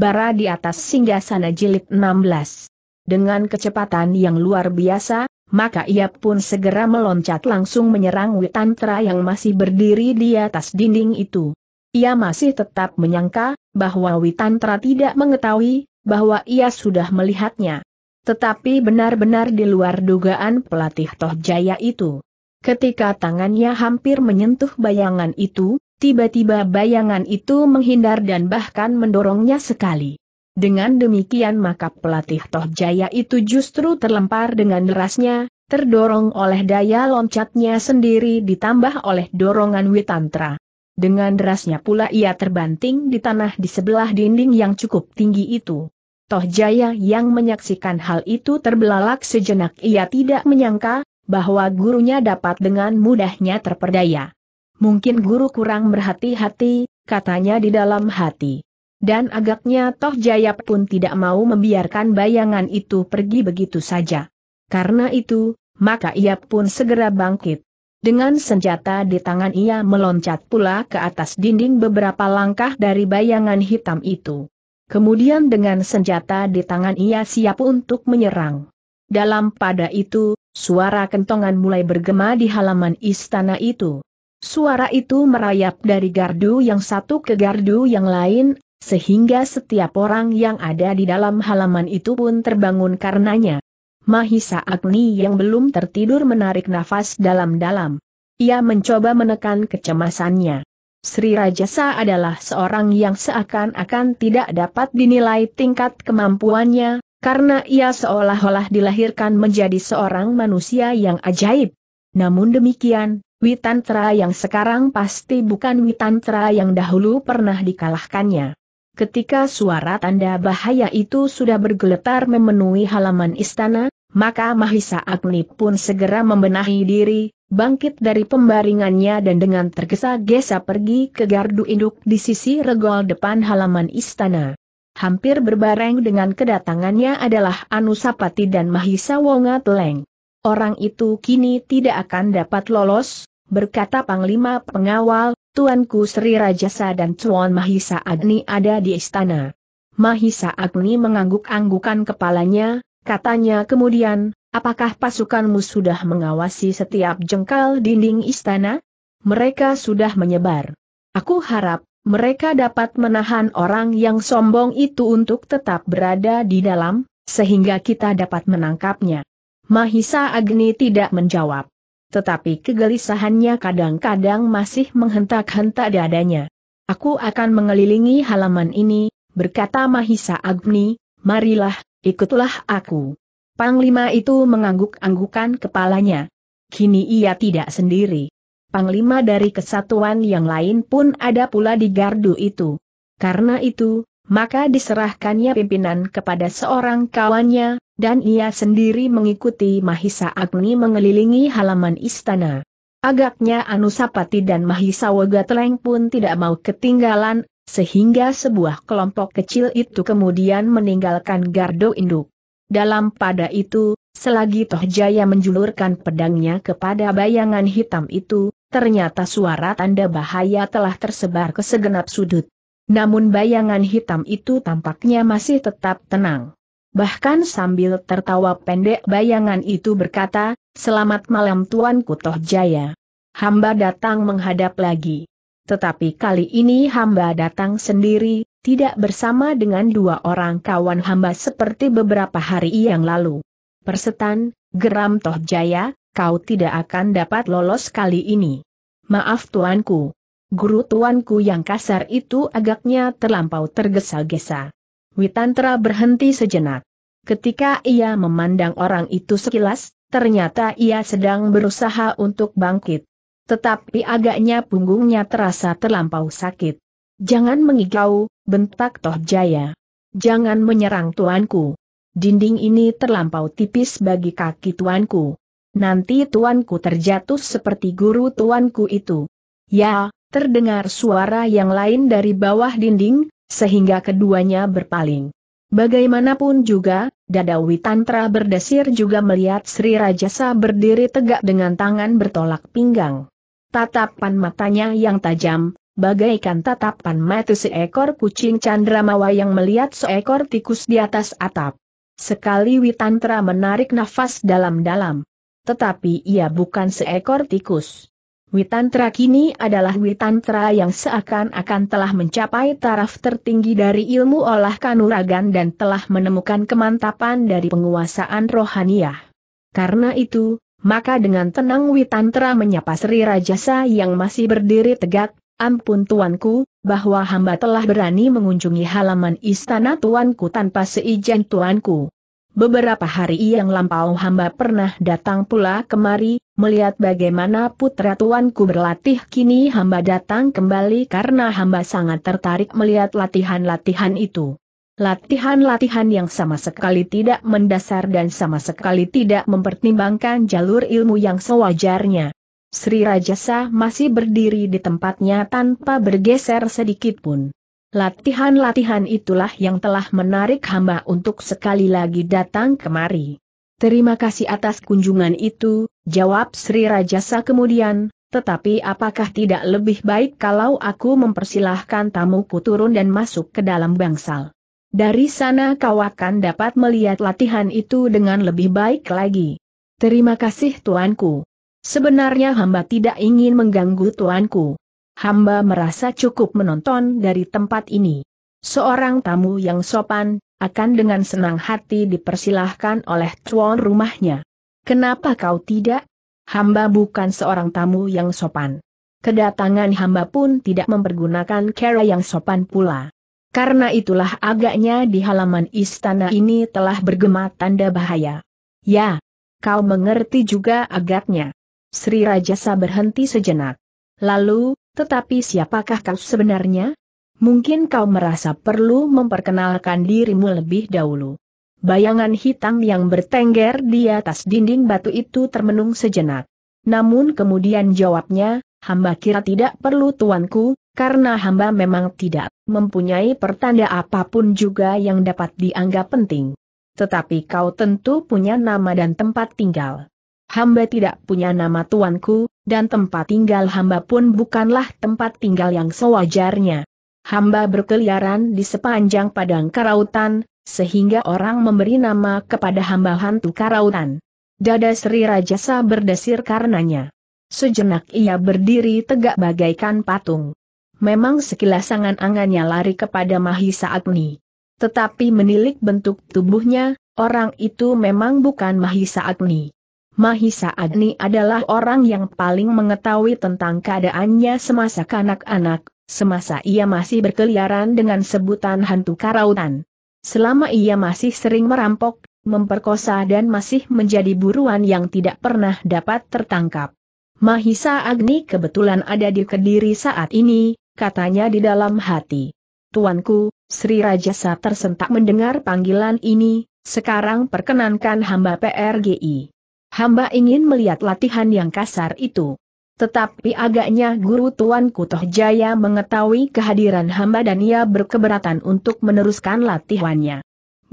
bara di atas singgah sana jilid 16. Dengan kecepatan yang luar biasa, maka ia pun segera meloncat langsung menyerang Witantra yang masih berdiri di atas dinding itu. Ia masih tetap menyangka, bahwa Witantra tidak mengetahui, bahwa ia sudah melihatnya. Tetapi benar-benar di luar dugaan pelatih Toh Jaya itu. Ketika tangannya hampir menyentuh bayangan itu, Tiba-tiba bayangan itu menghindar dan bahkan mendorongnya sekali. Dengan demikian maka pelatih Toh Jaya itu justru terlempar dengan derasnya, terdorong oleh daya loncatnya sendiri ditambah oleh dorongan Witantra. Dengan derasnya pula ia terbanting di tanah di sebelah dinding yang cukup tinggi itu. Toh Jaya yang menyaksikan hal itu terbelalak sejenak ia tidak menyangka, bahwa gurunya dapat dengan mudahnya terperdaya. Mungkin guru kurang berhati-hati, katanya di dalam hati. Dan agaknya Toh Jaya pun tidak mau membiarkan bayangan itu pergi begitu saja. Karena itu, maka ia pun segera bangkit. Dengan senjata di tangan ia meloncat pula ke atas dinding beberapa langkah dari bayangan hitam itu. Kemudian dengan senjata di tangan ia siap untuk menyerang. Dalam pada itu, suara kentongan mulai bergema di halaman istana itu. Suara itu merayap dari gardu yang satu ke gardu yang lain, sehingga setiap orang yang ada di dalam halaman itu pun terbangun karenanya. Mahisa Agni yang belum tertidur menarik nafas dalam-dalam. Ia mencoba menekan kecemasannya. Sri Rajasa adalah seorang yang seakan-akan tidak dapat dinilai tingkat kemampuannya, karena ia seolah-olah dilahirkan menjadi seorang manusia yang ajaib. Namun demikian, Witantra yang sekarang pasti bukan Witantra yang dahulu pernah dikalahkannya. Ketika suara tanda bahaya itu sudah bergeletar memenuhi halaman istana, maka Mahisa Agni pun segera membenahi diri, bangkit dari pembaringannya dan dengan tergesa-gesa pergi ke gardu induk di sisi regol depan halaman istana. Hampir berbareng dengan kedatangannya adalah Anusapati dan Mahisa Wonga Teleng. Orang itu kini tidak akan dapat lolos, berkata Panglima Pengawal, Tuanku Sri Rajasa dan Tuan Mahisa Agni ada di istana. Mahisa Agni mengangguk-anggukan kepalanya, katanya kemudian, apakah pasukanmu sudah mengawasi setiap jengkal dinding istana? Mereka sudah menyebar. Aku harap, mereka dapat menahan orang yang sombong itu untuk tetap berada di dalam, sehingga kita dapat menangkapnya. Mahisa Agni tidak menjawab tetapi kegelisahannya kadang-kadang masih menghentak-hentak dadanya. Aku akan mengelilingi halaman ini, berkata Mahisa Agni, marilah, ikutlah aku. Panglima itu mengangguk-anggukan kepalanya. Kini ia tidak sendiri. Panglima dari kesatuan yang lain pun ada pula di gardu itu. Karena itu, maka diserahkannya pimpinan kepada seorang kawannya, dan ia sendiri mengikuti Mahisa Agni mengelilingi halaman istana. Agaknya Anusapati dan Mahisa Wagatleng pun tidak mau ketinggalan, sehingga sebuah kelompok kecil itu kemudian meninggalkan Gardo Induk. Dalam pada itu, selagi Tohjaya menjulurkan pedangnya kepada bayangan hitam itu, ternyata suara tanda bahaya telah tersebar ke segenap sudut. Namun bayangan hitam itu tampaknya masih tetap tenang bahkan sambil tertawa pendek bayangan itu berkata, Selamat malam Tuan Kutoh Jaya. Hamba datang menghadap lagi. Tetapi kali ini hamba datang sendiri, tidak bersama dengan dua orang kawan hamba seperti beberapa hari yang lalu. Persetan, geram Toh Jaya, kau tidak akan dapat lolos kali ini. Maaf tuanku. Guru tuanku yang kasar itu agaknya terlampau tergesa-gesa. Witantra berhenti sejenak. Ketika ia memandang orang itu sekilas, ternyata ia sedang berusaha untuk bangkit. Tetapi agaknya punggungnya terasa terlampau sakit. Jangan mengigau, bentak Toh Jaya. Jangan menyerang tuanku. Dinding ini terlampau tipis bagi kaki tuanku. Nanti tuanku terjatuh seperti guru tuanku itu. Ya, terdengar suara yang lain dari bawah dinding, sehingga keduanya berpaling. Bagaimanapun juga, Dadawi Tantra berdesir juga melihat Sri Rajasa berdiri tegak dengan tangan bertolak pinggang. Tatapan matanya yang tajam, bagaikan tatapan mata seekor kucing Mawa yang melihat seekor tikus di atas atap. Sekali Witantra menarik nafas dalam-dalam. Tetapi ia bukan seekor tikus. Witantra kini adalah Witantra yang seakan-akan telah mencapai taraf tertinggi dari ilmu olah kanuragan dan telah menemukan kemantapan dari penguasaan rohaniah. Karena itu, maka dengan tenang Witantra menyapa Sri Rajasa yang masih berdiri tegak, Ampun tuanku, bahwa hamba telah berani mengunjungi halaman istana tuanku tanpa seizin tuanku. Beberapa hari yang lampau hamba pernah datang pula kemari, melihat bagaimana putra tuanku berlatih kini hamba datang kembali karena hamba sangat tertarik melihat latihan-latihan itu. Latihan-latihan yang sama sekali tidak mendasar dan sama sekali tidak mempertimbangkan jalur ilmu yang sewajarnya. Sri Rajasa masih berdiri di tempatnya tanpa bergeser sedikit pun. Latihan-latihan itulah yang telah menarik hamba untuk sekali lagi datang kemari. Terima kasih atas kunjungan itu, jawab Sri Rajasa kemudian, tetapi apakah tidak lebih baik kalau aku mempersilahkan tamuku turun dan masuk ke dalam bangsal? Dari sana kau akan dapat melihat latihan itu dengan lebih baik lagi. Terima kasih tuanku. Sebenarnya hamba tidak ingin mengganggu tuanku hamba merasa cukup menonton dari tempat ini. Seorang tamu yang sopan, akan dengan senang hati dipersilahkan oleh tuan rumahnya. Kenapa kau tidak? Hamba bukan seorang tamu yang sopan. Kedatangan hamba pun tidak mempergunakan cara yang sopan pula. Karena itulah agaknya di halaman istana ini telah bergema tanda bahaya. Ya, kau mengerti juga agaknya. Sri Rajasa berhenti sejenak. Lalu, tetapi siapakah kau sebenarnya? Mungkin kau merasa perlu memperkenalkan dirimu lebih dahulu. Bayangan hitam yang bertengger di atas dinding batu itu termenung sejenak. Namun kemudian jawabnya, hamba kira tidak perlu tuanku, karena hamba memang tidak mempunyai pertanda apapun juga yang dapat dianggap penting. Tetapi kau tentu punya nama dan tempat tinggal hamba tidak punya nama tuanku, dan tempat tinggal hamba pun bukanlah tempat tinggal yang sewajarnya. Hamba berkeliaran di sepanjang padang karautan, sehingga orang memberi nama kepada hamba hantu karautan. Dada Sri Rajasa berdesir karenanya. Sejenak ia berdiri tegak bagaikan patung. Memang sekilas angan-angannya lari kepada Mahisa Agni. Tetapi menilik bentuk tubuhnya, orang itu memang bukan Mahisa Agni. Mahisa Agni adalah orang yang paling mengetahui tentang keadaannya semasa kanak-anak, semasa ia masih berkeliaran dengan sebutan hantu karautan. Selama ia masih sering merampok, memperkosa dan masih menjadi buruan yang tidak pernah dapat tertangkap. Mahisa Agni kebetulan ada di Kediri saat ini, katanya di dalam hati. Tuanku, Sri Rajasa tersentak mendengar panggilan ini, sekarang perkenankan hamba PRGI. Hamba ingin melihat latihan yang kasar itu. Tetapi agaknya guru tuanku Toh Jaya mengetahui kehadiran hamba dan ia berkeberatan untuk meneruskan latihannya.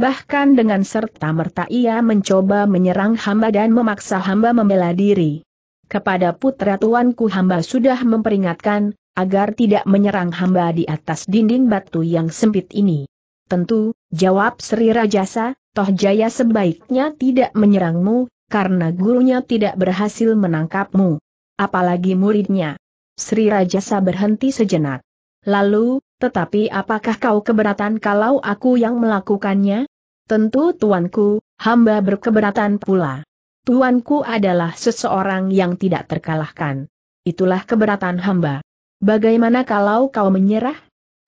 Bahkan dengan serta-merta ia mencoba menyerang hamba dan memaksa hamba membela diri. Kepada putra tuanku hamba sudah memperingatkan, agar tidak menyerang hamba di atas dinding batu yang sempit ini. Tentu, jawab Sri Rajasa, Toh Jaya sebaiknya tidak menyerangmu, karena gurunya tidak berhasil menangkapmu. Apalagi muridnya. Sri Rajasa berhenti sejenak. Lalu, tetapi apakah kau keberatan kalau aku yang melakukannya? Tentu tuanku, hamba berkeberatan pula. Tuanku adalah seseorang yang tidak terkalahkan. Itulah keberatan hamba. Bagaimana kalau kau menyerah?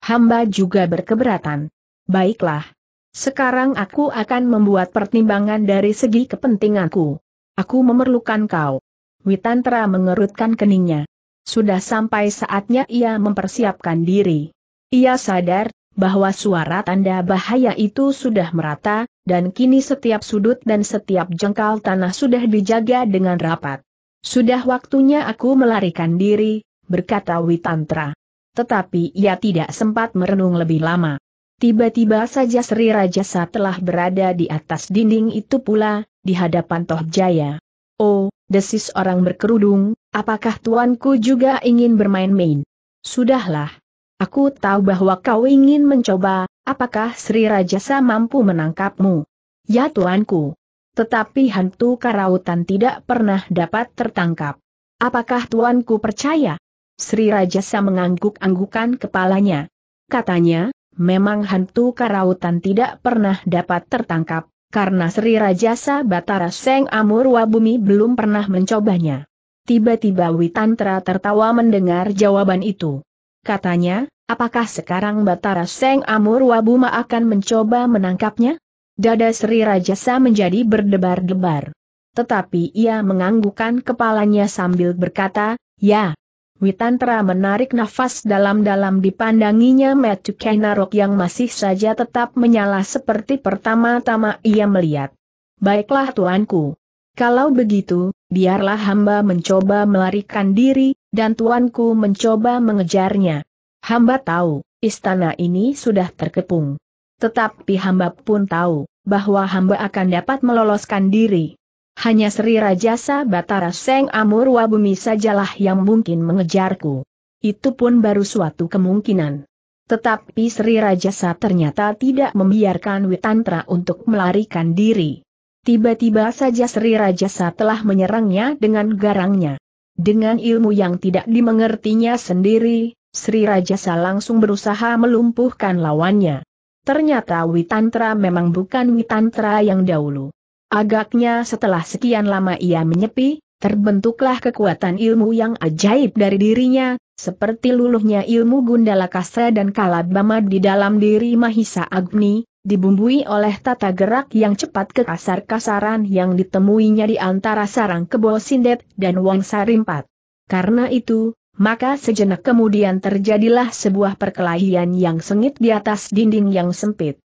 Hamba juga berkeberatan. Baiklah, sekarang aku akan membuat pertimbangan dari segi kepentinganku. Aku memerlukan kau. Witantra mengerutkan keningnya. Sudah sampai saatnya ia mempersiapkan diri. Ia sadar, bahwa suara tanda bahaya itu sudah merata, dan kini setiap sudut dan setiap jengkal tanah sudah dijaga dengan rapat. Sudah waktunya aku melarikan diri, berkata Witantra. Tetapi ia tidak sempat merenung lebih lama. Tiba-tiba saja Sri Rajasa telah berada di atas dinding itu pula, di hadapan Toh Jaya. Oh, desis orang berkerudung, apakah tuanku juga ingin bermain-main? Sudahlah. Aku tahu bahwa kau ingin mencoba, apakah Sri Rajasa mampu menangkapmu? Ya tuanku. Tetapi hantu karautan tidak pernah dapat tertangkap. Apakah tuanku percaya? Sri Rajasa mengangguk-anggukan kepalanya. Katanya, Memang hantu karautan tidak pernah dapat tertangkap, karena Sri Rajasa Batara Seng Amurwa Bumi belum pernah mencobanya. Tiba-tiba Witantra tertawa mendengar jawaban itu. Katanya, apakah sekarang Batara Seng Amurwa Buma akan mencoba menangkapnya? Dada Sri Rajasa menjadi berdebar-debar. Tetapi ia menganggukkan kepalanya sambil berkata, ya, Witantra menarik nafas dalam-dalam dipandanginya Metu Kainarok yang masih saja tetap menyala seperti pertama-tama ia melihat. Baiklah tuanku. Kalau begitu, biarlah hamba mencoba melarikan diri, dan tuanku mencoba mengejarnya. Hamba tahu, istana ini sudah terkepung. Tetapi hamba pun tahu, bahwa hamba akan dapat meloloskan diri hanya Sri Rajasa Batara Seng Amurwa Bumi sajalah yang mungkin mengejarku. Itu pun baru suatu kemungkinan. Tetapi Sri Rajasa ternyata tidak membiarkan Witantra untuk melarikan diri. Tiba-tiba saja Sri Rajasa telah menyerangnya dengan garangnya. Dengan ilmu yang tidak dimengertinya sendiri, Sri Rajasa langsung berusaha melumpuhkan lawannya. Ternyata Witantra memang bukan Witantra yang dahulu. Agaknya setelah sekian lama ia menyepi, terbentuklah kekuatan ilmu yang ajaib dari dirinya, seperti luluhnya ilmu Gundala Kastra dan Kalabama di dalam diri Mahisa Agni, dibumbui oleh tata gerak yang cepat ke kasar-kasaran yang ditemuinya di antara sarang kebo sindet dan wong sarimpat. Karena itu, maka sejenak kemudian terjadilah sebuah perkelahian yang sengit di atas dinding yang sempit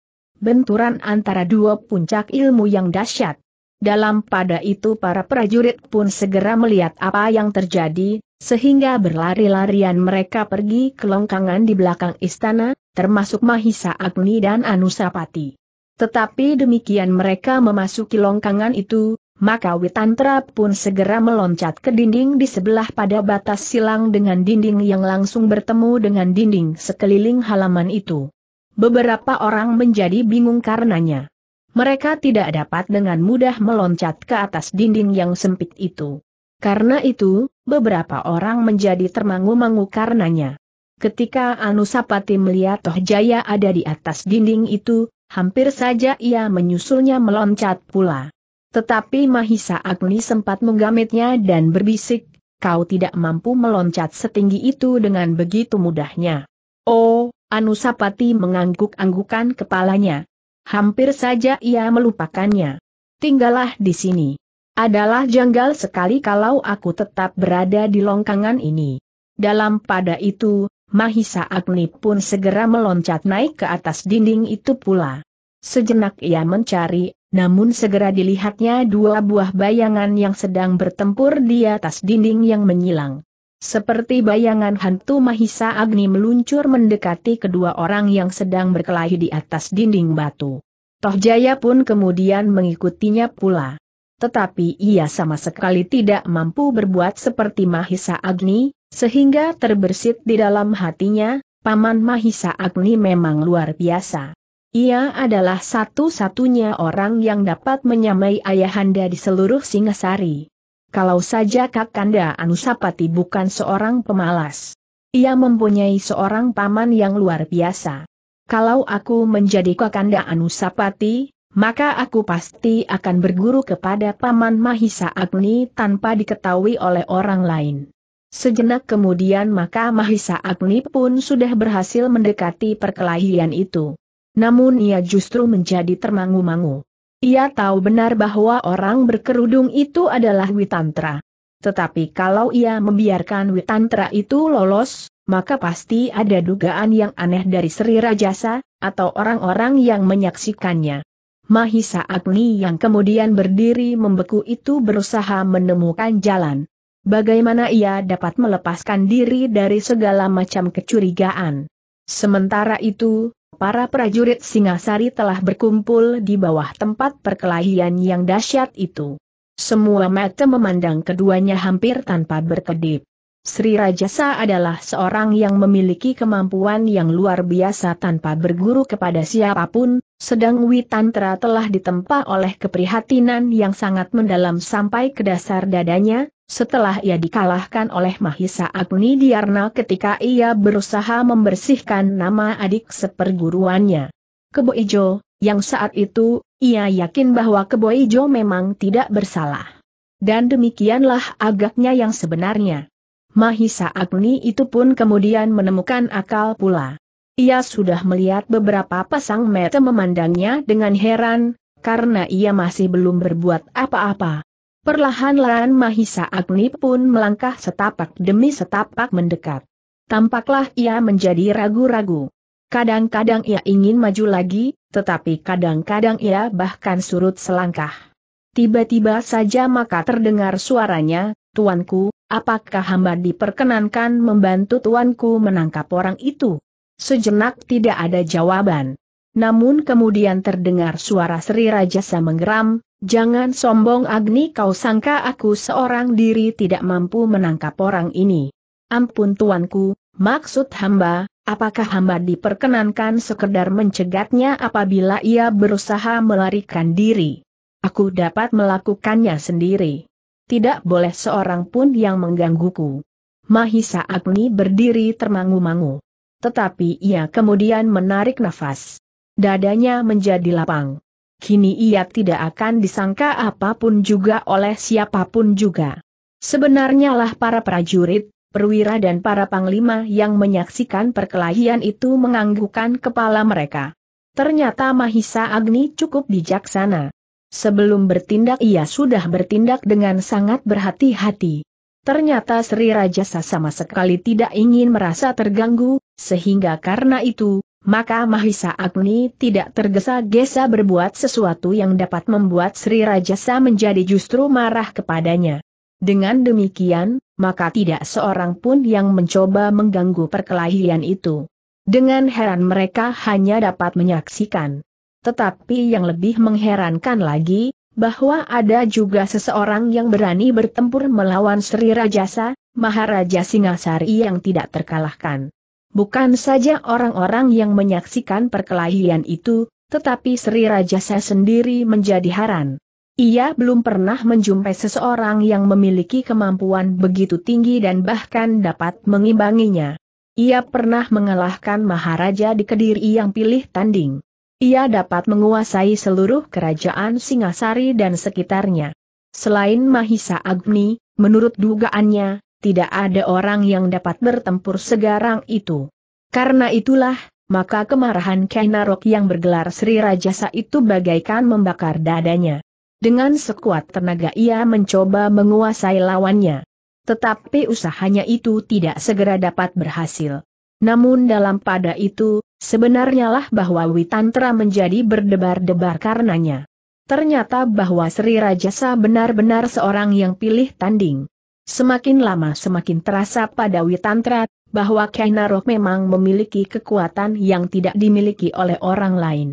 benturan antara dua puncak ilmu yang dahsyat. Dalam pada itu para prajurit pun segera melihat apa yang terjadi, sehingga berlari-larian mereka pergi ke longkangan di belakang istana, termasuk Mahisa Agni dan Anusapati. Tetapi demikian mereka memasuki longkangan itu, maka Witantra pun segera meloncat ke dinding di sebelah pada batas silang dengan dinding yang langsung bertemu dengan dinding sekeliling halaman itu. Beberapa orang menjadi bingung karenanya. Mereka tidak dapat dengan mudah meloncat ke atas dinding yang sempit itu. Karena itu, beberapa orang menjadi termangu-mangu karenanya. Ketika Anusapati melihat Toh Jaya ada di atas dinding itu, hampir saja ia menyusulnya meloncat pula. Tetapi Mahisa Agni sempat menggamitnya dan berbisik, kau tidak mampu meloncat setinggi itu dengan begitu mudahnya. Oh, Anusapati mengangguk-anggukan kepalanya. Hampir saja ia melupakannya. Tinggallah di sini. Adalah janggal sekali kalau aku tetap berada di longkangan ini. Dalam pada itu, Mahisa Agni pun segera meloncat naik ke atas dinding itu pula. Sejenak ia mencari, namun segera dilihatnya dua buah bayangan yang sedang bertempur di atas dinding yang menyilang. Seperti bayangan hantu Mahisa Agni meluncur mendekati kedua orang yang sedang berkelahi di atas dinding batu. Tohjaya pun kemudian mengikutinya pula. Tetapi ia sama sekali tidak mampu berbuat seperti Mahisa Agni, sehingga terbersit di dalam hatinya, Paman Mahisa Agni memang luar biasa. Ia adalah satu-satunya orang yang dapat menyamai ayahanda di seluruh Singasari kalau saja Kakanda Anusapati bukan seorang pemalas. Ia mempunyai seorang paman yang luar biasa. Kalau aku menjadi Kakanda Anusapati, maka aku pasti akan berguru kepada Paman Mahisa Agni tanpa diketahui oleh orang lain. Sejenak kemudian maka Mahisa Agni pun sudah berhasil mendekati perkelahian itu. Namun ia justru menjadi termangu-mangu. Ia tahu benar bahwa orang berkerudung itu adalah Witantra. Tetapi kalau ia membiarkan Witantra itu lolos, maka pasti ada dugaan yang aneh dari Sri Rajasa, atau orang-orang yang menyaksikannya. Mahisa Agni yang kemudian berdiri membeku itu berusaha menemukan jalan. Bagaimana ia dapat melepaskan diri dari segala macam kecurigaan. Sementara itu, para prajurit Singasari telah berkumpul di bawah tempat perkelahian yang dahsyat itu. Semua mata memandang keduanya hampir tanpa berkedip. Sri Rajasa adalah seorang yang memiliki kemampuan yang luar biasa tanpa berguru kepada siapapun, sedang Witantra telah ditempa oleh keprihatinan yang sangat mendalam sampai ke dasar dadanya, setelah ia dikalahkan oleh Mahisa Agni Diarna ketika ia berusaha membersihkan nama adik seperguruannya. Kebo Ijo, yang saat itu, ia yakin bahwa Kebo Ijo memang tidak bersalah. Dan demikianlah agaknya yang sebenarnya. Mahisa Agni itu pun kemudian menemukan akal pula. Ia sudah melihat beberapa pasang mata memandangnya dengan heran, karena ia masih belum berbuat apa-apa. Perlahan-lahan Mahisa Agni pun melangkah setapak demi setapak mendekat. Tampaklah ia menjadi ragu-ragu. Kadang-kadang ia ingin maju lagi, tetapi kadang-kadang ia bahkan surut selangkah. Tiba-tiba saja maka terdengar suaranya, Tuanku, apakah hamba diperkenankan membantu Tuanku menangkap orang itu? Sejenak tidak ada jawaban. Namun kemudian terdengar suara Sri Rajasa menggeram, Jangan sombong Agni kau sangka aku seorang diri tidak mampu menangkap orang ini. Ampun tuanku, maksud hamba, apakah hamba diperkenankan sekedar mencegatnya apabila ia berusaha melarikan diri? Aku dapat melakukannya sendiri. Tidak boleh seorang pun yang menggangguku. Mahisa Agni berdiri termangu-mangu. Tetapi ia kemudian menarik nafas. Dadanya menjadi lapang kini ia tidak akan disangka apapun juga oleh siapapun juga. Sebenarnya lah para prajurit, perwira dan para panglima yang menyaksikan perkelahian itu menganggukkan kepala mereka. Ternyata Mahisa Agni cukup bijaksana. Sebelum bertindak ia sudah bertindak dengan sangat berhati-hati. Ternyata Sri Rajasa sama sekali tidak ingin merasa terganggu, sehingga karena itu, maka Mahisa Agni tidak tergesa-gesa berbuat sesuatu yang dapat membuat Sri Rajasa menjadi justru marah kepadanya. Dengan demikian, maka tidak seorang pun yang mencoba mengganggu perkelahian itu. Dengan heran mereka hanya dapat menyaksikan. Tetapi yang lebih mengherankan lagi, bahwa ada juga seseorang yang berani bertempur melawan Sri Rajasa, Maharaja Singasari yang tidak terkalahkan. Bukan saja orang-orang yang menyaksikan perkelahian itu, tetapi Sri Raja saya sendiri menjadi haran. Ia belum pernah menjumpai seseorang yang memiliki kemampuan begitu tinggi dan bahkan dapat mengimbanginya. Ia pernah mengalahkan Maharaja di Kediri yang pilih tanding. Ia dapat menguasai seluruh kerajaan Singasari dan sekitarnya. Selain Mahisa Agni, menurut dugaannya, tidak ada orang yang dapat bertempur segarang itu. Karena itulah, maka kemarahan Kainarok yang bergelar Sri Rajasa itu bagaikan membakar dadanya. Dengan sekuat tenaga ia mencoba menguasai lawannya. Tetapi usahanya itu tidak segera dapat berhasil. Namun dalam pada itu, sebenarnya lah bahwa Witantra menjadi berdebar-debar karenanya. Ternyata bahwa Sri Rajasa benar-benar seorang yang pilih tanding. Semakin lama semakin terasa pada Witantra, bahwa Kainarok memang memiliki kekuatan yang tidak dimiliki oleh orang lain.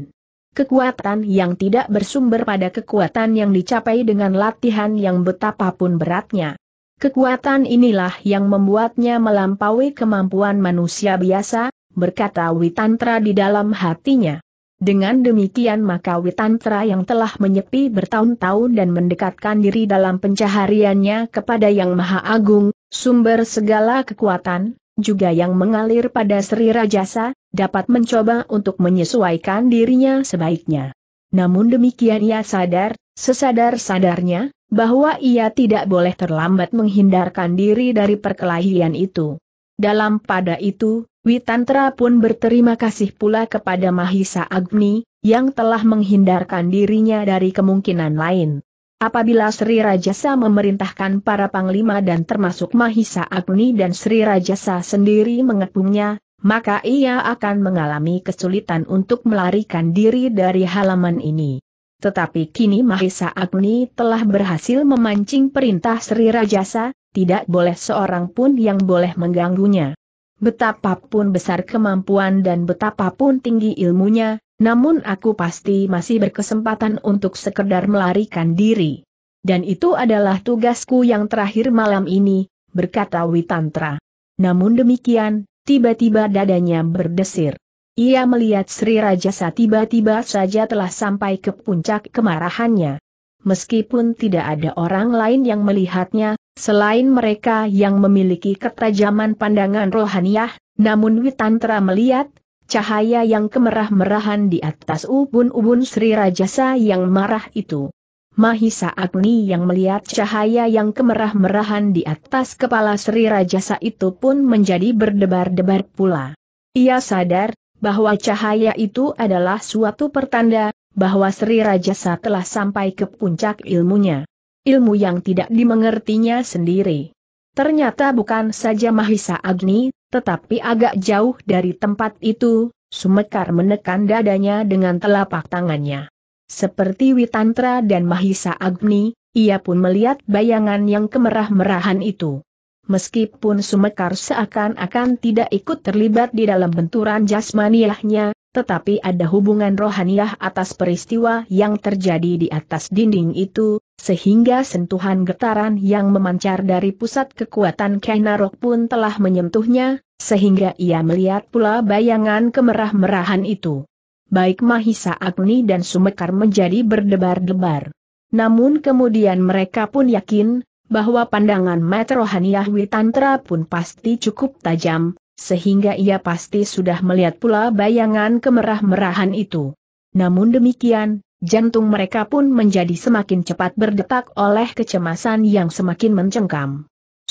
Kekuatan yang tidak bersumber pada kekuatan yang dicapai dengan latihan yang betapapun beratnya. Kekuatan inilah yang membuatnya melampaui kemampuan manusia biasa, berkata Witantra di dalam hatinya. Dengan demikian maka Witantra yang telah menyepi bertahun-tahun dan mendekatkan diri dalam pencahariannya kepada Yang Maha Agung, sumber segala kekuatan, juga yang mengalir pada Sri Rajasa, dapat mencoba untuk menyesuaikan dirinya sebaiknya. Namun demikian ia sadar, sesadar-sadarnya, bahwa ia tidak boleh terlambat menghindarkan diri dari perkelahian itu. Dalam pada itu, Witantra pun berterima kasih pula kepada Mahisa Agni, yang telah menghindarkan dirinya dari kemungkinan lain. Apabila Sri Rajasa memerintahkan para panglima dan termasuk Mahisa Agni dan Sri Rajasa sendiri mengepungnya, maka ia akan mengalami kesulitan untuk melarikan diri dari halaman ini. Tetapi kini Mahisa Agni telah berhasil memancing perintah Sri Rajasa, tidak boleh seorang pun yang boleh mengganggunya. Betapapun besar kemampuan dan betapapun tinggi ilmunya, namun aku pasti masih berkesempatan untuk sekedar melarikan diri. Dan itu adalah tugasku yang terakhir malam ini, berkata Witantra. Namun demikian, tiba-tiba dadanya berdesir. Ia melihat Sri Rajasa tiba-tiba saja telah sampai ke puncak kemarahannya meskipun tidak ada orang lain yang melihatnya, selain mereka yang memiliki ketajaman pandangan rohaniah, namun Witantra melihat, cahaya yang kemerah-merahan di atas ubun-ubun Sri Rajasa yang marah itu. Mahisa Agni yang melihat cahaya yang kemerah-merahan di atas kepala Sri Rajasa itu pun menjadi berdebar-debar pula. Ia sadar, bahwa cahaya itu adalah suatu pertanda, bahwa Sri Rajasa telah sampai ke puncak ilmunya. Ilmu yang tidak dimengertinya sendiri. Ternyata bukan saja Mahisa Agni, tetapi agak jauh dari tempat itu, Sumekar menekan dadanya dengan telapak tangannya. Seperti Witantra dan Mahisa Agni, ia pun melihat bayangan yang kemerah-merahan itu. Meskipun Sumekar seakan-akan tidak ikut terlibat di dalam benturan jasmaniahnya, tetapi ada hubungan rohaniah atas peristiwa yang terjadi di atas dinding itu, sehingga sentuhan getaran yang memancar dari pusat kekuatan Kainarok pun telah menyentuhnya, sehingga ia melihat pula bayangan kemerah-merahan itu. Baik Mahisa Agni dan Sumekar menjadi berdebar-debar. Namun kemudian mereka pun yakin, bahwa pandangan mata Witantra pun pasti cukup tajam, sehingga ia pasti sudah melihat pula bayangan kemerah-merahan itu. Namun demikian, jantung mereka pun menjadi semakin cepat berdetak oleh kecemasan yang semakin mencengkam.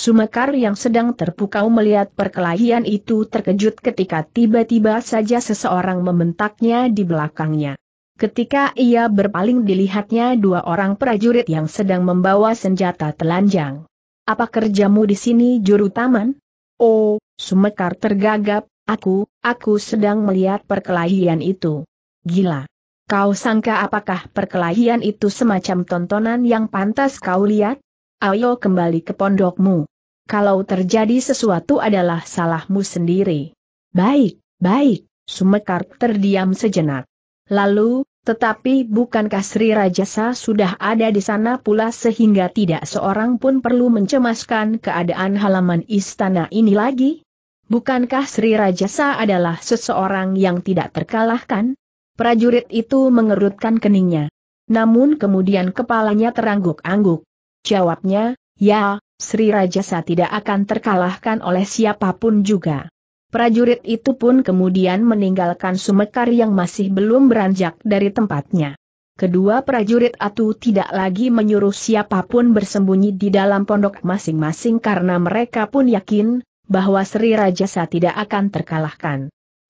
Sumekar yang sedang terpukau melihat perkelahian itu terkejut ketika tiba-tiba saja seseorang membentaknya di belakangnya. Ketika ia berpaling dilihatnya dua orang prajurit yang sedang membawa senjata telanjang. Apa kerjamu di sini juru taman? Oh, Sumekar tergagap, aku, aku sedang melihat perkelahian itu. Gila. Kau sangka apakah perkelahian itu semacam tontonan yang pantas kau lihat? Ayo kembali ke pondokmu. Kalau terjadi sesuatu adalah salahmu sendiri. Baik, baik, Sumekar terdiam sejenak. Lalu, tetapi bukankah Sri Rajasa sudah ada di sana pula sehingga tidak seorang pun perlu mencemaskan keadaan halaman istana ini lagi? Bukankah Sri Rajasa adalah seseorang yang tidak terkalahkan? Prajurit itu mengerutkan keningnya. Namun kemudian kepalanya terangguk-angguk. Jawabnya, ya, Sri Rajasa tidak akan terkalahkan oleh siapapun juga. Prajurit itu pun kemudian meninggalkan Sumekar yang masih belum beranjak dari tempatnya. Kedua prajurit itu tidak lagi menyuruh siapapun bersembunyi di dalam pondok masing-masing karena mereka pun yakin bahwa Sri Rajasa tidak akan terkalahkan.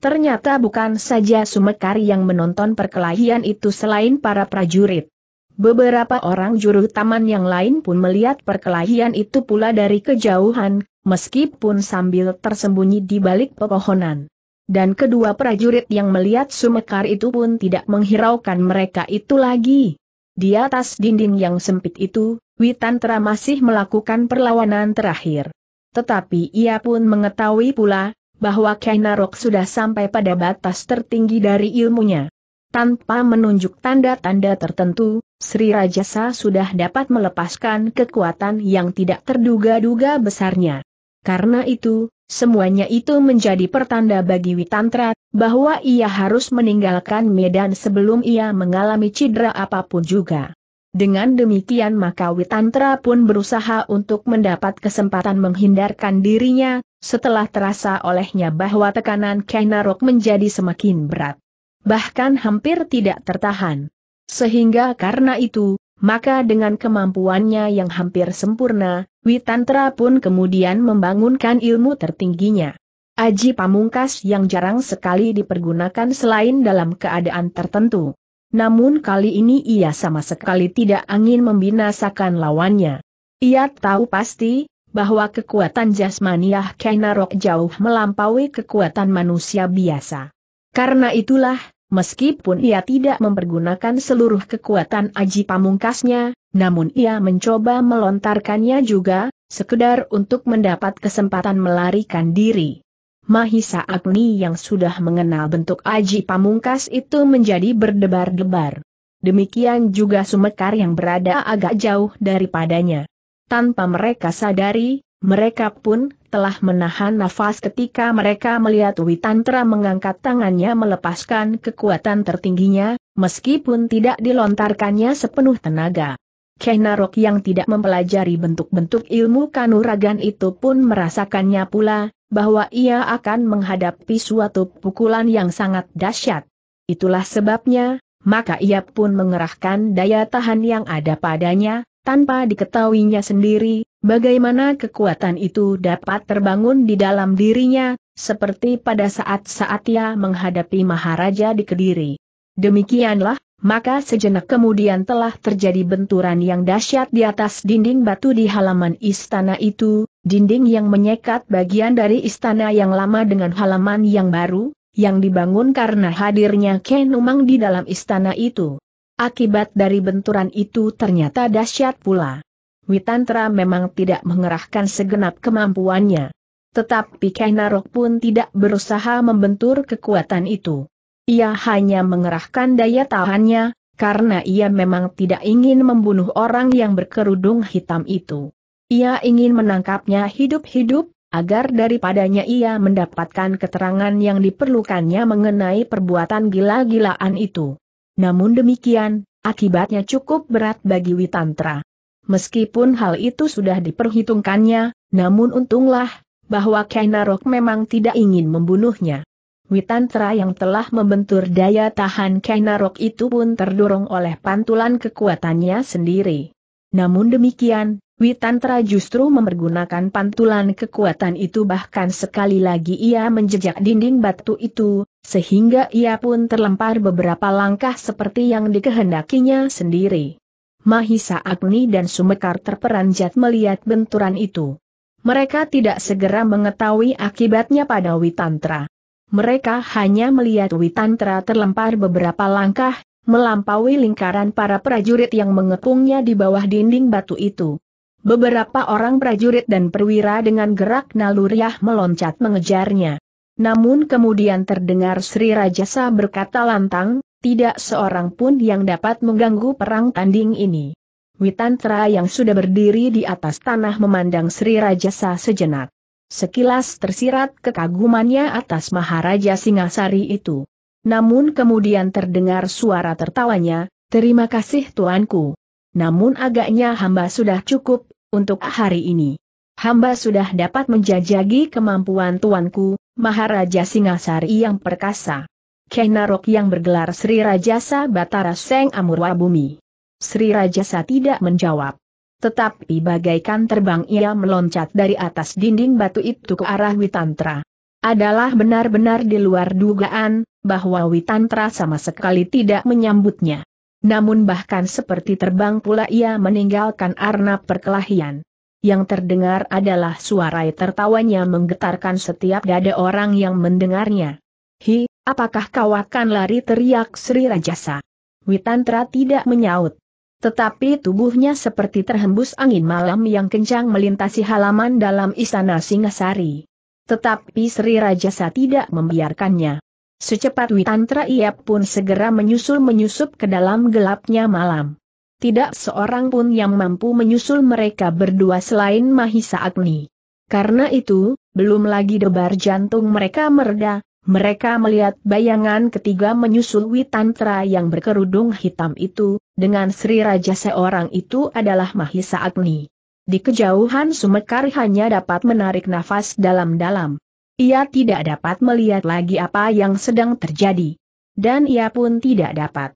Ternyata bukan saja Sumekar yang menonton perkelahian itu selain para prajurit. Beberapa orang juru taman yang lain pun melihat perkelahian itu pula dari kejauhan, meskipun sambil tersembunyi di balik pepohonan. Dan kedua prajurit yang melihat Sumekar itu pun tidak menghiraukan mereka itu lagi. Di atas dinding yang sempit itu, Witantra masih melakukan perlawanan terakhir. Tetapi ia pun mengetahui pula, bahwa Kainarok sudah sampai pada batas tertinggi dari ilmunya. Tanpa menunjuk tanda-tanda tertentu, Sri Rajasa sudah dapat melepaskan kekuatan yang tidak terduga-duga besarnya. Karena itu, semuanya itu menjadi pertanda bagi Witantra, bahwa ia harus meninggalkan medan sebelum ia mengalami cedera apapun juga. Dengan demikian maka Witantra pun berusaha untuk mendapat kesempatan menghindarkan dirinya, setelah terasa olehnya bahwa tekanan Kainarok menjadi semakin berat. Bahkan hampir tidak tertahan. Sehingga karena itu, maka dengan kemampuannya yang hampir sempurna, Witantra pun kemudian membangunkan ilmu tertingginya. Aji pamungkas yang jarang sekali dipergunakan selain dalam keadaan tertentu. Namun kali ini ia sama sekali tidak angin membinasakan lawannya. Ia tahu pasti, bahwa kekuatan jasmaniah Kainarok jauh melampaui kekuatan manusia biasa. Karena itulah, Meskipun ia tidak mempergunakan seluruh kekuatan aji pamungkasnya, namun ia mencoba melontarkannya juga, sekedar untuk mendapat kesempatan melarikan diri. Mahisa Agni yang sudah mengenal bentuk aji pamungkas itu menjadi berdebar-debar. Demikian juga Sumekar yang berada agak jauh daripadanya. Tanpa mereka sadari, mereka pun telah menahan nafas ketika mereka melihat Witantra mengangkat tangannya melepaskan kekuatan tertingginya, meskipun tidak dilontarkannya sepenuh tenaga. Kenarok yang tidak mempelajari bentuk-bentuk ilmu kanuragan itu pun merasakannya pula, bahwa ia akan menghadapi suatu pukulan yang sangat dahsyat. Itulah sebabnya, maka ia pun mengerahkan daya tahan yang ada padanya, tanpa diketahuinya sendiri, Bagaimana kekuatan itu dapat terbangun di dalam dirinya, seperti pada saat-saat ia menghadapi Maharaja di Kediri. Demikianlah, maka sejenak kemudian telah terjadi benturan yang dahsyat di atas dinding batu di halaman istana itu, dinding yang menyekat bagian dari istana yang lama dengan halaman yang baru, yang dibangun karena hadirnya Kenumang di dalam istana itu. Akibat dari benturan itu ternyata dahsyat pula. Witantra memang tidak mengerahkan segenap kemampuannya. Tetapi Kainarok pun tidak berusaha membentur kekuatan itu. Ia hanya mengerahkan daya tahannya, karena ia memang tidak ingin membunuh orang yang berkerudung hitam itu. Ia ingin menangkapnya hidup-hidup, agar daripadanya ia mendapatkan keterangan yang diperlukannya mengenai perbuatan gila-gilaan itu. Namun demikian, akibatnya cukup berat bagi Witantra. Meskipun hal itu sudah diperhitungkannya, namun untunglah, bahwa Kainarok memang tidak ingin membunuhnya. Witantra yang telah membentur daya tahan Kainarok itu pun terdorong oleh pantulan kekuatannya sendiri. Namun demikian, Witantra justru memergunakan pantulan kekuatan itu bahkan sekali lagi ia menjejak dinding batu itu, sehingga ia pun terlempar beberapa langkah seperti yang dikehendakinya sendiri. Mahisa Agni dan Sumekar terperanjat melihat benturan itu. Mereka tidak segera mengetahui akibatnya pada Witantra. Mereka hanya melihat Witantra terlempar beberapa langkah, melampaui lingkaran para prajurit yang mengepungnya di bawah dinding batu itu. Beberapa orang prajurit dan perwira dengan gerak naluriah meloncat mengejarnya. Namun kemudian terdengar Sri Rajasa berkata lantang, tidak seorang pun yang dapat mengganggu perang tanding ini. Witantra yang sudah berdiri di atas tanah memandang Sri Rajasa sejenak. Sekilas tersirat kekagumannya atas Maharaja Singasari itu. Namun kemudian terdengar suara tertawanya, terima kasih tuanku. Namun agaknya hamba sudah cukup, untuk hari ini. Hamba sudah dapat menjajagi kemampuan tuanku, Maharaja Singasari yang perkasa. Kenarok yang bergelar Sri Rajasa Batara Seng Amurwa Bumi. Sri Rajasa tidak menjawab. Tetapi bagaikan terbang ia meloncat dari atas dinding batu itu ke arah Witantra. Adalah benar-benar di luar dugaan, bahwa Witantra sama sekali tidak menyambutnya. Namun bahkan seperti terbang pula ia meninggalkan arna perkelahian. Yang terdengar adalah suara tertawanya menggetarkan setiap dada orang yang mendengarnya. Hi, apakah kau akan lari teriak Sri Rajasa? Witantra tidak menyaut. Tetapi tubuhnya seperti terhembus angin malam yang kencang melintasi halaman dalam istana Singasari. Tetapi Sri Rajasa tidak membiarkannya. Secepat Witantra ia pun segera menyusul-menyusup ke dalam gelapnya malam. Tidak seorang pun yang mampu menyusul mereka berdua selain Mahisa Agni. Karena itu, belum lagi debar jantung mereka mereda, mereka melihat bayangan ketiga menyusul Witantra yang berkerudung hitam itu, dengan Sri Raja seorang itu adalah Mahisa Agni. Di kejauhan Sumekar hanya dapat menarik nafas dalam-dalam. Ia tidak dapat melihat lagi apa yang sedang terjadi. Dan ia pun tidak dapat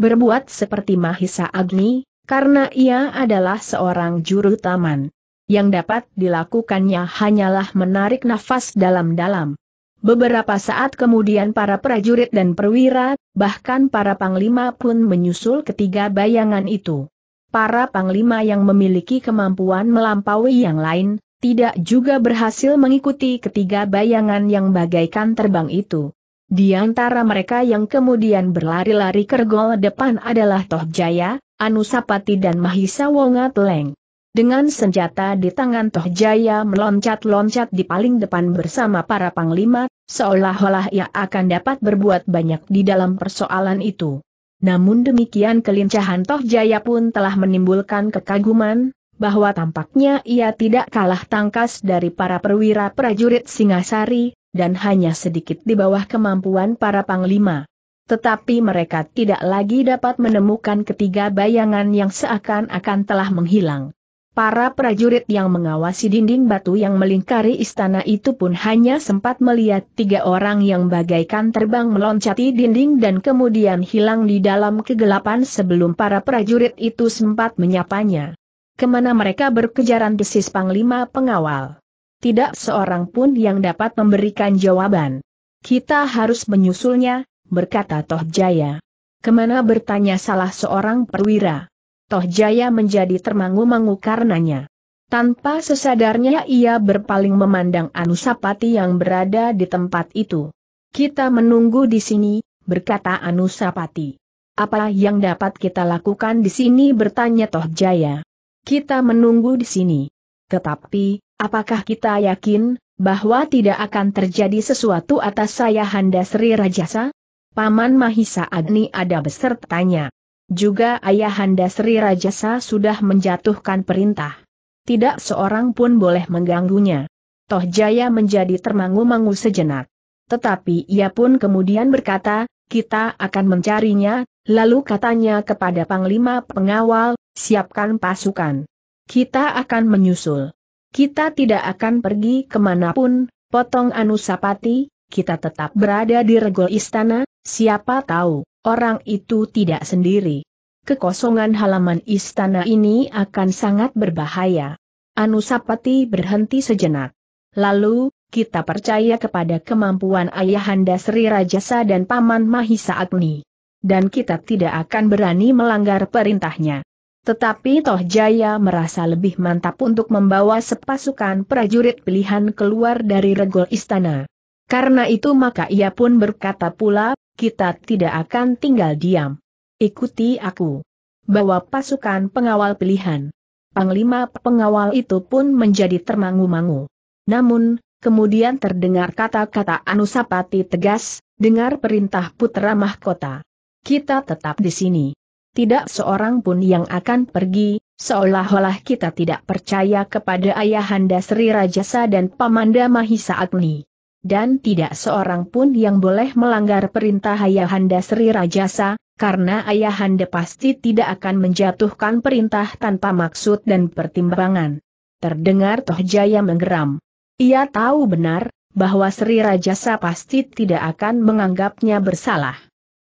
berbuat seperti Mahisa Agni, karena ia adalah seorang juru taman. Yang dapat dilakukannya hanyalah menarik nafas dalam-dalam. Beberapa saat kemudian para prajurit dan perwira, bahkan para panglima pun menyusul ketiga bayangan itu. Para panglima yang memiliki kemampuan melampaui yang lain, tidak juga berhasil mengikuti ketiga bayangan yang bagaikan terbang itu. Di antara mereka yang kemudian berlari-lari kergol depan adalah Toh Jaya, Anusapati dan Mahisa Wongat Leng. Dengan senjata di tangan Toh Jaya meloncat-loncat di paling depan bersama para panglima, seolah-olah ia akan dapat berbuat banyak di dalam persoalan itu. Namun demikian kelincahan Toh Jaya pun telah menimbulkan kekaguman, bahwa tampaknya ia tidak kalah tangkas dari para perwira prajurit Singasari, dan hanya sedikit di bawah kemampuan para panglima. Tetapi mereka tidak lagi dapat menemukan ketiga bayangan yang seakan-akan telah menghilang. Para prajurit yang mengawasi dinding batu yang melingkari istana itu pun hanya sempat melihat tiga orang yang bagaikan terbang meloncati dinding dan kemudian hilang di dalam kegelapan sebelum para prajurit itu sempat menyapanya. Kemana mereka berkejaran desis Panglima Pengawal? Tidak seorang pun yang dapat memberikan jawaban. Kita harus menyusulnya, berkata Tohjaya. Kemana bertanya salah seorang perwira. Toh Jaya menjadi termangu-mangu karenanya. Tanpa sesadarnya ia berpaling memandang Anusapati yang berada di tempat itu. Kita menunggu di sini, berkata Anusapati. Apa yang dapat kita lakukan di sini bertanya Toh Jaya. Kita menunggu di sini. Tetapi, apakah kita yakin, bahwa tidak akan terjadi sesuatu atas saya Handa Sri Rajasa? Paman Mahisa Agni ada besertanya. Juga ayahanda Sri Rajasa sudah menjatuhkan perintah. Tidak seorang pun boleh mengganggunya. Toh Jaya menjadi termangu-mangu sejenak. Tetapi ia pun kemudian berkata, kita akan mencarinya, lalu katanya kepada Panglima Pengawal, siapkan pasukan. Kita akan menyusul. Kita tidak akan pergi kemanapun, potong Anusapati, kita tetap berada di regol istana, siapa tahu, orang itu tidak sendiri. Kekosongan halaman istana ini akan sangat berbahaya. Anusapati berhenti sejenak. Lalu, kita percaya kepada kemampuan Ayahanda Sri Rajasa dan Paman Mahisa Agni. Dan kita tidak akan berani melanggar perintahnya. Tetapi Toh Jaya merasa lebih mantap untuk membawa sepasukan prajurit pilihan keluar dari regol istana. Karena itu maka ia pun berkata pula, kita tidak akan tinggal diam. Ikuti aku. Bawa pasukan pengawal pilihan. Panglima pengawal itu pun menjadi termangu-mangu. Namun, kemudian terdengar kata-kata Anusapati tegas, dengar perintah putra mahkota. Kita tetap di sini. Tidak seorang pun yang akan pergi, seolah-olah kita tidak percaya kepada Ayahanda Sri Rajasa dan Pamanda Mahisa Agni dan tidak seorang pun yang boleh melanggar perintah Ayahanda Sri Rajasa, karena Ayahanda pasti tidak akan menjatuhkan perintah tanpa maksud dan pertimbangan. Terdengar Tohjaya Jaya menggeram. Ia tahu benar, bahwa Sri Rajasa pasti tidak akan menganggapnya bersalah.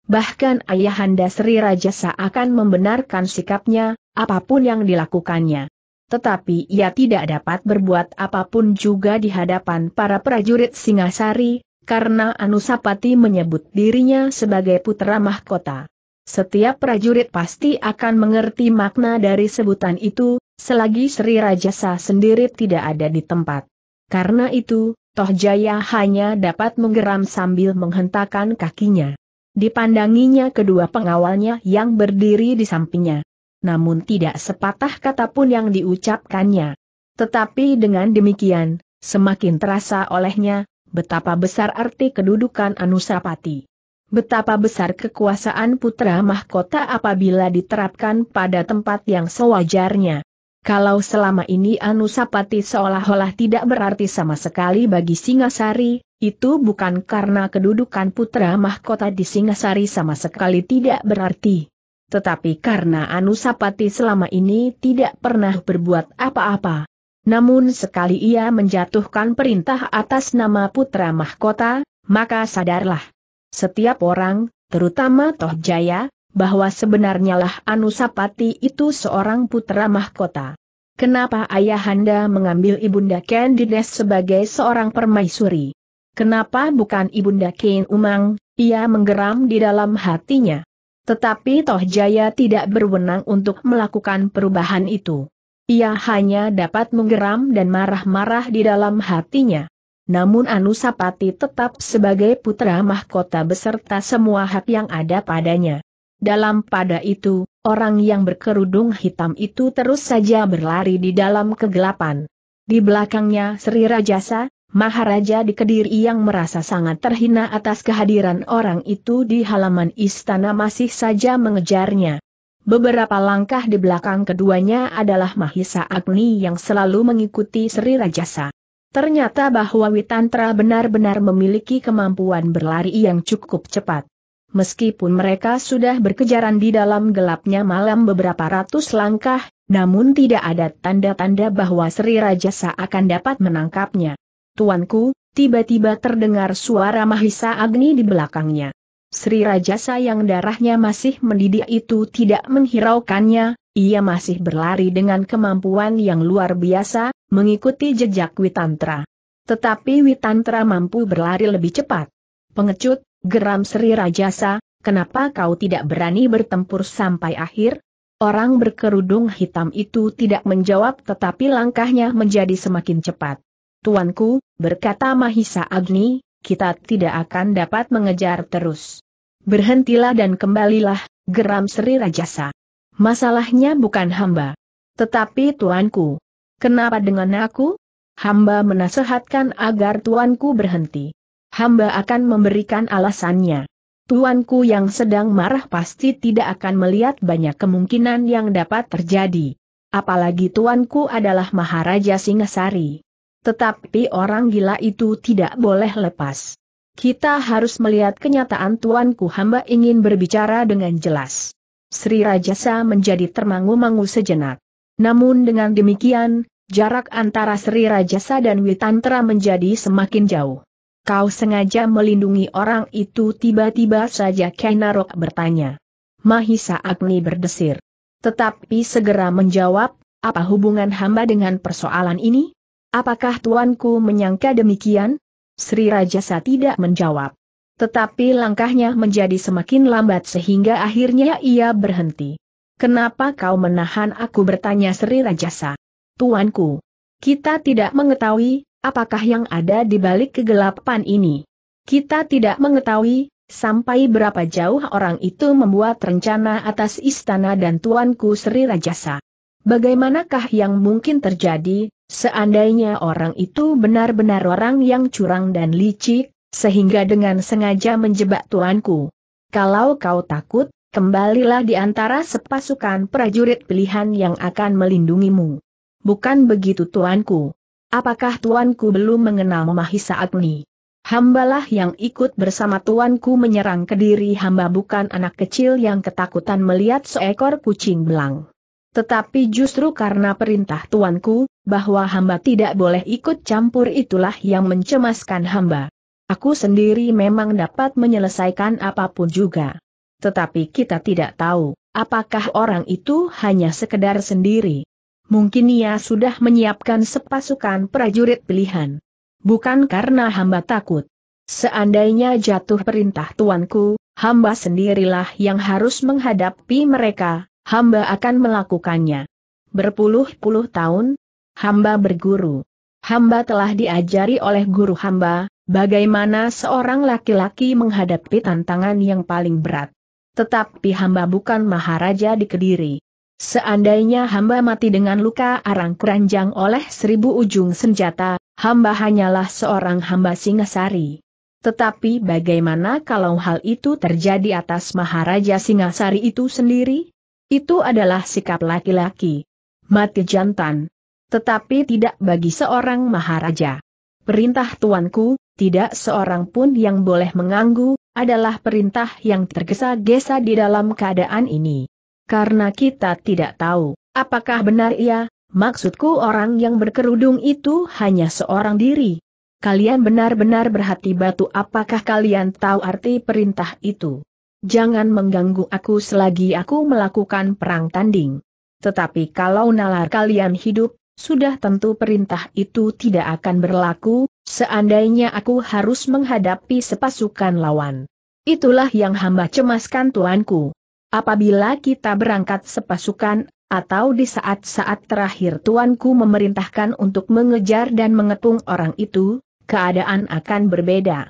Bahkan Ayahanda Sri Rajasa akan membenarkan sikapnya, apapun yang dilakukannya tetapi ia tidak dapat berbuat apapun juga di hadapan para prajurit Singasari, karena Anusapati menyebut dirinya sebagai putra mahkota. Setiap prajurit pasti akan mengerti makna dari sebutan itu, selagi Sri Rajasa sendiri tidak ada di tempat. Karena itu, Tohjaya hanya dapat menggeram sambil menghentakkan kakinya. Dipandanginya kedua pengawalnya yang berdiri di sampingnya namun tidak sepatah kata pun yang diucapkannya. Tetapi dengan demikian, semakin terasa olehnya, betapa besar arti kedudukan Anusapati. Betapa besar kekuasaan putra mahkota apabila diterapkan pada tempat yang sewajarnya. Kalau selama ini Anusapati seolah-olah tidak berarti sama sekali bagi Singasari, itu bukan karena kedudukan putra mahkota di Singasari sama sekali tidak berarti tetapi karena Anusapati selama ini tidak pernah berbuat apa-apa. Namun sekali ia menjatuhkan perintah atas nama putra mahkota, maka sadarlah setiap orang, terutama Tohjaya, bahwa sebenarnya lah Anusapati itu seorang putra mahkota. Kenapa ayahanda mengambil Ibunda Kendines sebagai seorang permaisuri? Kenapa bukan Ibunda Kain Umang, ia menggeram di dalam hatinya. Tetapi Toh Jaya tidak berwenang untuk melakukan perubahan itu. Ia hanya dapat menggeram dan marah-marah di dalam hatinya. Namun Anusapati tetap sebagai putra mahkota beserta semua hak yang ada padanya. Dalam pada itu, orang yang berkerudung hitam itu terus saja berlari di dalam kegelapan. Di belakangnya Sri Rajasa, Maharaja di Kediri yang merasa sangat terhina atas kehadiran orang itu di halaman istana masih saja mengejarnya. Beberapa langkah di belakang keduanya adalah Mahisa Agni yang selalu mengikuti Sri Rajasa. Ternyata bahwa Witantra benar-benar memiliki kemampuan berlari yang cukup cepat. Meskipun mereka sudah berkejaran di dalam gelapnya malam beberapa ratus langkah, namun tidak ada tanda-tanda bahwa Sri Rajasa akan dapat menangkapnya. Tuanku, tiba-tiba terdengar suara Mahisa Agni di belakangnya. Sri Rajasa yang darahnya masih mendidih itu tidak menghiraukannya, ia masih berlari dengan kemampuan yang luar biasa, mengikuti jejak Witantra. Tetapi Witantra mampu berlari lebih cepat. Pengecut, geram Sri Rajasa, kenapa kau tidak berani bertempur sampai akhir? Orang berkerudung hitam itu tidak menjawab tetapi langkahnya menjadi semakin cepat. Tuanku, berkata Mahisa Agni, kita tidak akan dapat mengejar terus. Berhentilah dan kembalilah, geram Sri Rajasa. Masalahnya bukan hamba. Tetapi tuanku. Kenapa dengan aku? Hamba menasehatkan agar tuanku berhenti. Hamba akan memberikan alasannya. Tuanku yang sedang marah pasti tidak akan melihat banyak kemungkinan yang dapat terjadi. Apalagi tuanku adalah Maharaja Singasari. Tetapi orang gila itu tidak boleh lepas. Kita harus melihat kenyataan tuanku hamba ingin berbicara dengan jelas. Sri Rajasa menjadi termangu-mangu sejenak. Namun dengan demikian, jarak antara Sri Rajasa dan Witantra menjadi semakin jauh. Kau sengaja melindungi orang itu tiba-tiba saja Kenarok bertanya. Mahisa Agni berdesir. Tetapi segera menjawab, apa hubungan hamba dengan persoalan ini? Apakah tuanku menyangka demikian? Sri Rajasa tidak menjawab. Tetapi langkahnya menjadi semakin lambat sehingga akhirnya ia berhenti. Kenapa kau menahan aku bertanya Sri Rajasa? Tuanku, kita tidak mengetahui apakah yang ada di balik kegelapan ini. Kita tidak mengetahui sampai berapa jauh orang itu membuat rencana atas istana dan tuanku Sri Rajasa. Bagaimanakah yang mungkin terjadi Seandainya orang itu benar-benar orang yang curang dan licik, sehingga dengan sengaja menjebak tuanku. Kalau kau takut, kembalilah di antara sepasukan prajurit pilihan yang akan melindungimu. Bukan begitu tuanku. Apakah tuanku belum mengenal Mahisa Agni? Hambalah yang ikut bersama tuanku menyerang kediri hamba bukan anak kecil yang ketakutan melihat seekor kucing belang. Tetapi justru karena perintah tuanku, bahwa hamba tidak boleh ikut campur itulah yang mencemaskan hamba. Aku sendiri memang dapat menyelesaikan apapun juga. Tetapi kita tidak tahu, apakah orang itu hanya sekedar sendiri. Mungkin ia sudah menyiapkan sepasukan prajurit pilihan. Bukan karena hamba takut. Seandainya jatuh perintah tuanku, hamba sendirilah yang harus menghadapi mereka, hamba akan melakukannya. Berpuluh-puluh tahun, hamba berguru. Hamba telah diajari oleh guru hamba, bagaimana seorang laki-laki menghadapi tantangan yang paling berat. Tetapi hamba bukan maharaja di Kediri. Seandainya hamba mati dengan luka arang keranjang oleh seribu ujung senjata, hamba hanyalah seorang hamba Singasari. Tetapi bagaimana kalau hal itu terjadi atas Maharaja Singasari itu sendiri? Itu adalah sikap laki-laki. Mati jantan, tetapi tidak bagi seorang maharaja. Perintah tuanku, tidak seorang pun yang boleh mengganggu, adalah perintah yang tergesa-gesa di dalam keadaan ini. Karena kita tidak tahu, apakah benar ia, maksudku orang yang berkerudung itu hanya seorang diri. Kalian benar-benar berhati batu apakah kalian tahu arti perintah itu? Jangan mengganggu aku selagi aku melakukan perang tanding. Tetapi kalau nalar kalian hidup, sudah tentu perintah itu tidak akan berlaku, seandainya aku harus menghadapi sepasukan lawan. Itulah yang hamba cemaskan tuanku. Apabila kita berangkat sepasukan, atau di saat-saat terakhir tuanku memerintahkan untuk mengejar dan mengepung orang itu, keadaan akan berbeda.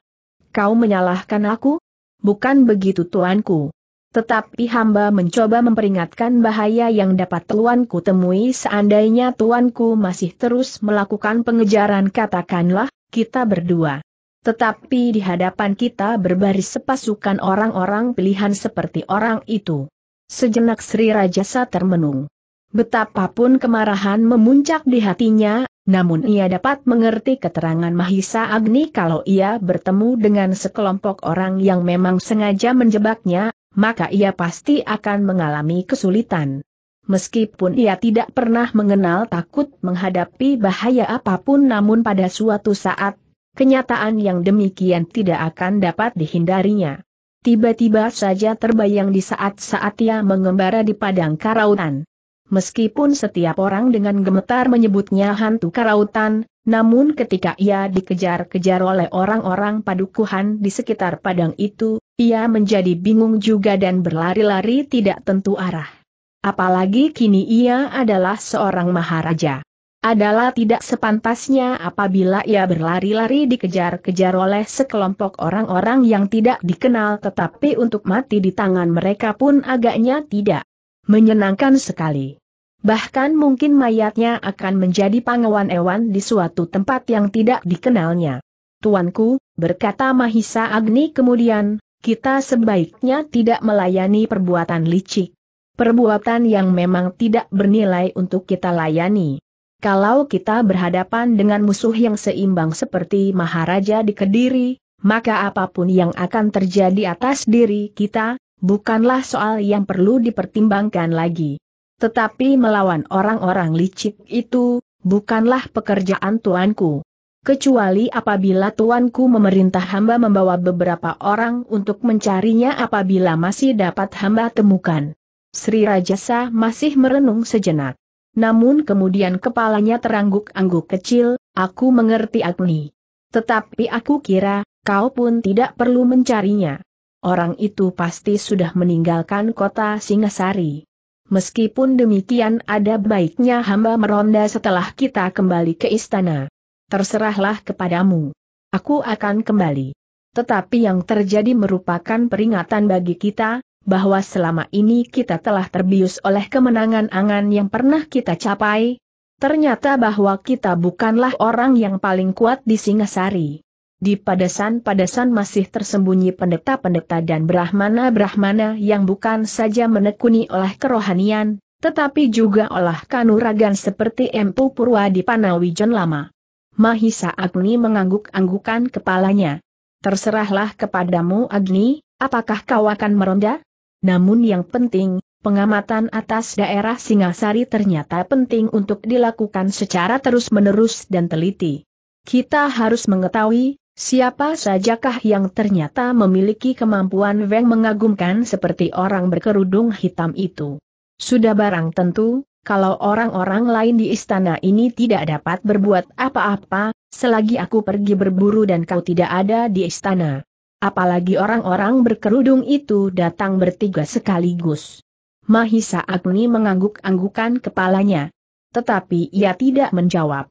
Kau menyalahkan aku? Bukan begitu tuanku. Tetapi hamba mencoba memperingatkan bahaya yang dapat tuanku temui seandainya tuanku masih terus melakukan pengejaran katakanlah, kita berdua. Tetapi di hadapan kita berbaris sepasukan orang-orang pilihan seperti orang itu. Sejenak Sri Rajasa termenung. Betapapun kemarahan memuncak di hatinya, namun ia dapat mengerti keterangan Mahisa Agni kalau ia bertemu dengan sekelompok orang yang memang sengaja menjebaknya, maka ia pasti akan mengalami kesulitan. Meskipun ia tidak pernah mengenal takut menghadapi bahaya apapun namun pada suatu saat, kenyataan yang demikian tidak akan dapat dihindarinya. Tiba-tiba saja terbayang di saat-saat ia mengembara di padang karautan. Meskipun setiap orang dengan gemetar menyebutnya hantu karautan, namun ketika ia dikejar-kejar oleh orang-orang padukuhan di sekitar padang itu, ia menjadi bingung juga dan berlari-lari tidak tentu arah. Apalagi kini ia adalah seorang maharaja. Adalah tidak sepantasnya apabila ia berlari-lari dikejar-kejar oleh sekelompok orang-orang yang tidak dikenal tetapi untuk mati di tangan mereka pun agaknya tidak menyenangkan sekali. Bahkan mungkin mayatnya akan menjadi pangawan ewan di suatu tempat yang tidak dikenalnya. Tuanku, berkata Mahisa Agni kemudian, kita sebaiknya tidak melayani perbuatan licik. Perbuatan yang memang tidak bernilai untuk kita layani. Kalau kita berhadapan dengan musuh yang seimbang seperti Maharaja di Kediri, maka apapun yang akan terjadi atas diri kita, bukanlah soal yang perlu dipertimbangkan lagi. Tetapi melawan orang-orang licik itu, bukanlah pekerjaan tuanku kecuali apabila tuanku memerintah hamba membawa beberapa orang untuk mencarinya apabila masih dapat hamba temukan. Sri Rajasa masih merenung sejenak. Namun kemudian kepalanya terangguk-angguk kecil, aku mengerti Agni. Tetapi aku kira, kau pun tidak perlu mencarinya. Orang itu pasti sudah meninggalkan kota Singasari. Meskipun demikian ada baiknya hamba meronda setelah kita kembali ke istana terserahlah kepadamu. Aku akan kembali. Tetapi yang terjadi merupakan peringatan bagi kita, bahwa selama ini kita telah terbius oleh kemenangan angan yang pernah kita capai. Ternyata bahwa kita bukanlah orang yang paling kuat di Singasari. Di padasan-padasan masih tersembunyi pendeta-pendeta dan brahmana-brahmana yang bukan saja menekuni oleh kerohanian, tetapi juga oleh kanuragan seperti Empu Purwa di Panawijon lama. Mahisa Agni mengangguk-anggukan kepalanya. Terserahlah kepadamu Agni, apakah kau akan meronda? Namun yang penting, pengamatan atas daerah Singasari ternyata penting untuk dilakukan secara terus-menerus dan teliti. Kita harus mengetahui, siapa sajakah yang ternyata memiliki kemampuan Weng mengagumkan seperti orang berkerudung hitam itu. Sudah barang tentu, kalau orang-orang lain di istana ini tidak dapat berbuat apa-apa, selagi aku pergi berburu dan kau tidak ada di istana. Apalagi orang-orang berkerudung itu datang bertiga sekaligus. Mahisa Agni mengangguk-anggukan kepalanya. Tetapi ia tidak menjawab.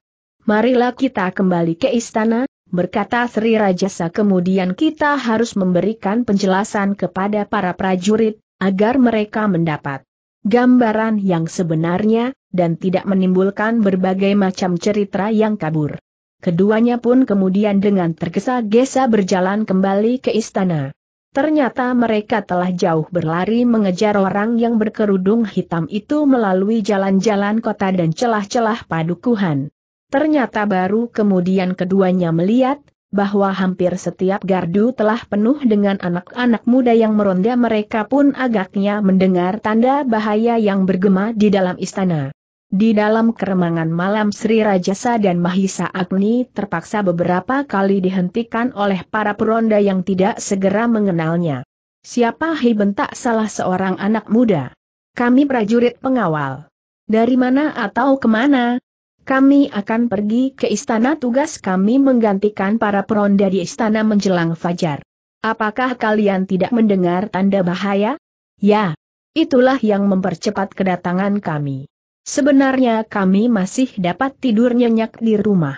Marilah kita kembali ke istana, berkata Sri Rajasa kemudian kita harus memberikan penjelasan kepada para prajurit, agar mereka mendapat gambaran yang sebenarnya, dan tidak menimbulkan berbagai macam cerita yang kabur. Keduanya pun kemudian dengan tergesa-gesa berjalan kembali ke istana. Ternyata mereka telah jauh berlari mengejar orang yang berkerudung hitam itu melalui jalan-jalan kota dan celah-celah padukuhan. Ternyata baru kemudian keduanya melihat, bahwa hampir setiap gardu telah penuh dengan anak-anak muda yang meronda mereka pun agaknya mendengar tanda bahaya yang bergema di dalam istana. Di dalam keremangan malam Sri Rajasa dan Mahisa Agni terpaksa beberapa kali dihentikan oleh para peronda yang tidak segera mengenalnya. Siapa Hei, bentak salah seorang anak muda? Kami prajurit pengawal. Dari mana atau kemana? Kami akan pergi ke istana tugas kami menggantikan para peronda di istana menjelang fajar. Apakah kalian tidak mendengar tanda bahaya? Ya, itulah yang mempercepat kedatangan kami. Sebenarnya kami masih dapat tidur nyenyak di rumah.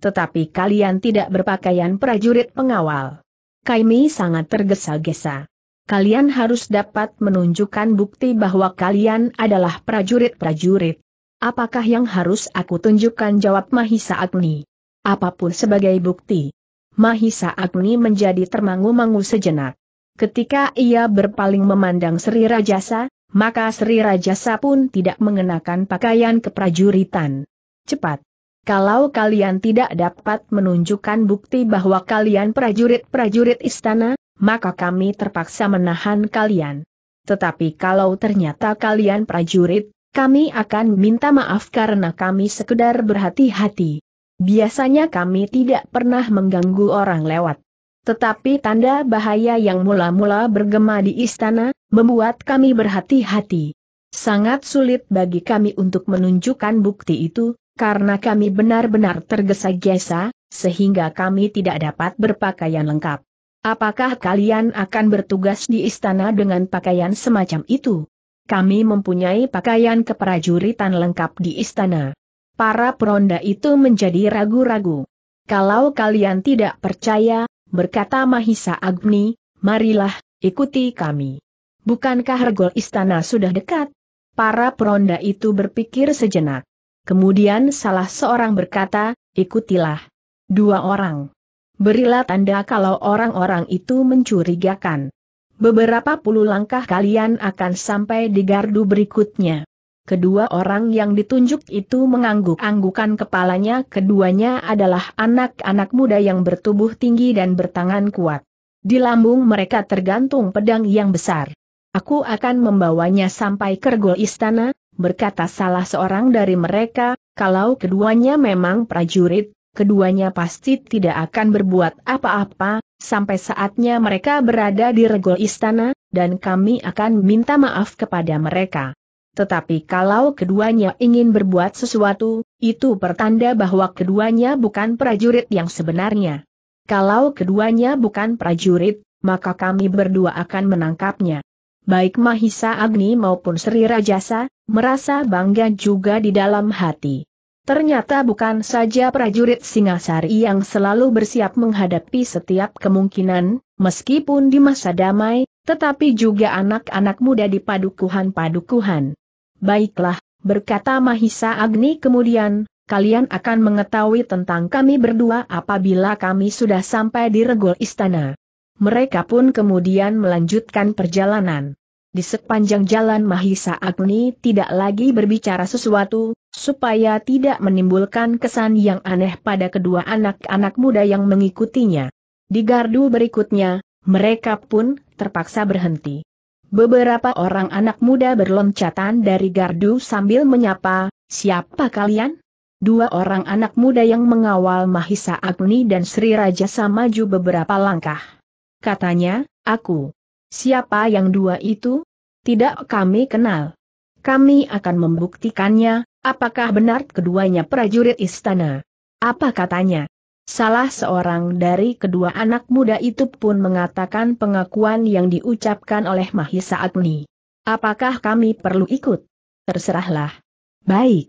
Tetapi kalian tidak berpakaian prajurit pengawal. Kami sangat tergesa-gesa kalian harus dapat menunjukkan bukti bahwa kalian adalah prajurit-prajurit. Apakah yang harus aku tunjukkan jawab Mahisa Agni? Apapun sebagai bukti. Mahisa Agni menjadi termangu-mangu sejenak. Ketika ia berpaling memandang Sri Rajasa, maka Sri Rajasa pun tidak mengenakan pakaian keprajuritan. Cepat! Kalau kalian tidak dapat menunjukkan bukti bahwa kalian prajurit-prajurit istana, maka kami terpaksa menahan kalian. Tetapi kalau ternyata kalian prajurit, kami akan minta maaf karena kami sekedar berhati-hati. Biasanya kami tidak pernah mengganggu orang lewat. Tetapi tanda bahaya yang mula-mula bergema di istana, membuat kami berhati-hati. Sangat sulit bagi kami untuk menunjukkan bukti itu, karena kami benar-benar tergesa-gesa, sehingga kami tidak dapat berpakaian lengkap. Apakah kalian akan bertugas di istana dengan pakaian semacam itu? Kami mempunyai pakaian keprajuritan lengkap di istana. Para peronda itu menjadi ragu-ragu. Kalau kalian tidak percaya, berkata Mahisa Agni, marilah, ikuti kami. Bukankah regol istana sudah dekat? Para peronda itu berpikir sejenak. Kemudian salah seorang berkata, ikutilah. Dua orang. Berilah tanda kalau orang-orang itu mencurigakan. Beberapa puluh langkah kalian akan sampai di gardu berikutnya. Kedua orang yang ditunjuk itu mengangguk-anggukan kepalanya keduanya adalah anak-anak muda yang bertubuh tinggi dan bertangan kuat. Di lambung mereka tergantung pedang yang besar. Aku akan membawanya sampai gol istana, berkata salah seorang dari mereka, kalau keduanya memang prajurit, keduanya pasti tidak akan berbuat apa-apa, sampai saatnya mereka berada di regol istana, dan kami akan minta maaf kepada mereka. Tetapi kalau keduanya ingin berbuat sesuatu, itu pertanda bahwa keduanya bukan prajurit yang sebenarnya. Kalau keduanya bukan prajurit, maka kami berdua akan menangkapnya. Baik Mahisa Agni maupun Sri Rajasa, merasa bangga juga di dalam hati. Ternyata bukan saja prajurit Singasari yang selalu bersiap menghadapi setiap kemungkinan, meskipun di masa damai, tetapi juga anak-anak muda di padukuhan-padukuhan. Baiklah, berkata Mahisa Agni kemudian, kalian akan mengetahui tentang kami berdua apabila kami sudah sampai di regol istana. Mereka pun kemudian melanjutkan perjalanan. Di sepanjang jalan Mahisa Agni tidak lagi berbicara sesuatu, supaya tidak menimbulkan kesan yang aneh pada kedua anak-anak muda yang mengikutinya. Di gardu berikutnya, mereka pun terpaksa berhenti. Beberapa orang anak muda berloncatan dari gardu sambil menyapa, siapa kalian? Dua orang anak muda yang mengawal Mahisa Agni dan Sri Raja Samaju beberapa langkah. Katanya, aku. Siapa yang dua itu? Tidak kami kenal. Kami akan membuktikannya, Apakah benar keduanya prajurit istana? Apa katanya? Salah seorang dari kedua anak muda itu pun mengatakan pengakuan yang diucapkan oleh Mahisa Agni. Apakah kami perlu ikut? Terserahlah. Baik.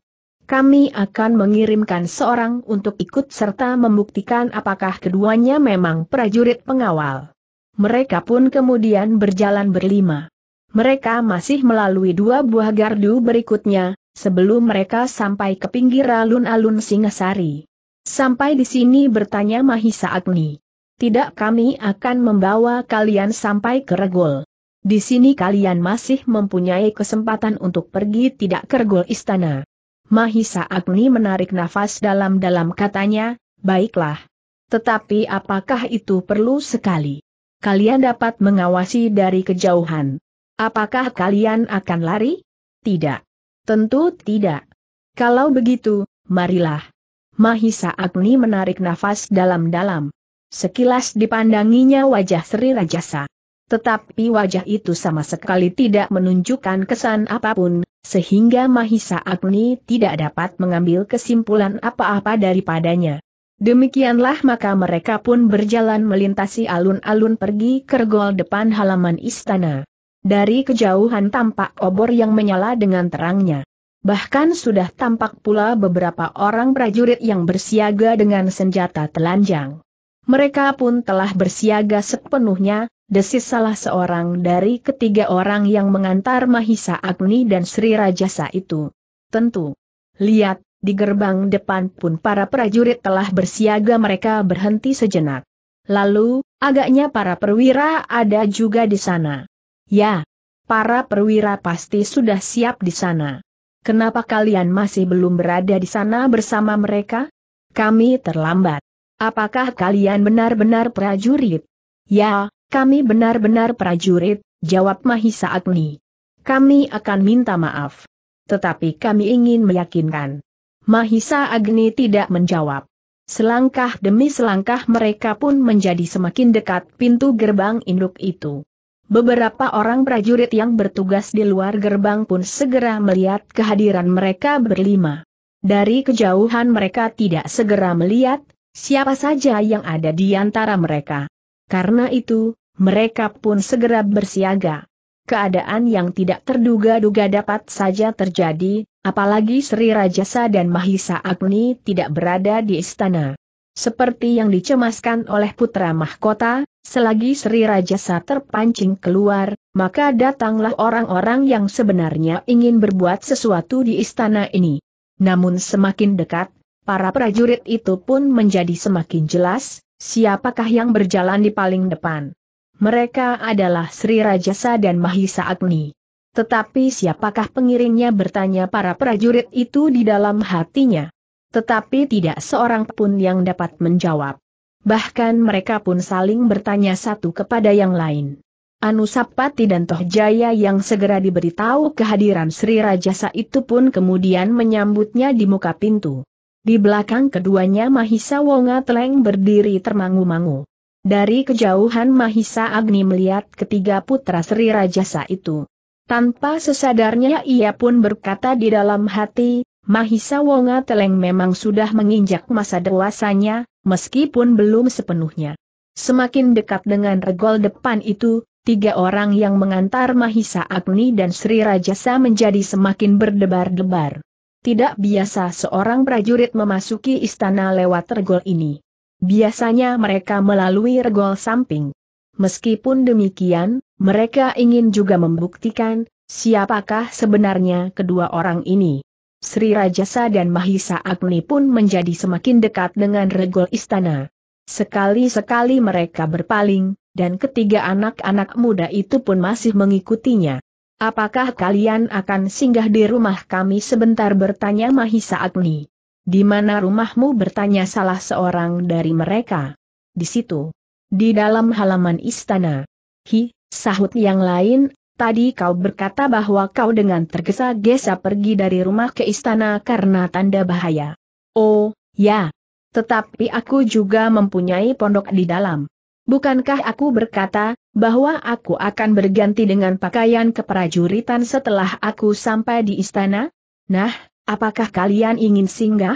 Kami akan mengirimkan seorang untuk ikut serta membuktikan apakah keduanya memang prajurit pengawal. Mereka pun kemudian berjalan berlima. Mereka masih melalui dua buah gardu berikutnya, sebelum mereka sampai ke pinggir alun-alun Singasari. Sampai di sini bertanya Mahisa Agni. Tidak kami akan membawa kalian sampai ke Regol. Di sini kalian masih mempunyai kesempatan untuk pergi tidak ke Regol Istana. Mahisa Agni menarik nafas dalam-dalam katanya, baiklah. Tetapi apakah itu perlu sekali? Kalian dapat mengawasi dari kejauhan. Apakah kalian akan lari? Tidak. Tentu tidak. Kalau begitu, marilah. Mahisa Agni menarik nafas dalam-dalam. Sekilas dipandanginya wajah Sri Rajasa. Tetapi wajah itu sama sekali tidak menunjukkan kesan apapun, sehingga Mahisa Agni tidak dapat mengambil kesimpulan apa-apa daripadanya. Demikianlah maka mereka pun berjalan melintasi alun-alun pergi ke gol depan halaman istana. Dari kejauhan tampak obor yang menyala dengan terangnya. Bahkan sudah tampak pula beberapa orang prajurit yang bersiaga dengan senjata telanjang. Mereka pun telah bersiaga sepenuhnya, desis salah seorang dari ketiga orang yang mengantar Mahisa Agni dan Sri Rajasa itu. Tentu. Lihat, di gerbang depan pun para prajurit telah bersiaga mereka berhenti sejenak. Lalu, agaknya para perwira ada juga di sana. Ya, para perwira pasti sudah siap di sana. Kenapa kalian masih belum berada di sana bersama mereka? Kami terlambat. Apakah kalian benar-benar prajurit? Ya, kami benar-benar prajurit, jawab Mahisa Agni. Kami akan minta maaf. Tetapi kami ingin meyakinkan. Mahisa Agni tidak menjawab. Selangkah demi selangkah mereka pun menjadi semakin dekat pintu gerbang induk itu. Beberapa orang prajurit yang bertugas di luar gerbang pun segera melihat kehadiran mereka berlima. Dari kejauhan mereka tidak segera melihat siapa saja yang ada di antara mereka. Karena itu, mereka pun segera bersiaga. Keadaan yang tidak terduga-duga dapat saja terjadi, apalagi Sri Rajasa dan Mahisa Agni tidak berada di istana. Seperti yang dicemaskan oleh putra mahkota, Selagi Sri Rajasa terpancing keluar, maka datanglah orang-orang yang sebenarnya ingin berbuat sesuatu di istana ini. Namun semakin dekat, para prajurit itu pun menjadi semakin jelas, siapakah yang berjalan di paling depan. Mereka adalah Sri Rajasa dan Mahisa Agni. Tetapi siapakah pengiringnya bertanya para prajurit itu di dalam hatinya. Tetapi tidak seorang pun yang dapat menjawab. Bahkan mereka pun saling bertanya satu kepada yang lain. Anusapati dan Tohjaya yang segera diberitahu kehadiran Sri Rajasa itu pun kemudian menyambutnya di muka pintu. Di belakang keduanya Mahisa Wonga Teleng berdiri termangu-mangu. Dari kejauhan Mahisa Agni melihat ketiga putra Sri Rajasa itu. Tanpa sesadarnya ia pun berkata di dalam hati, Mahisa Wonga Teleng memang sudah menginjak masa dewasanya, meskipun belum sepenuhnya. Semakin dekat dengan regol depan itu, tiga orang yang mengantar Mahisa Agni dan Sri Rajasa menjadi semakin berdebar-debar. Tidak biasa seorang prajurit memasuki istana lewat regol ini. Biasanya mereka melalui regol samping. Meskipun demikian, mereka ingin juga membuktikan siapakah sebenarnya kedua orang ini. Sri Rajasa dan Mahisa Agni pun menjadi semakin dekat dengan regol istana. Sekali-sekali mereka berpaling, dan ketiga anak-anak muda itu pun masih mengikutinya. Apakah kalian akan singgah di rumah kami sebentar bertanya Mahisa Agni. Di mana rumahmu bertanya salah seorang dari mereka. Di situ. Di dalam halaman istana. Hi, sahut yang lain, Tadi kau berkata bahwa kau dengan tergesa-gesa pergi dari rumah ke istana karena tanda bahaya. Oh, ya. Tetapi aku juga mempunyai pondok di dalam. Bukankah aku berkata, bahwa aku akan berganti dengan pakaian keprajuritan setelah aku sampai di istana? Nah, apakah kalian ingin singgah?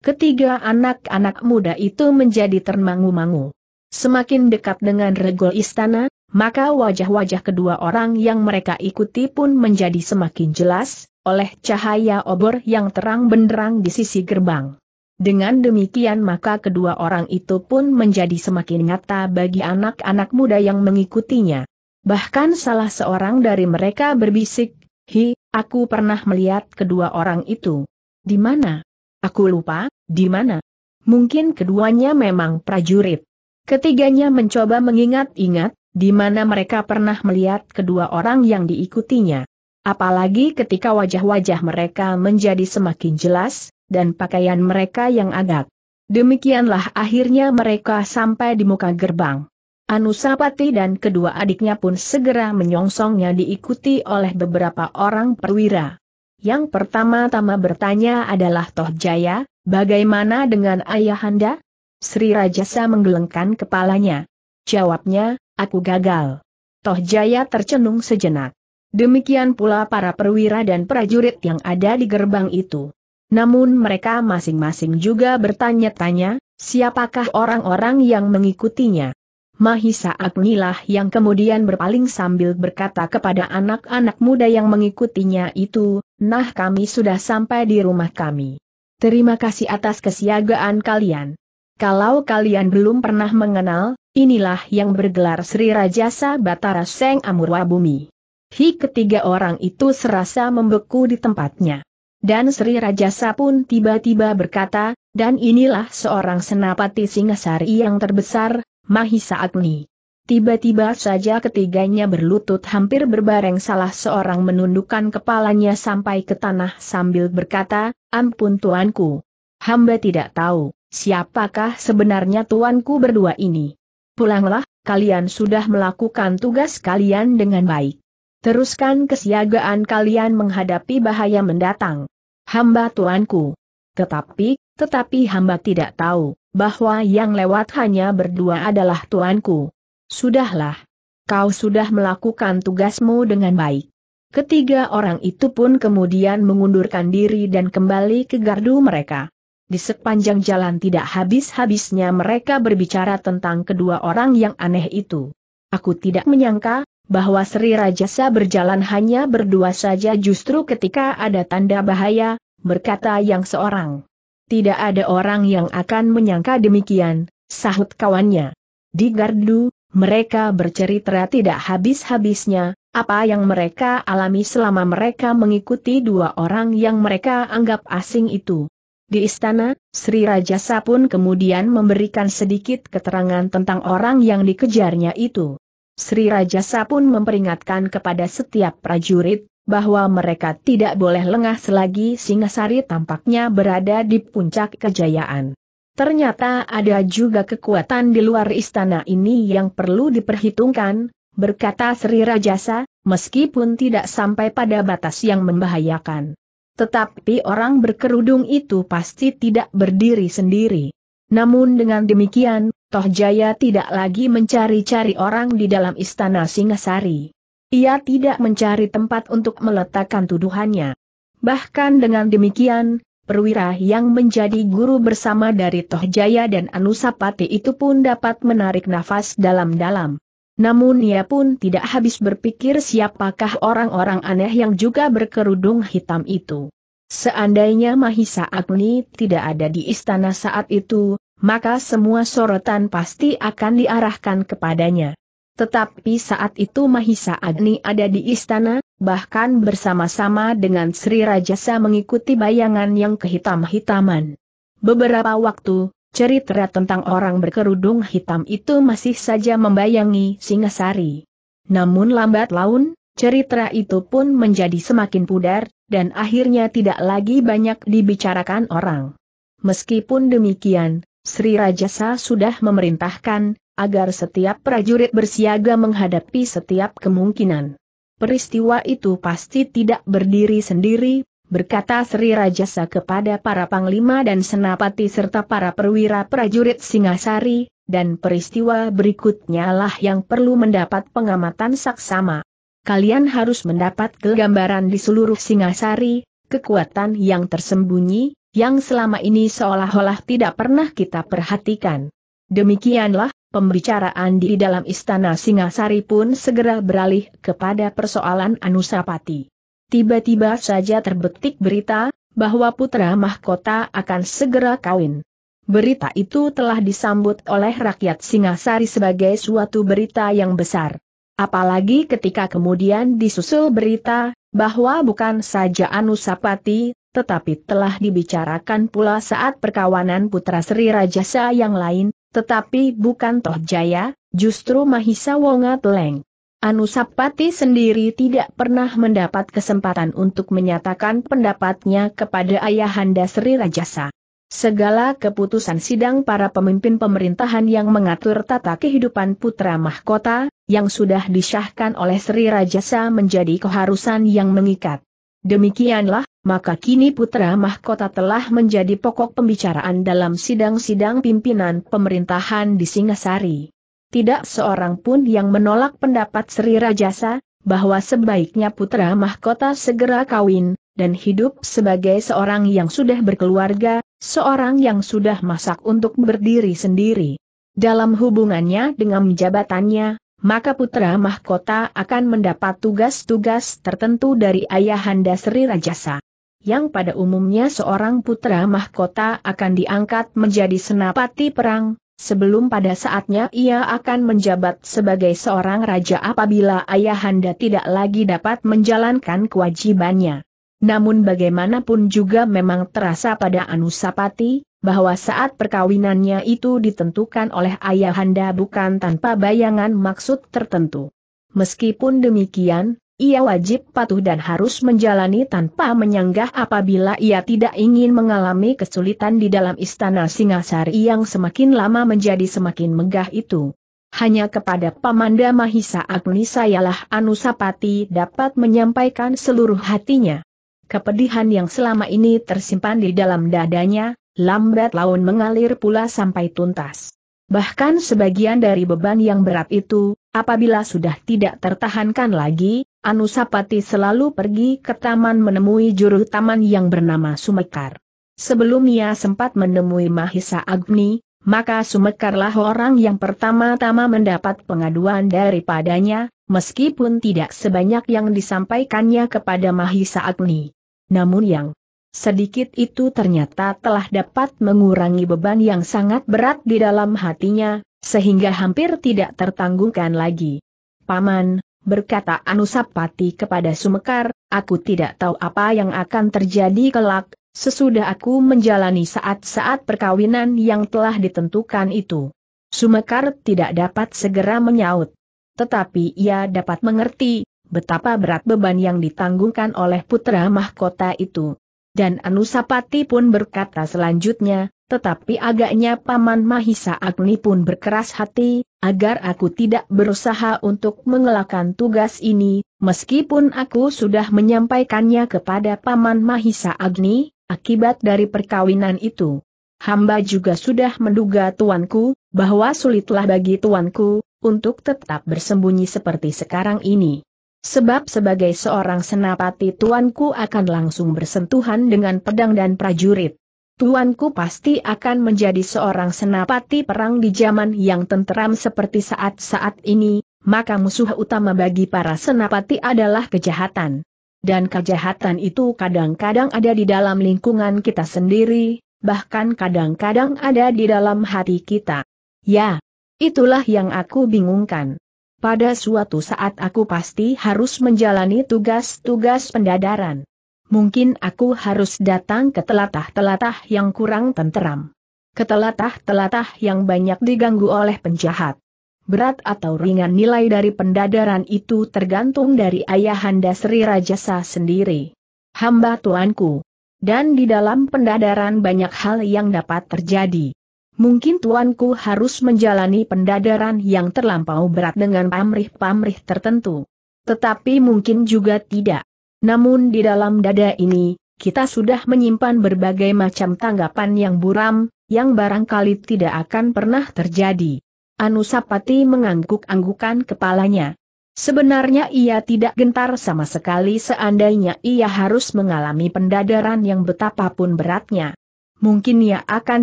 Ketiga anak-anak muda itu menjadi termangu-mangu. Semakin dekat dengan regol istana, maka wajah-wajah kedua orang yang mereka ikuti pun menjadi semakin jelas, oleh cahaya obor yang terang benderang di sisi gerbang. Dengan demikian maka kedua orang itu pun menjadi semakin nyata bagi anak-anak muda yang mengikutinya. Bahkan salah seorang dari mereka berbisik, Hi, aku pernah melihat kedua orang itu. Di mana? Aku lupa, di mana? Mungkin keduanya memang prajurit. Ketiganya mencoba mengingat-ingat, di mana mereka pernah melihat kedua orang yang diikutinya. Apalagi ketika wajah-wajah mereka menjadi semakin jelas, dan pakaian mereka yang agak. Demikianlah akhirnya mereka sampai di muka gerbang. Anusapati dan kedua adiknya pun segera menyongsongnya diikuti oleh beberapa orang perwira. Yang pertama-tama bertanya adalah Toh Jaya, bagaimana dengan ayahanda? Sri Rajasa menggelengkan kepalanya. Jawabnya, aku gagal. Toh Jaya tercenung sejenak. Demikian pula para perwira dan prajurit yang ada di gerbang itu. Namun mereka masing-masing juga bertanya-tanya, siapakah orang-orang yang mengikutinya. Mahisa Agnilah yang kemudian berpaling sambil berkata kepada anak-anak muda yang mengikutinya itu, nah kami sudah sampai di rumah kami. Terima kasih atas kesiagaan kalian. Kalau kalian belum pernah mengenal, inilah yang bergelar Sri Rajasa Batara Seng Amurwa Bumi. Hi ketiga orang itu serasa membeku di tempatnya. Dan Sri Rajasa pun tiba-tiba berkata, dan inilah seorang senapati Singasari yang terbesar, Mahisa Agni. Tiba-tiba saja ketiganya berlutut hampir berbareng salah seorang menundukkan kepalanya sampai ke tanah sambil berkata, Ampun tuanku. Hamba tidak tahu siapakah sebenarnya tuanku berdua ini? Pulanglah, kalian sudah melakukan tugas kalian dengan baik. Teruskan kesiagaan kalian menghadapi bahaya mendatang. Hamba tuanku. Tetapi, tetapi hamba tidak tahu, bahwa yang lewat hanya berdua adalah tuanku. Sudahlah. Kau sudah melakukan tugasmu dengan baik. Ketiga orang itu pun kemudian mengundurkan diri dan kembali ke gardu mereka. Di sepanjang jalan tidak habis-habisnya mereka berbicara tentang kedua orang yang aneh itu. Aku tidak menyangka, bahwa Sri Rajasa berjalan hanya berdua saja justru ketika ada tanda bahaya, berkata yang seorang. Tidak ada orang yang akan menyangka demikian, sahut kawannya. Di Gardu, mereka bercerita tidak habis-habisnya, apa yang mereka alami selama mereka mengikuti dua orang yang mereka anggap asing itu. Di istana, Sri Rajasa pun kemudian memberikan sedikit keterangan tentang orang yang dikejarnya itu. Sri Rajasa pun memperingatkan kepada setiap prajurit, bahwa mereka tidak boleh lengah selagi Singasari tampaknya berada di puncak kejayaan. Ternyata ada juga kekuatan di luar istana ini yang perlu diperhitungkan, berkata Sri Rajasa, meskipun tidak sampai pada batas yang membahayakan. Tetapi orang berkerudung itu pasti tidak berdiri sendiri. Namun dengan demikian, Tohjaya tidak lagi mencari-cari orang di dalam istana Singasari. Ia tidak mencari tempat untuk meletakkan tuduhannya. Bahkan dengan demikian, perwira yang menjadi guru bersama dari Tohjaya Jaya dan Anusapati itu pun dapat menarik nafas dalam-dalam. Namun ia pun tidak habis berpikir siapakah orang-orang aneh yang juga berkerudung hitam itu. Seandainya Mahisa Agni tidak ada di istana saat itu, maka semua sorotan pasti akan diarahkan kepadanya. Tetapi saat itu Mahisa Agni ada di istana, bahkan bersama-sama dengan Sri Rajasa mengikuti bayangan yang kehitam-hitaman. Beberapa waktu, Cerita tentang orang berkerudung hitam itu masih saja membayangi Singasari. Namun lambat laun, cerita itu pun menjadi semakin pudar, dan akhirnya tidak lagi banyak dibicarakan orang. Meskipun demikian, Sri Rajasa sudah memerintahkan, agar setiap prajurit bersiaga menghadapi setiap kemungkinan. Peristiwa itu pasti tidak berdiri sendiri, berkata Sri Rajasa kepada para panglima dan senapati serta para perwira prajurit Singasari, dan peristiwa berikutnya lah yang perlu mendapat pengamatan saksama. Kalian harus mendapat gambaran di seluruh Singasari, kekuatan yang tersembunyi, yang selama ini seolah-olah tidak pernah kita perhatikan. Demikianlah, pembicaraan di dalam istana Singasari pun segera beralih kepada persoalan Anusapati. Tiba-tiba saja terbetik berita, bahwa putra mahkota akan segera kawin. Berita itu telah disambut oleh rakyat Singasari sebagai suatu berita yang besar. Apalagi ketika kemudian disusul berita, bahwa bukan saja Anusapati, tetapi telah dibicarakan pula saat perkawanan putra Sri Rajasa yang lain, tetapi bukan Tohjaya, justru Mahisa Wonga Teleng. Anusapati sendiri tidak pernah mendapat kesempatan untuk menyatakan pendapatnya kepada Ayahanda Sri Rajasa. Segala keputusan sidang para pemimpin pemerintahan yang mengatur tata kehidupan putra mahkota, yang sudah disahkan oleh Sri Rajasa menjadi keharusan yang mengikat. Demikianlah, maka kini putra mahkota telah menjadi pokok pembicaraan dalam sidang-sidang pimpinan pemerintahan di Singasari. Tidak seorang pun yang menolak pendapat Sri Rajasa, bahwa sebaiknya putra mahkota segera kawin, dan hidup sebagai seorang yang sudah berkeluarga, seorang yang sudah masak untuk berdiri sendiri. Dalam hubungannya dengan jabatannya, maka putra mahkota akan mendapat tugas-tugas tertentu dari ayahanda Sri Rajasa. Yang pada umumnya seorang putra mahkota akan diangkat menjadi senapati perang, sebelum pada saatnya ia akan menjabat sebagai seorang raja apabila ayahanda tidak lagi dapat menjalankan kewajibannya. Namun bagaimanapun juga memang terasa pada Anusapati, bahwa saat perkawinannya itu ditentukan oleh ayahanda bukan tanpa bayangan maksud tertentu. Meskipun demikian, ia wajib patuh dan harus menjalani tanpa menyanggah apabila ia tidak ingin mengalami kesulitan di dalam istana Singasari yang semakin lama menjadi semakin megah itu. Hanya kepada Pamanda Mahisa Agni sayalah Anusapati dapat menyampaikan seluruh hatinya. Kepedihan yang selama ini tersimpan di dalam dadanya, lambat laun mengalir pula sampai tuntas. Bahkan sebagian dari beban yang berat itu, apabila sudah tidak tertahankan lagi, Anusapati selalu pergi ke taman menemui juru taman yang bernama Sumekar. Sebelum ia sempat menemui Mahisa Agni, maka Sumekarlah orang yang pertama-tama mendapat pengaduan daripadanya, meskipun tidak sebanyak yang disampaikannya kepada Mahisa Agni. Namun yang sedikit itu ternyata telah dapat mengurangi beban yang sangat berat di dalam hatinya, sehingga hampir tidak tertanggungkan lagi. Paman, berkata Anusapati kepada Sumekar, aku tidak tahu apa yang akan terjadi kelak, sesudah aku menjalani saat-saat perkawinan yang telah ditentukan itu. Sumekar tidak dapat segera menyaut. Tetapi ia dapat mengerti, betapa berat beban yang ditanggungkan oleh putra mahkota itu. Dan Anusapati pun berkata selanjutnya, tetapi agaknya Paman Mahisa Agni pun berkeras hati, agar aku tidak berusaha untuk mengelakkan tugas ini, meskipun aku sudah menyampaikannya kepada Paman Mahisa Agni, akibat dari perkawinan itu. Hamba juga sudah menduga tuanku, bahwa sulitlah bagi tuanku, untuk tetap bersembunyi seperti sekarang ini. Sebab sebagai seorang senapati tuanku akan langsung bersentuhan dengan pedang dan prajurit tuanku pasti akan menjadi seorang senapati perang di zaman yang tenteram seperti saat-saat ini, maka musuh utama bagi para senapati adalah kejahatan. Dan kejahatan itu kadang-kadang ada di dalam lingkungan kita sendiri, bahkan kadang-kadang ada di dalam hati kita. Ya, itulah yang aku bingungkan. Pada suatu saat aku pasti harus menjalani tugas-tugas pendadaran mungkin aku harus datang ke telatah-telatah yang kurang tenteram. ketelatah telatah-telatah yang banyak diganggu oleh penjahat. Berat atau ringan nilai dari pendadaran itu tergantung dari ayahanda Sri Rajasa sendiri. Hamba tuanku. Dan di dalam pendadaran banyak hal yang dapat terjadi. Mungkin tuanku harus menjalani pendadaran yang terlampau berat dengan pamrih-pamrih tertentu. Tetapi mungkin juga tidak. Namun di dalam dada ini, kita sudah menyimpan berbagai macam tanggapan yang buram, yang barangkali tidak akan pernah terjadi. Anusapati mengangguk-anggukan kepalanya. Sebenarnya ia tidak gentar sama sekali seandainya ia harus mengalami pendadaran yang betapapun beratnya mungkin ia akan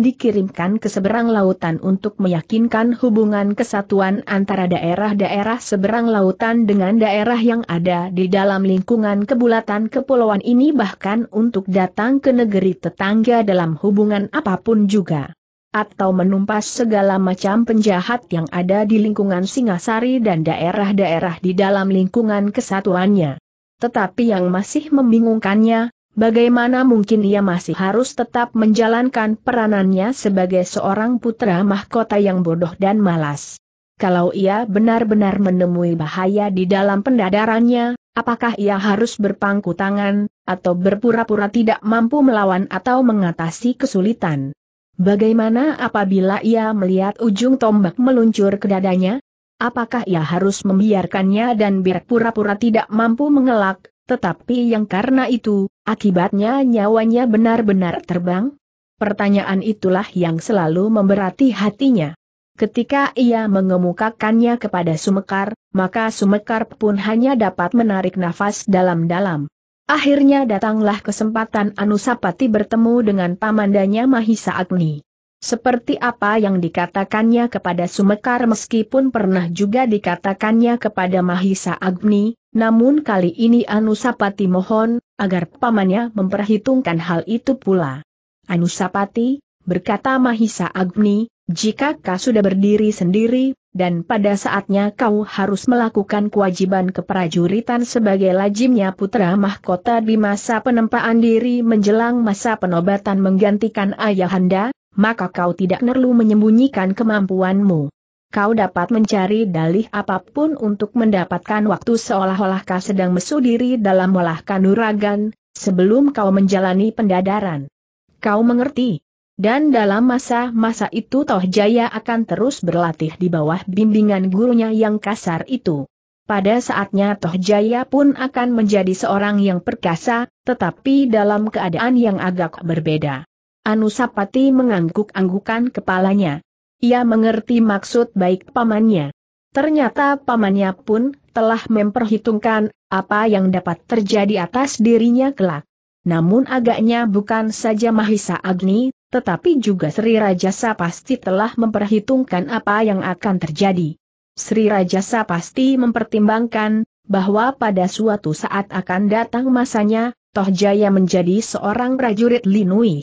dikirimkan ke seberang lautan untuk meyakinkan hubungan kesatuan antara daerah-daerah seberang lautan dengan daerah yang ada di dalam lingkungan kebulatan kepulauan ini bahkan untuk datang ke negeri tetangga dalam hubungan apapun juga. Atau menumpas segala macam penjahat yang ada di lingkungan Singasari dan daerah-daerah di dalam lingkungan kesatuannya. Tetapi yang masih membingungkannya, Bagaimana mungkin ia masih harus tetap menjalankan peranannya sebagai seorang putra mahkota yang bodoh dan malas? Kalau ia benar-benar menemui bahaya di dalam pendadarannya, apakah ia harus berpangku tangan, atau berpura-pura tidak mampu melawan atau mengatasi kesulitan? Bagaimana apabila ia melihat ujung tombak meluncur ke dadanya? Apakah ia harus membiarkannya dan berpura-pura tidak mampu mengelak, tetapi yang karena itu, akibatnya nyawanya benar-benar terbang? Pertanyaan itulah yang selalu memberati hatinya. Ketika ia mengemukakannya kepada Sumekar, maka Sumekar pun hanya dapat menarik nafas dalam-dalam. Akhirnya datanglah kesempatan Anusapati bertemu dengan pamandanya Mahisa Agni. Seperti apa yang dikatakannya kepada Sumekar meskipun pernah juga dikatakannya kepada Mahisa Agni, namun kali ini Anusapati mohon, agar pamannya memperhitungkan hal itu pula. Anusapati, berkata Mahisa Agni, jika kau sudah berdiri sendiri, dan pada saatnya kau harus melakukan kewajiban keprajuritan sebagai lajimnya putra mahkota di masa penempaan diri menjelang masa penobatan menggantikan ayahanda, maka kau tidak perlu menyembunyikan kemampuanmu kau dapat mencari dalih apapun untuk mendapatkan waktu seolah-olah kau sedang mesu diri dalam olah kanuragan, sebelum kau menjalani pendadaran. Kau mengerti? Dan dalam masa-masa itu Toh Jaya akan terus berlatih di bawah bimbingan gurunya yang kasar itu. Pada saatnya Toh Jaya pun akan menjadi seorang yang perkasa, tetapi dalam keadaan yang agak berbeda. Anusapati mengangguk-anggukan kepalanya. Ia mengerti maksud baik pamannya. Ternyata pamannya pun telah memperhitungkan apa yang dapat terjadi atas dirinya kelak. Namun agaknya bukan saja Mahisa Agni, tetapi juga Sri Rajasa pasti telah memperhitungkan apa yang akan terjadi. Sri Rajasa pasti mempertimbangkan bahwa pada suatu saat akan datang masanya, Toh Jaya menjadi seorang prajurit Linui.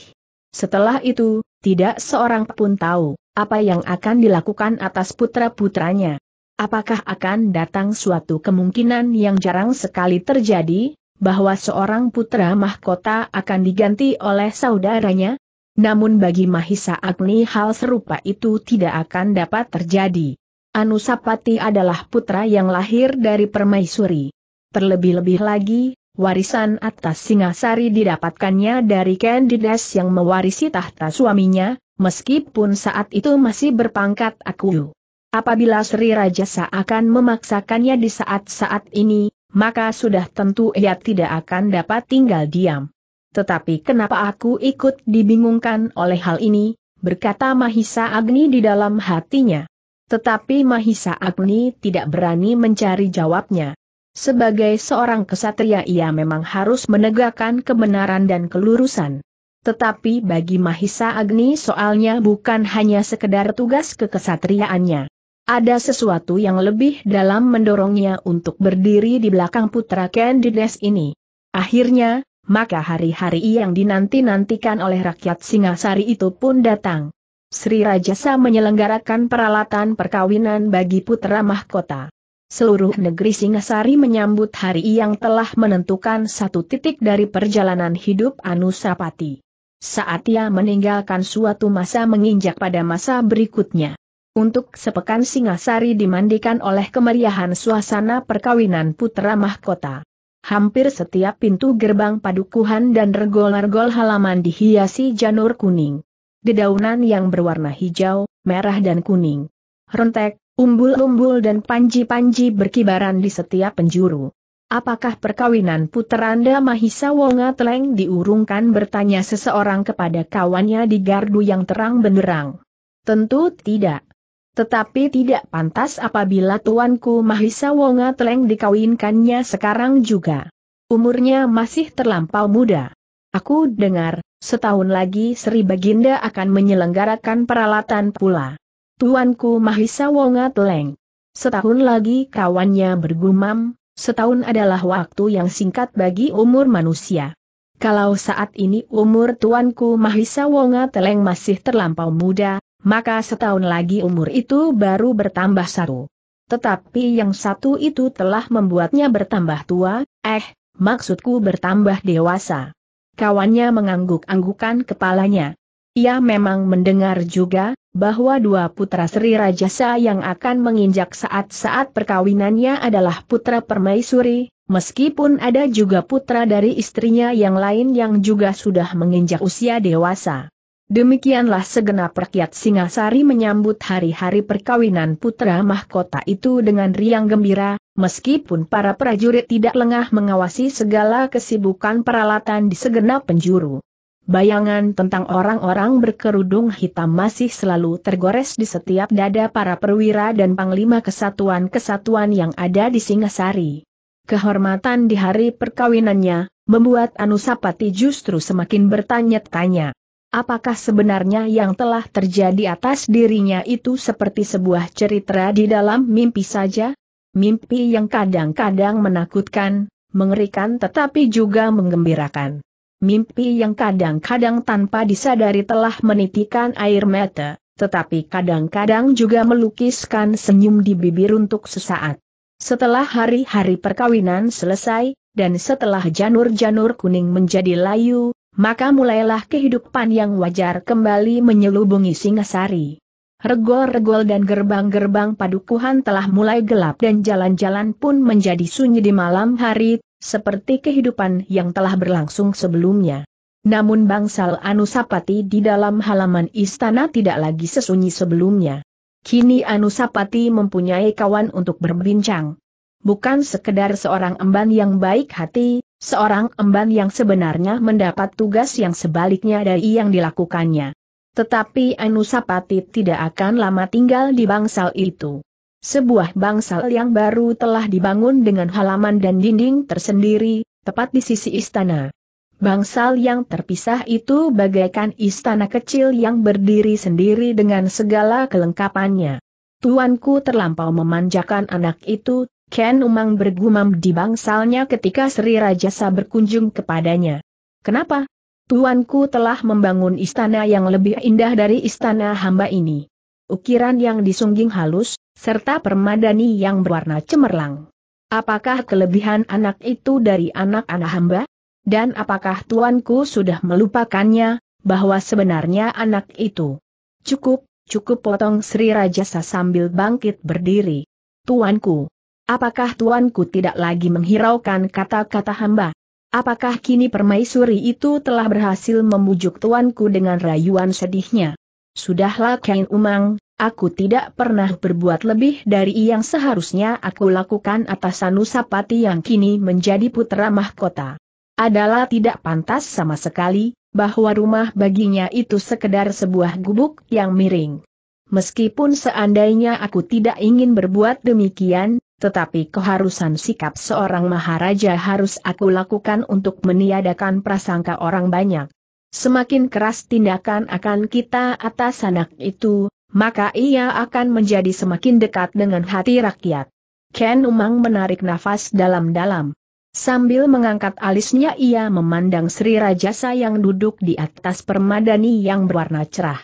Setelah itu, tidak seorang pun tahu apa yang akan dilakukan atas putra-putranya? Apakah akan datang suatu kemungkinan yang jarang sekali terjadi, bahwa seorang putra mahkota akan diganti oleh saudaranya? Namun bagi Mahisa Agni hal serupa itu tidak akan dapat terjadi. Anusapati adalah putra yang lahir dari permaisuri. Terlebih-lebih lagi, warisan atas Singasari didapatkannya dari Candides yang mewarisi tahta suaminya, meskipun saat itu masih berpangkat aku. Apabila Sri Raja akan memaksakannya di saat-saat ini, maka sudah tentu ia tidak akan dapat tinggal diam. Tetapi kenapa aku ikut dibingungkan oleh hal ini, berkata Mahisa Agni di dalam hatinya. Tetapi Mahisa Agni tidak berani mencari jawabnya. Sebagai seorang kesatria ia memang harus menegakkan kebenaran dan kelurusan. Tetapi bagi Mahisa Agni soalnya bukan hanya sekedar tugas kekesatriaannya. Ada sesuatu yang lebih dalam mendorongnya untuk berdiri di belakang putra Candides ini. Akhirnya, maka hari-hari yang dinanti-nantikan oleh rakyat Singasari itu pun datang. Sri Rajasa menyelenggarakan peralatan perkawinan bagi putra mahkota. Seluruh negeri Singasari menyambut hari yang telah menentukan satu titik dari perjalanan hidup Anusapati saat ia meninggalkan suatu masa menginjak pada masa berikutnya. Untuk sepekan Singasari dimandikan oleh kemeriahan suasana perkawinan putra mahkota. Hampir setiap pintu gerbang padukuhan dan regol-regol halaman dihiasi janur kuning. Dedaunan yang berwarna hijau, merah dan kuning. Rentek, umbul-umbul dan panji-panji berkibaran di setiap penjuru. Apakah perkawinan puteranda Mahisa Wonga Teleng diurungkan bertanya seseorang kepada kawannya di gardu yang terang benderang? Tentu tidak. Tetapi tidak pantas apabila tuanku Mahisa Wonga Teleng dikawinkannya sekarang juga. Umurnya masih terlampau muda. Aku dengar, setahun lagi Sri Baginda akan menyelenggarakan peralatan pula. Tuanku Mahisa Wonga Teleng. Setahun lagi kawannya bergumam, Setahun adalah waktu yang singkat bagi umur manusia. Kalau saat ini umur tuanku Mahisa Wonga Teleng masih terlampau muda, maka setahun lagi umur itu baru bertambah satu. Tetapi yang satu itu telah membuatnya bertambah tua, eh, maksudku bertambah dewasa. Kawannya mengangguk-anggukan kepalanya. Ia memang mendengar juga, bahwa dua putra Sri Rajasa yang akan menginjak saat-saat perkawinannya adalah putra permaisuri, meskipun ada juga putra dari istrinya yang lain yang juga sudah menginjak usia dewasa. Demikianlah segenap rakyat Singasari menyambut hari-hari perkawinan putra mahkota itu dengan riang gembira, meskipun para prajurit tidak lengah mengawasi segala kesibukan peralatan di segenap penjuru. Bayangan tentang orang-orang berkerudung hitam masih selalu tergores di setiap dada para perwira dan panglima kesatuan-kesatuan yang ada di Singasari. Kehormatan di hari perkawinannya, membuat Anusapati justru semakin bertanya-tanya. Apakah sebenarnya yang telah terjadi atas dirinya itu seperti sebuah cerita di dalam mimpi saja? Mimpi yang kadang-kadang menakutkan, mengerikan tetapi juga menggembirakan mimpi yang kadang-kadang tanpa disadari telah menitikan air mata, tetapi kadang-kadang juga melukiskan senyum di bibir untuk sesaat. Setelah hari-hari perkawinan selesai, dan setelah janur-janur kuning menjadi layu, maka mulailah kehidupan yang wajar kembali menyelubungi Singasari. Regol-regol dan gerbang-gerbang padukuhan telah mulai gelap dan jalan-jalan pun menjadi sunyi di malam hari, seperti kehidupan yang telah berlangsung sebelumnya. Namun bangsal Anusapati di dalam halaman istana tidak lagi sesunyi sebelumnya. Kini Anusapati mempunyai kawan untuk berbincang. Bukan sekedar seorang emban yang baik hati, seorang emban yang sebenarnya mendapat tugas yang sebaliknya dari yang dilakukannya. Tetapi Anusapati tidak akan lama tinggal di bangsal itu. Sebuah bangsal yang baru telah dibangun dengan halaman dan dinding tersendiri, tepat di sisi istana. Bangsal yang terpisah itu bagaikan istana kecil yang berdiri sendiri dengan segala kelengkapannya. Tuanku terlampau memanjakan anak itu, Ken Umang bergumam di bangsalnya ketika Sri Rajasa berkunjung kepadanya. Kenapa? Tuanku telah membangun istana yang lebih indah dari istana hamba ini. Ukiran yang disungging halus, serta permadani yang berwarna cemerlang. Apakah kelebihan anak itu dari anak-anak hamba? Dan apakah tuanku sudah melupakannya, bahwa sebenarnya anak itu? Cukup, cukup potong Sri Rajasa sambil bangkit berdiri. Tuanku, apakah tuanku tidak lagi menghiraukan kata-kata hamba? Apakah kini permaisuri itu telah berhasil memujuk tuanku dengan rayuan sedihnya? Sudahlah Kain Umang, Aku tidak pernah berbuat lebih dari yang seharusnya aku lakukan atas Anusapati yang kini menjadi putra mahkota. Adalah tidak pantas sama sekali, bahwa rumah baginya itu sekedar sebuah gubuk yang miring. Meskipun seandainya aku tidak ingin berbuat demikian, tetapi keharusan sikap seorang maharaja harus aku lakukan untuk meniadakan prasangka orang banyak. Semakin keras tindakan akan kita atas anak itu, maka ia akan menjadi semakin dekat dengan hati rakyat. Ken Umang menarik nafas dalam-dalam. Sambil mengangkat alisnya ia memandang Sri Rajasa yang duduk di atas permadani yang berwarna cerah.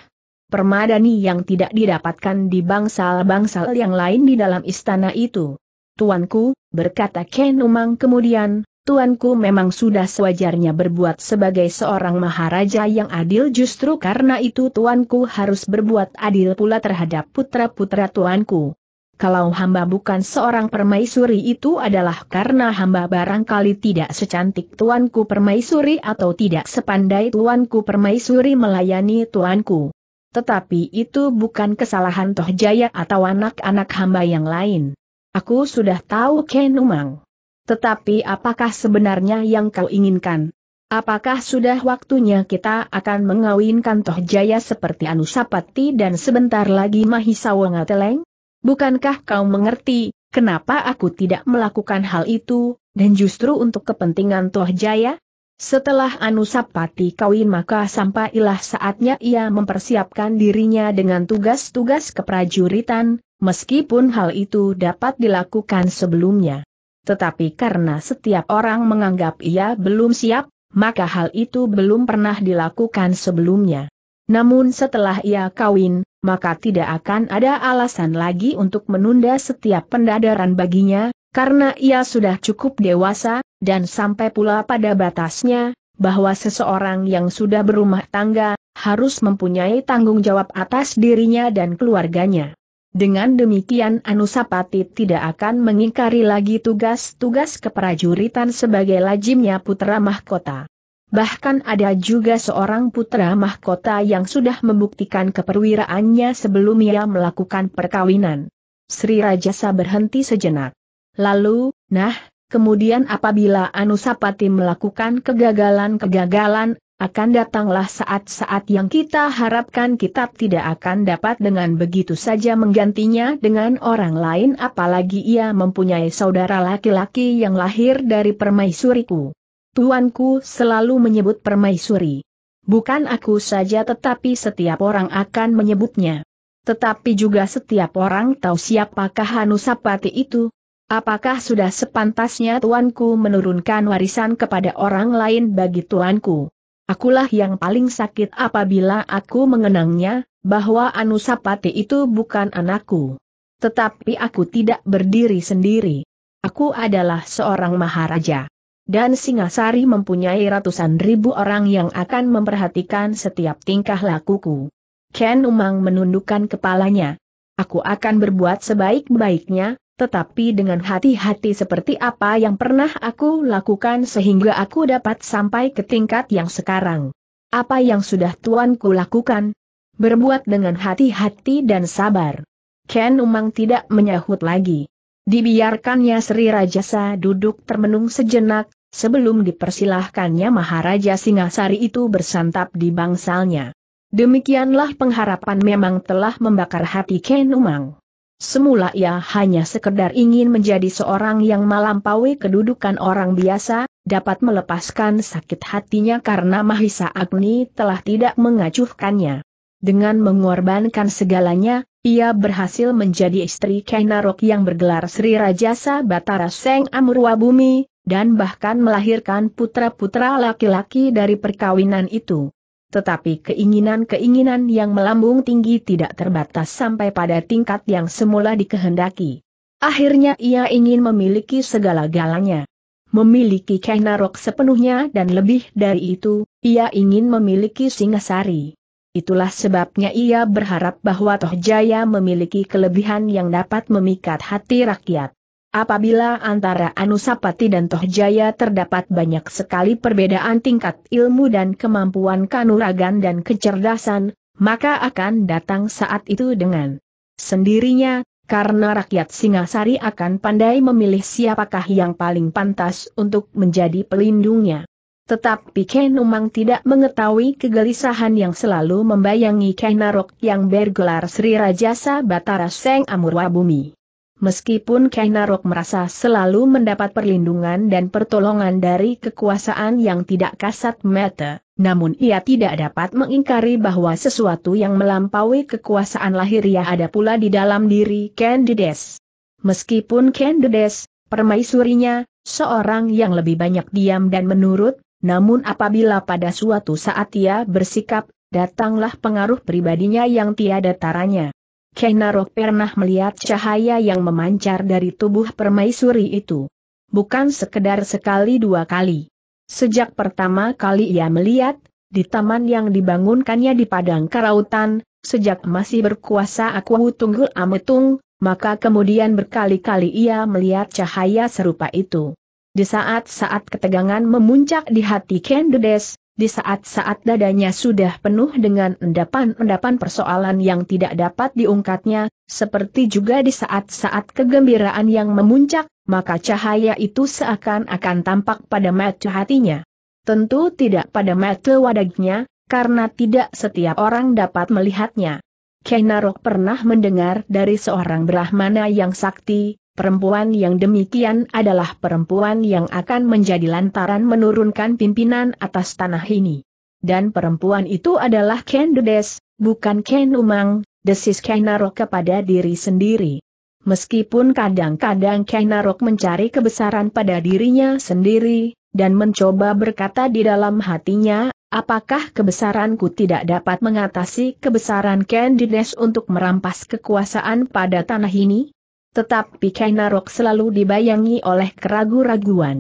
Permadani yang tidak didapatkan di bangsal-bangsal yang lain di dalam istana itu. Tuanku, berkata Ken Umang kemudian, tuanku memang sudah sewajarnya berbuat sebagai seorang maharaja yang adil justru karena itu tuanku harus berbuat adil pula terhadap putra-putra tuanku. Kalau hamba bukan seorang permaisuri itu adalah karena hamba barangkali tidak secantik tuanku permaisuri atau tidak sepandai tuanku permaisuri melayani tuanku. Tetapi itu bukan kesalahan Toh Jaya atau anak-anak hamba yang lain. Aku sudah tahu Ken Umang. Tetapi apakah sebenarnya yang kau inginkan? Apakah sudah waktunya kita akan mengawinkan Toh Jaya seperti Anusapati dan sebentar lagi Mahisa Wangateleng? Bukankah kau mengerti, kenapa aku tidak melakukan hal itu, dan justru untuk kepentingan Toh Jaya? Setelah Anusapati kawin maka sampailah saatnya ia mempersiapkan dirinya dengan tugas-tugas keprajuritan, meskipun hal itu dapat dilakukan sebelumnya tetapi karena setiap orang menganggap ia belum siap, maka hal itu belum pernah dilakukan sebelumnya. Namun setelah ia kawin, maka tidak akan ada alasan lagi untuk menunda setiap pendadaran baginya, karena ia sudah cukup dewasa, dan sampai pula pada batasnya, bahwa seseorang yang sudah berumah tangga, harus mempunyai tanggung jawab atas dirinya dan keluarganya. Dengan demikian Anusapati tidak akan mengingkari lagi tugas-tugas keprajuritan sebagai lajimnya putra mahkota. Bahkan ada juga seorang putra mahkota yang sudah membuktikan keperwiraannya sebelum ia melakukan perkawinan. Sri Rajasa berhenti sejenak. Lalu, nah, kemudian apabila Anusapati melakukan kegagalan-kegagalan, akan datanglah saat-saat yang kita harapkan kitab tidak akan dapat dengan begitu saja menggantinya dengan orang lain apalagi ia mempunyai saudara laki-laki yang lahir dari permaisuriku. Tuanku selalu menyebut permaisuri. Bukan aku saja tetapi setiap orang akan menyebutnya. Tetapi juga setiap orang tahu siapakah Hanusapati itu. Apakah sudah sepantasnya tuanku menurunkan warisan kepada orang lain bagi tuanku? Akulah yang paling sakit apabila aku mengenangnya, bahwa Anusapati itu bukan anakku. Tetapi aku tidak berdiri sendiri. Aku adalah seorang maharaja. Dan Singasari mempunyai ratusan ribu orang yang akan memperhatikan setiap tingkah lakuku. Ken Umang menundukkan kepalanya. Aku akan berbuat sebaik-baiknya, tetapi dengan hati-hati seperti apa yang pernah aku lakukan sehingga aku dapat sampai ke tingkat yang sekarang. Apa yang sudah tuanku lakukan? Berbuat dengan hati-hati dan sabar. Ken Umang tidak menyahut lagi. Dibiarkannya Sri Rajasa duduk termenung sejenak, sebelum dipersilahkannya Maharaja Singasari itu bersantap di bangsalnya. Demikianlah pengharapan memang telah membakar hati Ken Umang. Semula ia hanya sekedar ingin menjadi seorang yang melampaui kedudukan orang biasa, dapat melepaskan sakit hatinya karena Mahisa Agni telah tidak mengacuhkannya. Dengan mengorbankan segalanya, ia berhasil menjadi istri Kainarok yang bergelar Sri Rajasa Batara Seng Amurwa Bumi, dan bahkan melahirkan putra-putra laki-laki dari perkawinan itu tetapi keinginan-keinginan yang melambung tinggi tidak terbatas sampai pada tingkat yang semula dikehendaki. Akhirnya ia ingin memiliki segala-galanya. Memiliki Kehnarok sepenuhnya dan lebih dari itu, ia ingin memiliki Singasari. Itulah sebabnya ia berharap bahwa Tohjaya memiliki kelebihan yang dapat memikat hati rakyat. Apabila antara Anusapati dan Tohjaya terdapat banyak sekali perbedaan tingkat ilmu dan kemampuan kanuragan dan kecerdasan, maka akan datang saat itu dengan sendirinya, karena rakyat Singasari akan pandai memilih siapakah yang paling pantas untuk menjadi pelindungnya. Tetapi Kenumang tidak mengetahui kegelisahan yang selalu membayangi Kenarok yang bergelar Sri Rajasa Batara Seng Amurwabumi. Meskipun Kainarok merasa selalu mendapat perlindungan dan pertolongan dari kekuasaan yang tidak kasat mata, namun ia tidak dapat mengingkari bahwa sesuatu yang melampaui kekuasaan lahiriah ada pula di dalam diri Candides. Meskipun Candides, permaisurinya, seorang yang lebih banyak diam dan menurut, namun apabila pada suatu saat ia bersikap, datanglah pengaruh pribadinya yang tiada taranya. Kenarok pernah melihat cahaya yang memancar dari tubuh permaisuri itu. Bukan sekedar sekali dua kali. Sejak pertama kali ia melihat, di taman yang dibangunkannya di Padang Karautan, sejak masih berkuasa aku Tunggul Ametung, maka kemudian berkali-kali ia melihat cahaya serupa itu. Di saat-saat ketegangan memuncak di hati Kendedes, di saat-saat dadanya sudah penuh dengan endapan-endapan persoalan yang tidak dapat diungkatnya, seperti juga di saat-saat kegembiraan yang memuncak, maka cahaya itu seakan-akan tampak pada mata hatinya. Tentu tidak pada mata wadagnya, karena tidak setiap orang dapat melihatnya. Kainarok pernah mendengar dari seorang Brahmana yang sakti, Perempuan yang demikian adalah perempuan yang akan menjadi lantaran menurunkan pimpinan atas tanah ini. Dan perempuan itu adalah Ken Dudes, bukan Ken Umang, desis Narok kepada diri sendiri. Meskipun kadang-kadang Narok mencari kebesaran pada dirinya sendiri, dan mencoba berkata di dalam hatinya, apakah kebesaranku tidak dapat mengatasi kebesaran Ken Dudes untuk merampas kekuasaan pada tanah ini? Tetapi Kainarok selalu dibayangi oleh keraguan. raguan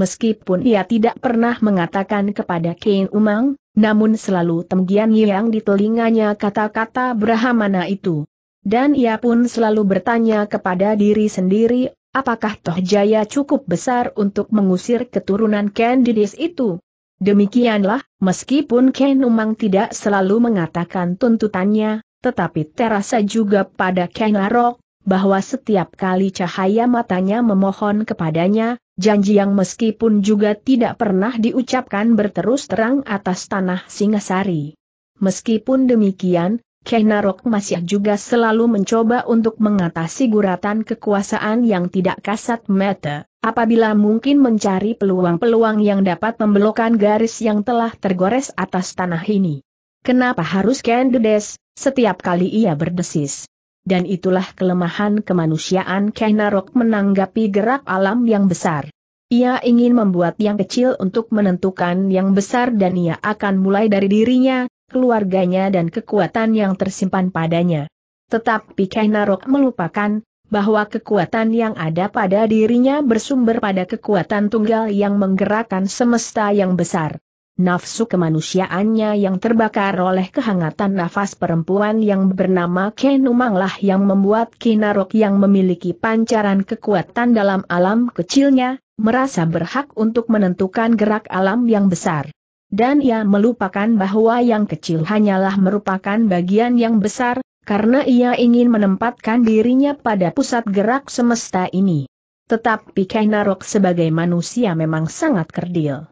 Meskipun ia tidak pernah mengatakan kepada Kain Umang, namun selalu temgian yang di telinganya kata-kata Brahmana itu. Dan ia pun selalu bertanya kepada diri sendiri, apakah toh jaya cukup besar untuk mengusir keturunan Candides itu? Demikianlah, meskipun Ken Umang tidak selalu mengatakan tuntutannya, tetapi terasa juga pada Ken Arok, bahwa setiap kali cahaya matanya memohon kepadanya, janji yang meskipun juga tidak pernah diucapkan berterus terang atas tanah Singasari. Meskipun demikian, Kenarok masih juga selalu mencoba untuk mengatasi guratan kekuasaan yang tidak kasat mata, apabila mungkin mencari peluang-peluang yang dapat membelokkan garis yang telah tergores atas tanah ini. Kenapa harus Kendedes, setiap kali ia berdesis? dan itulah kelemahan kemanusiaan Kainarok menanggapi gerak alam yang besar. Ia ingin membuat yang kecil untuk menentukan yang besar dan ia akan mulai dari dirinya, keluarganya dan kekuatan yang tersimpan padanya. Tetapi Kainarok melupakan, bahwa kekuatan yang ada pada dirinya bersumber pada kekuatan tunggal yang menggerakkan semesta yang besar nafsu kemanusiaannya yang terbakar oleh kehangatan nafas perempuan yang bernama Kenumanglah yang membuat Kinarok yang memiliki pancaran kekuatan dalam alam kecilnya, merasa berhak untuk menentukan gerak alam yang besar. Dan ia melupakan bahwa yang kecil hanyalah merupakan bagian yang besar, karena ia ingin menempatkan dirinya pada pusat gerak semesta ini. Tetapi Kinarok sebagai manusia memang sangat kerdil.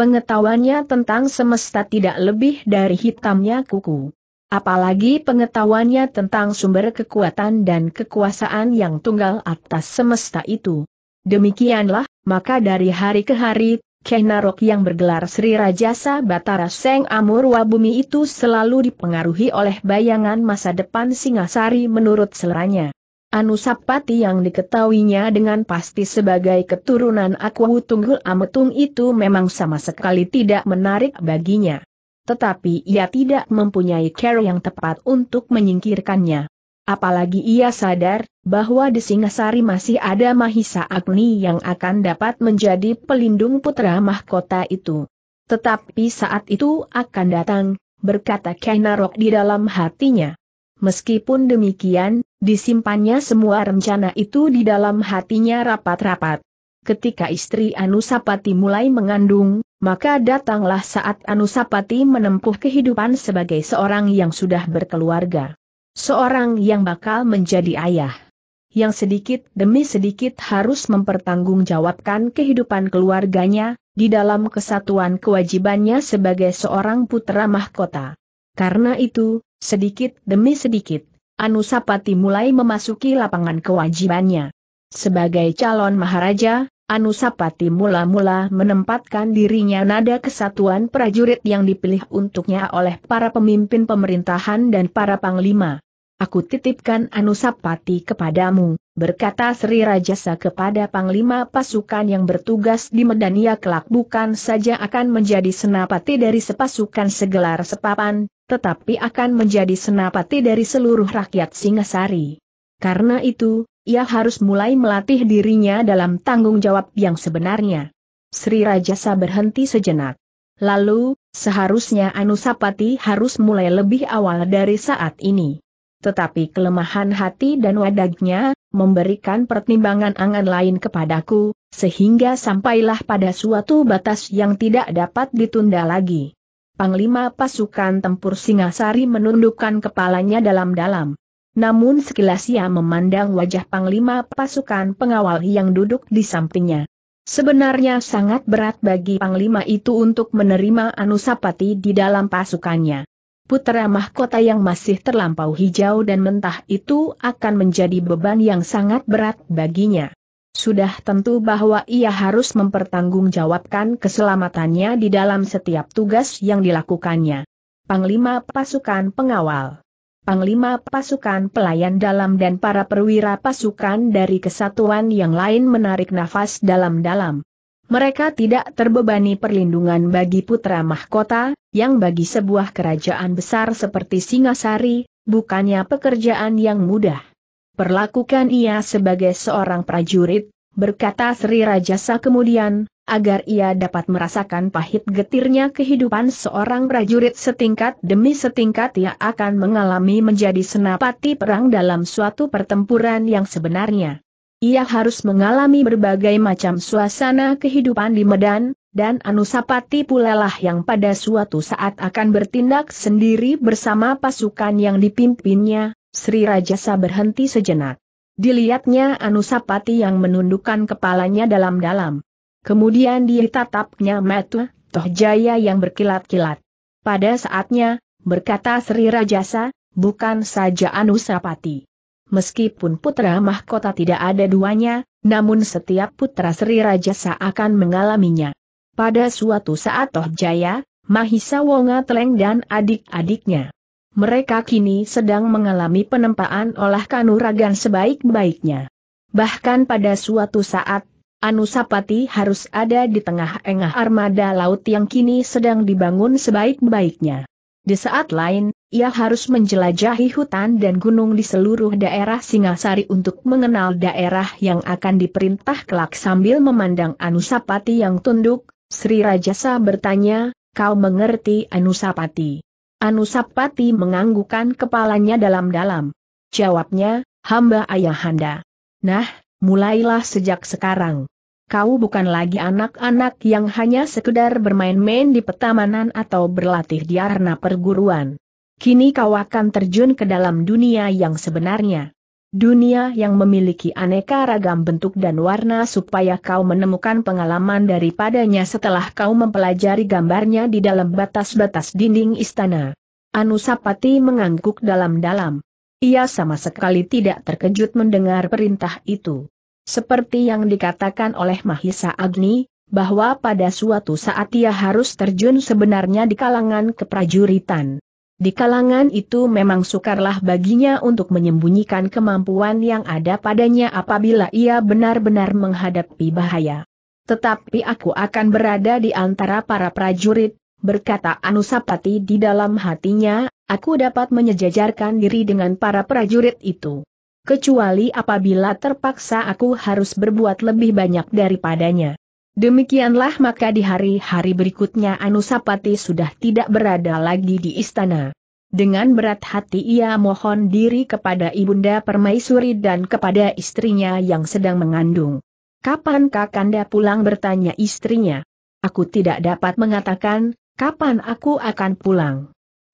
Pengetahuannya tentang semesta tidak lebih dari hitamnya kuku. Apalagi pengetahuannya tentang sumber kekuatan dan kekuasaan yang tunggal atas semesta itu. Demikianlah, maka dari hari ke hari, Kenarok yang bergelar Sri Rajasa Batara Seng Amur Wabumi itu selalu dipengaruhi oleh bayangan masa depan Singasari menurut seleranya. Anusapati yang diketahuinya dengan pasti sebagai keturunan aku Tunggul Ametung itu memang sama sekali tidak menarik baginya. Tetapi ia tidak mempunyai cara yang tepat untuk menyingkirkannya. Apalagi ia sadar, bahwa di Singasari masih ada Mahisa Agni yang akan dapat menjadi pelindung putra mahkota itu. Tetapi saat itu akan datang, berkata Kainarok di dalam hatinya. Meskipun demikian, disimpannya semua rencana itu di dalam hatinya rapat-rapat. Ketika istri Anusapati mulai mengandung, maka datanglah saat Anusapati menempuh kehidupan sebagai seorang yang sudah berkeluarga. Seorang yang bakal menjadi ayah. Yang sedikit demi sedikit harus mempertanggungjawabkan kehidupan keluarganya, di dalam kesatuan kewajibannya sebagai seorang putra mahkota. Karena itu, Sedikit demi sedikit, Anusapati mulai memasuki lapangan kewajibannya. Sebagai calon maharaja, Anusapati mula-mula menempatkan dirinya nada kesatuan prajurit yang dipilih untuknya oleh para pemimpin pemerintahan dan para panglima. Aku titipkan Anusapati kepadamu, berkata Sri Rajasa kepada Panglima pasukan yang bertugas di Medania kelak bukan saja akan menjadi senapati dari sepasukan segelar sepapan, tetapi akan menjadi senapati dari seluruh rakyat Singasari. Karena itu, ia harus mulai melatih dirinya dalam tanggung jawab yang sebenarnya. Sri Rajasa berhenti sejenak. Lalu, seharusnya Anusapati harus mulai lebih awal dari saat ini tetapi kelemahan hati dan wadagnya, memberikan pertimbangan angan lain kepadaku, sehingga sampailah pada suatu batas yang tidak dapat ditunda lagi. Panglima pasukan tempur Singasari menundukkan kepalanya dalam-dalam. Namun sekilas ia memandang wajah Panglima pasukan pengawal yang duduk di sampingnya. Sebenarnya sangat berat bagi Panglima itu untuk menerima Anusapati di dalam pasukannya putera mahkota yang masih terlampau hijau dan mentah itu akan menjadi beban yang sangat berat baginya. Sudah tentu bahwa ia harus mempertanggungjawabkan keselamatannya di dalam setiap tugas yang dilakukannya. Panglima Pasukan Pengawal Panglima Pasukan Pelayan Dalam dan para perwira pasukan dari kesatuan yang lain menarik nafas dalam-dalam. Mereka tidak terbebani perlindungan bagi putra mahkota, yang bagi sebuah kerajaan besar seperti Singasari, bukannya pekerjaan yang mudah. Perlakukan ia sebagai seorang prajurit, berkata Sri Rajasa kemudian, agar ia dapat merasakan pahit getirnya kehidupan seorang prajurit setingkat demi setingkat ia akan mengalami menjadi senapati perang dalam suatu pertempuran yang sebenarnya. Ia harus mengalami berbagai macam suasana kehidupan di Medan, dan Anusapati pulalah yang pada suatu saat akan bertindak sendiri bersama pasukan yang dipimpinnya, Sri Rajasa berhenti sejenak. Dilihatnya Anusapati yang menundukkan kepalanya dalam-dalam. Kemudian ditatapnya Mata Tohjaya yang berkilat-kilat. Pada saatnya, berkata Sri Rajasa, bukan saja Anusapati. Meskipun putra mahkota tidak ada duanya, namun setiap putra Sri Raja akan mengalaminya. Pada suatu saat Toh Jaya, Mahisa Wonga Teleng dan adik-adiknya. Mereka kini sedang mengalami penempaan olah kanuragan sebaik-baiknya. Bahkan pada suatu saat, Anusapati harus ada di tengah-engah armada laut yang kini sedang dibangun sebaik-baiknya. Di saat lain, ia harus menjelajahi hutan dan gunung di seluruh daerah Singasari untuk mengenal daerah yang akan diperintah kelak sambil memandang Anusapati yang tunduk, Sri Rajasa bertanya, kau mengerti Anusapati? Anusapati menganggukkan kepalanya dalam-dalam. Jawabnya, hamba ayahanda. Nah, mulailah sejak sekarang. Kau bukan lagi anak-anak yang hanya sekedar bermain-main di petamanan atau berlatih di arena perguruan. Kini kau akan terjun ke dalam dunia yang sebenarnya. Dunia yang memiliki aneka ragam bentuk dan warna supaya kau menemukan pengalaman daripadanya setelah kau mempelajari gambarnya di dalam batas-batas dinding istana. Anusapati mengangguk dalam-dalam. Ia sama sekali tidak terkejut mendengar perintah itu. Seperti yang dikatakan oleh Mahisa Agni, bahwa pada suatu saat ia harus terjun sebenarnya di kalangan keprajuritan. Di kalangan itu memang sukarlah baginya untuk menyembunyikan kemampuan yang ada padanya apabila ia benar-benar menghadapi bahaya. Tetapi aku akan berada di antara para prajurit, berkata Anusapati di dalam hatinya, aku dapat menyejajarkan diri dengan para prajurit itu. Kecuali apabila terpaksa aku harus berbuat lebih banyak daripadanya. Demikianlah maka di hari-hari berikutnya Anusapati sudah tidak berada lagi di istana. Dengan berat hati ia mohon diri kepada Ibunda Permaisuri dan kepada istrinya yang sedang mengandung. Kapan Kakanda pulang bertanya istrinya? Aku tidak dapat mengatakan, kapan aku akan pulang.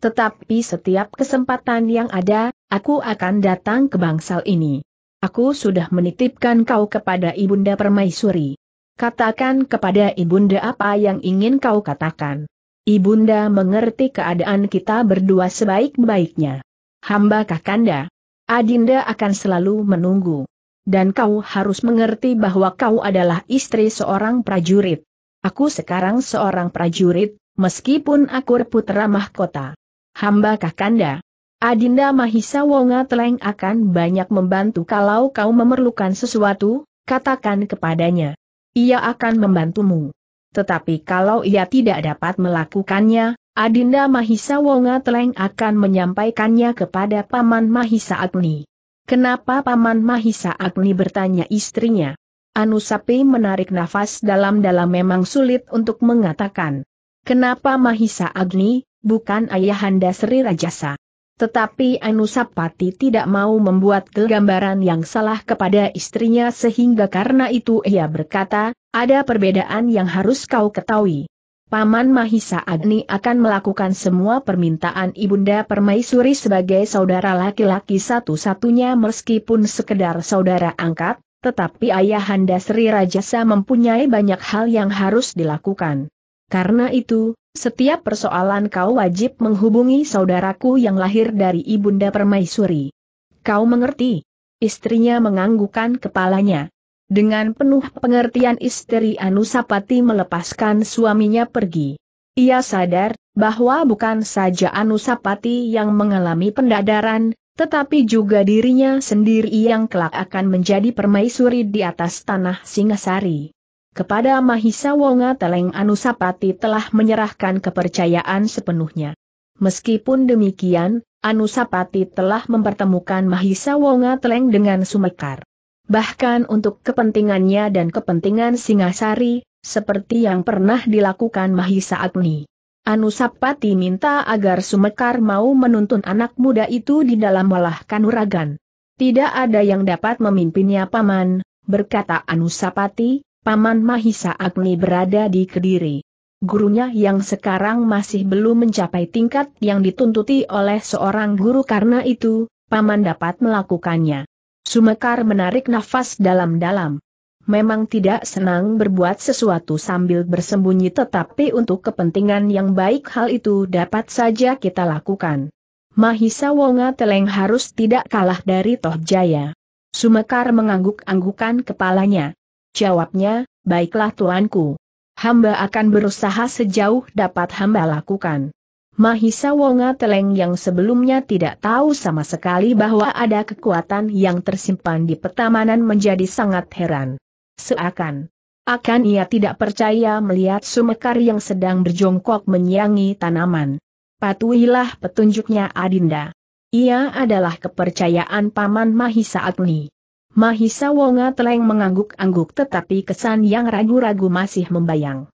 Tetapi setiap kesempatan yang ada, aku akan datang ke bangsal ini. Aku sudah menitipkan kau kepada Ibunda Permaisuri. Katakan kepada Ibunda apa yang ingin kau katakan. Ibunda mengerti keadaan kita berdua sebaik-baiknya. Hamba Kakanda. Adinda akan selalu menunggu. Dan kau harus mengerti bahwa kau adalah istri seorang prajurit. Aku sekarang seorang prajurit, meskipun aku putra mahkota. Hamba Kakanda. Adinda Mahisa Wonga Teleng akan banyak membantu kalau kau memerlukan sesuatu, katakan kepadanya ia akan membantumu. Tetapi kalau ia tidak dapat melakukannya, Adinda Mahisa Wonga Teleng akan menyampaikannya kepada Paman Mahisa Agni. Kenapa Paman Mahisa Agni bertanya istrinya? Anusapi menarik nafas dalam-dalam memang sulit untuk mengatakan. Kenapa Mahisa Agni, bukan ayahanda Sri Rajasa? Tetapi Anusapati tidak mau membuat kegambaran yang salah kepada istrinya sehingga karena itu ia berkata, ada perbedaan yang harus kau ketahui. Paman Mahisa Agni akan melakukan semua permintaan Ibunda Permaisuri sebagai saudara laki-laki satu-satunya meskipun sekedar saudara angkat, tetapi Ayahanda Sri Rajasa mempunyai banyak hal yang harus dilakukan. Karena itu, setiap persoalan kau wajib menghubungi saudaraku yang lahir dari Ibunda Permaisuri. Kau mengerti? Istrinya menganggukkan kepalanya. Dengan penuh pengertian istri Anusapati melepaskan suaminya pergi. Ia sadar, bahwa bukan saja Anusapati yang mengalami pendadaran, tetapi juga dirinya sendiri yang kelak akan menjadi permaisuri di atas tanah Singasari. Kepada Mahisa Wonga Teleng Anusapati telah menyerahkan kepercayaan sepenuhnya. Meskipun demikian, Anusapati telah mempertemukan Mahisa Wonga Teleng dengan Sumekar. Bahkan untuk kepentingannya dan kepentingan Singasari, seperti yang pernah dilakukan Mahisa Agni. Anusapati minta agar Sumekar mau menuntun anak muda itu di dalam walah kanuragan. Tidak ada yang dapat memimpinnya paman, berkata Anusapati, Paman Mahisa Agni berada di Kediri. Gurunya yang sekarang masih belum mencapai tingkat yang dituntuti oleh seorang guru karena itu, Paman dapat melakukannya. Sumekar menarik nafas dalam-dalam memang tidak senang berbuat sesuatu sambil bersembunyi tetapi untuk kepentingan yang baik hal itu dapat saja kita lakukan. Mahisa Wonga Teleng harus tidak kalah dari Toh Jaya. Sumekar mengangguk-anggukan kepalanya. Jawabnya, baiklah tuanku. Hamba akan berusaha sejauh dapat hamba lakukan. Mahisa Wonga Teleng yang sebelumnya tidak tahu sama sekali bahwa ada kekuatan yang tersimpan di petamanan menjadi sangat heran. Seakan. Akan ia tidak percaya melihat sumekar yang sedang berjongkok menyiangi tanaman. Patuhilah petunjuknya Adinda. Ia adalah kepercayaan Paman Mahisa Agni. Mahisa Wonga Teleng mengangguk-angguk tetapi kesan yang ragu-ragu masih membayang.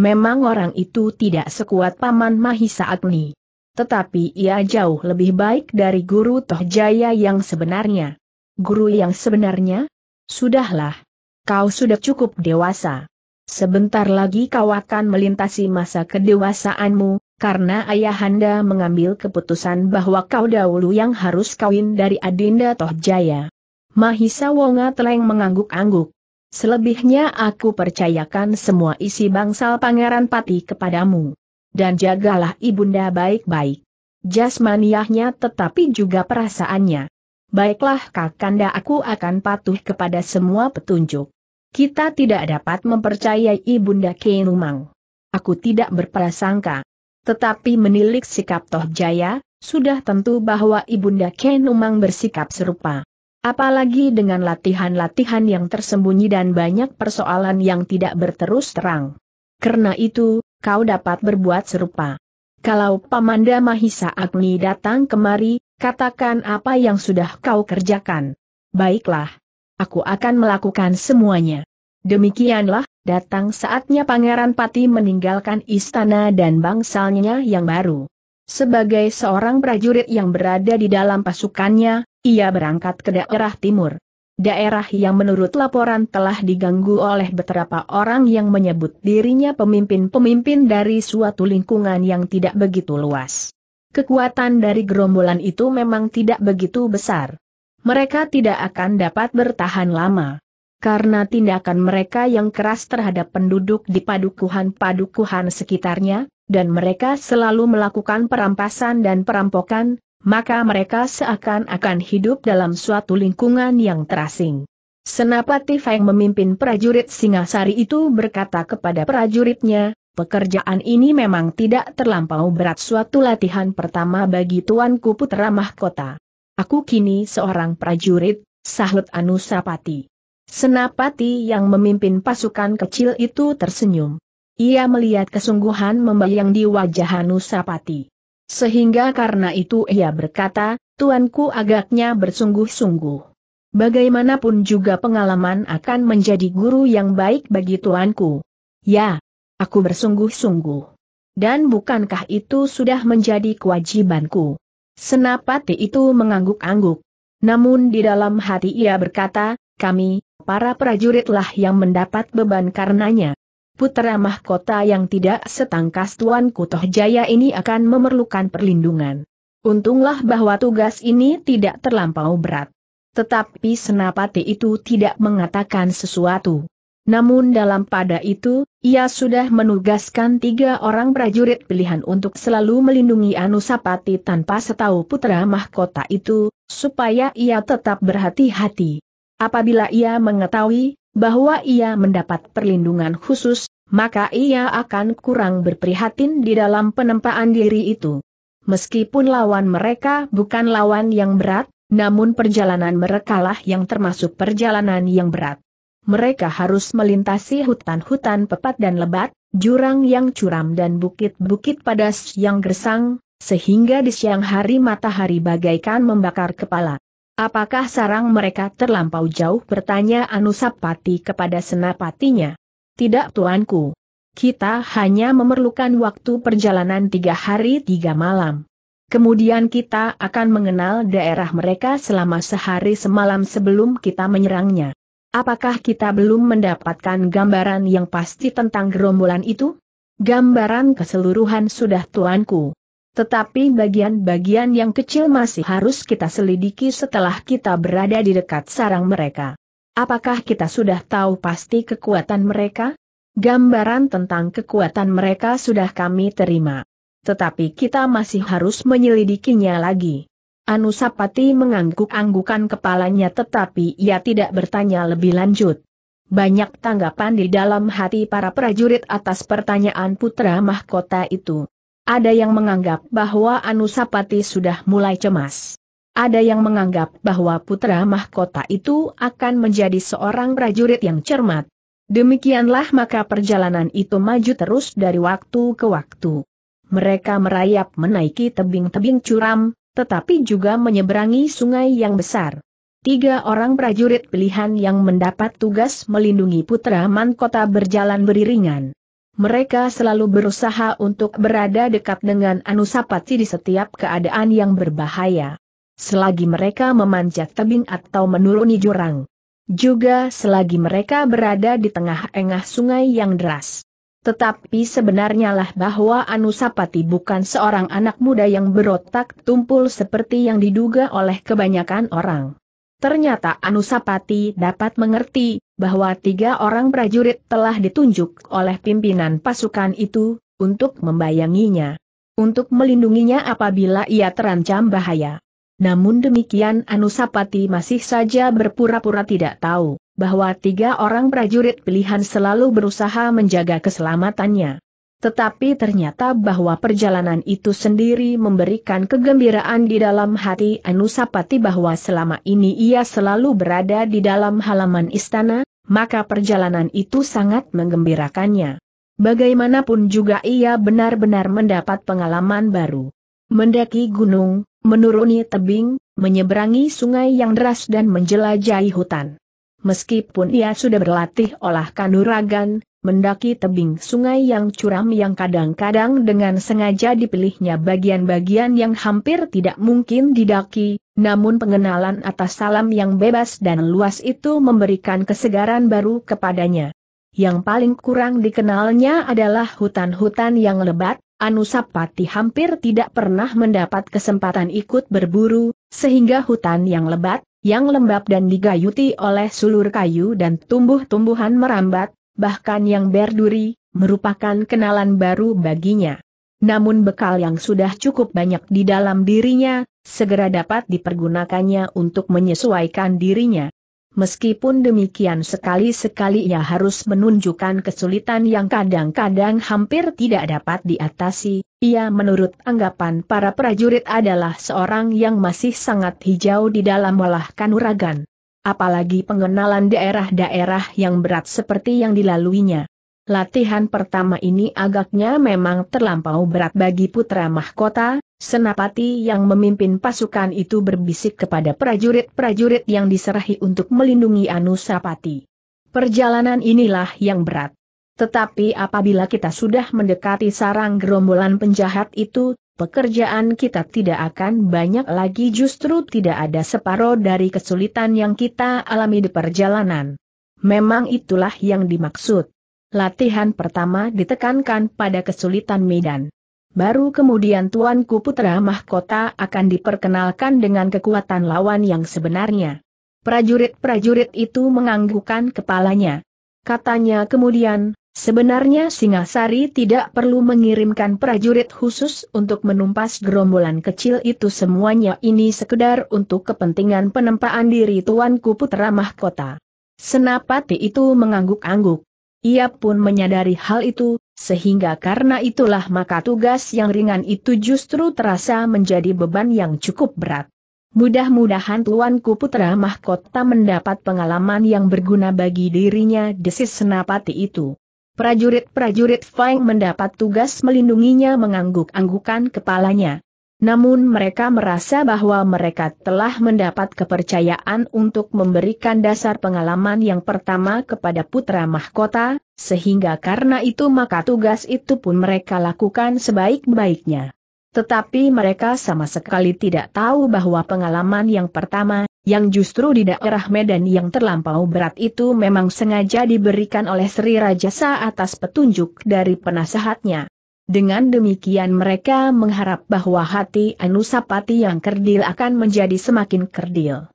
Memang orang itu tidak sekuat paman Mahisa Agni. Tetapi ia jauh lebih baik dari guru Tohjaya yang sebenarnya. Guru yang sebenarnya? Sudahlah. Kau sudah cukup dewasa. Sebentar lagi kau akan melintasi masa kedewasaanmu, karena ayahanda mengambil keputusan bahwa kau dahulu yang harus kawin dari Adinda Tohjaya. Mahisa Wonga Teleng mengangguk-angguk. Selebihnya aku percayakan semua isi bangsal Pangeran Pati kepadamu. Dan jagalah ibunda baik-baik. Jasmaniahnya tetapi juga perasaannya. Baiklah kakanda aku akan patuh kepada semua petunjuk. Kita tidak dapat mempercayai ibunda Kenumang. Aku tidak berprasangka. Tetapi menilik sikap Toh Jaya, sudah tentu bahwa ibunda Kenumang bersikap serupa. Apalagi dengan latihan-latihan yang tersembunyi dan banyak persoalan yang tidak berterus terang. Karena itu, kau dapat berbuat serupa. Kalau Pamanda Mahisa Agni datang kemari, katakan apa yang sudah kau kerjakan. Baiklah. Aku akan melakukan semuanya. Demikianlah, datang saatnya Pangeran Pati meninggalkan istana dan bangsalnya yang baru. Sebagai seorang prajurit yang berada di dalam pasukannya, ia berangkat ke daerah timur. Daerah yang menurut laporan telah diganggu oleh beberapa orang yang menyebut dirinya pemimpin-pemimpin dari suatu lingkungan yang tidak begitu luas. Kekuatan dari gerombolan itu memang tidak begitu besar. Mereka tidak akan dapat bertahan lama. Karena tindakan mereka yang keras terhadap penduduk di padukuhan-padukuhan sekitarnya, dan mereka selalu melakukan perampasan dan perampokan, maka mereka seakan-akan hidup dalam suatu lingkungan yang terasing. Senapati Feng memimpin prajurit Singasari itu berkata kepada prajuritnya, pekerjaan ini memang tidak terlampau berat suatu latihan pertama bagi tuanku putra mahkota. Aku kini seorang prajurit, sahut Anusapati. Senapati yang memimpin pasukan kecil itu tersenyum. Ia melihat kesungguhan membayang di wajah Anusapati. Sehingga karena itu ia berkata, Tuanku agaknya bersungguh-sungguh. Bagaimanapun juga pengalaman akan menjadi guru yang baik bagi Tuanku. Ya, aku bersungguh-sungguh. Dan bukankah itu sudah menjadi kewajibanku? Senapati itu mengangguk-angguk. Namun di dalam hati ia berkata, kami, para prajuritlah yang mendapat beban karenanya putera mahkota yang tidak setangkas tuan Kutoh Jaya ini akan memerlukan perlindungan. Untunglah bahwa tugas ini tidak terlampau berat. Tetapi Senapati itu tidak mengatakan sesuatu. Namun dalam pada itu, ia sudah menugaskan tiga orang prajurit pilihan untuk selalu melindungi Anusapati tanpa setahu putra mahkota itu, supaya ia tetap berhati-hati. Apabila ia mengetahui bahwa ia mendapat perlindungan khusus, maka ia akan kurang berprihatin di dalam penempaan diri itu. Meskipun lawan mereka bukan lawan yang berat, namun perjalanan merekalah yang termasuk perjalanan yang berat. Mereka harus melintasi hutan-hutan pepat dan lebat, jurang yang curam dan bukit-bukit padas yang gersang, sehingga di siang hari matahari bagaikan membakar kepala. Apakah sarang mereka terlampau jauh? bertanya Anusapati kepada senapatinya. Tidak tuanku. Kita hanya memerlukan waktu perjalanan tiga hari tiga malam. Kemudian kita akan mengenal daerah mereka selama sehari semalam sebelum kita menyerangnya. Apakah kita belum mendapatkan gambaran yang pasti tentang gerombolan itu? Gambaran keseluruhan sudah tuanku. Tetapi bagian-bagian yang kecil masih harus kita selidiki setelah kita berada di dekat sarang mereka. Apakah kita sudah tahu pasti kekuatan mereka? Gambaran tentang kekuatan mereka sudah kami terima. Tetapi kita masih harus menyelidikinya lagi. Anusapati mengangguk-anggukan kepalanya tetapi ia tidak bertanya lebih lanjut. Banyak tanggapan di dalam hati para prajurit atas pertanyaan putra mahkota itu. Ada yang menganggap bahwa Anusapati sudah mulai cemas. Ada yang menganggap bahwa putra mahkota itu akan menjadi seorang prajurit yang cermat. Demikianlah maka perjalanan itu maju terus dari waktu ke waktu. Mereka merayap menaiki tebing-tebing curam, tetapi juga menyeberangi sungai yang besar. Tiga orang prajurit pilihan yang mendapat tugas melindungi putra mahkota berjalan beriringan mereka selalu berusaha untuk berada dekat dengan Anusapati di setiap keadaan yang berbahaya. Selagi mereka memanjat tebing atau menuruni jurang. Juga selagi mereka berada di tengah engah sungai yang deras. Tetapi sebenarnya lah bahwa Anusapati bukan seorang anak muda yang berotak tumpul seperti yang diduga oleh kebanyakan orang. Ternyata Anusapati dapat mengerti, bahwa tiga orang prajurit telah ditunjuk oleh pimpinan pasukan itu, untuk membayanginya. Untuk melindunginya apabila ia terancam bahaya. Namun demikian Anusapati masih saja berpura-pura tidak tahu, bahwa tiga orang prajurit pilihan selalu berusaha menjaga keselamatannya. Tetapi ternyata bahwa perjalanan itu sendiri memberikan kegembiraan di dalam hati Anusapati bahwa selama ini ia selalu berada di dalam halaman istana, maka perjalanan itu sangat menggembirakannya. Bagaimanapun juga ia benar-benar mendapat pengalaman baru. Mendaki gunung, menuruni tebing, menyeberangi sungai yang deras dan menjelajahi hutan. Meskipun ia sudah berlatih olah kanuragan, mendaki tebing sungai yang curam yang kadang-kadang dengan sengaja dipilihnya bagian-bagian yang hampir tidak mungkin didaki, namun pengenalan atas salam yang bebas dan luas itu memberikan kesegaran baru kepadanya. Yang paling kurang dikenalnya adalah hutan-hutan yang lebat, Anusapati hampir tidak pernah mendapat kesempatan ikut berburu, sehingga hutan yang lebat, yang lembab dan digayuti oleh sulur kayu dan tumbuh-tumbuhan merambat, bahkan yang berduri, merupakan kenalan baru baginya. Namun bekal yang sudah cukup banyak di dalam dirinya, segera dapat dipergunakannya untuk menyesuaikan dirinya. Meskipun demikian sekali-sekali ia harus menunjukkan kesulitan yang kadang-kadang hampir tidak dapat diatasi, ia menurut anggapan para prajurit adalah seorang yang masih sangat hijau di dalam olah kanuragan apalagi pengenalan daerah-daerah yang berat seperti yang dilaluinya. Latihan pertama ini agaknya memang terlampau berat bagi putra mahkota, senapati yang memimpin pasukan itu berbisik kepada prajurit-prajurit yang diserahi untuk melindungi Anusapati. Perjalanan inilah yang berat. Tetapi apabila kita sudah mendekati sarang gerombolan penjahat itu, pekerjaan kita tidak akan banyak lagi justru tidak ada separuh dari kesulitan yang kita alami di perjalanan. Memang itulah yang dimaksud. Latihan pertama ditekankan pada kesulitan medan. Baru kemudian Tuanku Putra Mahkota akan diperkenalkan dengan kekuatan lawan yang sebenarnya. Prajurit-prajurit itu menganggukkan kepalanya. Katanya kemudian, Sebenarnya Singasari tidak perlu mengirimkan prajurit khusus untuk menumpas gerombolan kecil itu semuanya ini sekedar untuk kepentingan penempaan diri Tuanku Putra Mahkota. Senapati itu mengangguk-angguk. Ia pun menyadari hal itu, sehingga karena itulah maka tugas yang ringan itu justru terasa menjadi beban yang cukup berat. Mudah-mudahan Tuanku Putra Mahkota mendapat pengalaman yang berguna bagi dirinya desis senapati itu. Prajurit-prajurit Feng mendapat tugas melindunginya mengangguk-anggukan kepalanya. Namun mereka merasa bahwa mereka telah mendapat kepercayaan untuk memberikan dasar pengalaman yang pertama kepada putra mahkota, sehingga karena itu maka tugas itu pun mereka lakukan sebaik-baiknya. Tetapi mereka sama sekali tidak tahu bahwa pengalaman yang pertama, yang justru di daerah medan yang terlampau berat itu memang sengaja diberikan oleh Sri Rajasa atas petunjuk dari penasehatnya. Dengan demikian mereka mengharap bahwa hati Anusapati yang kerdil akan menjadi semakin kerdil.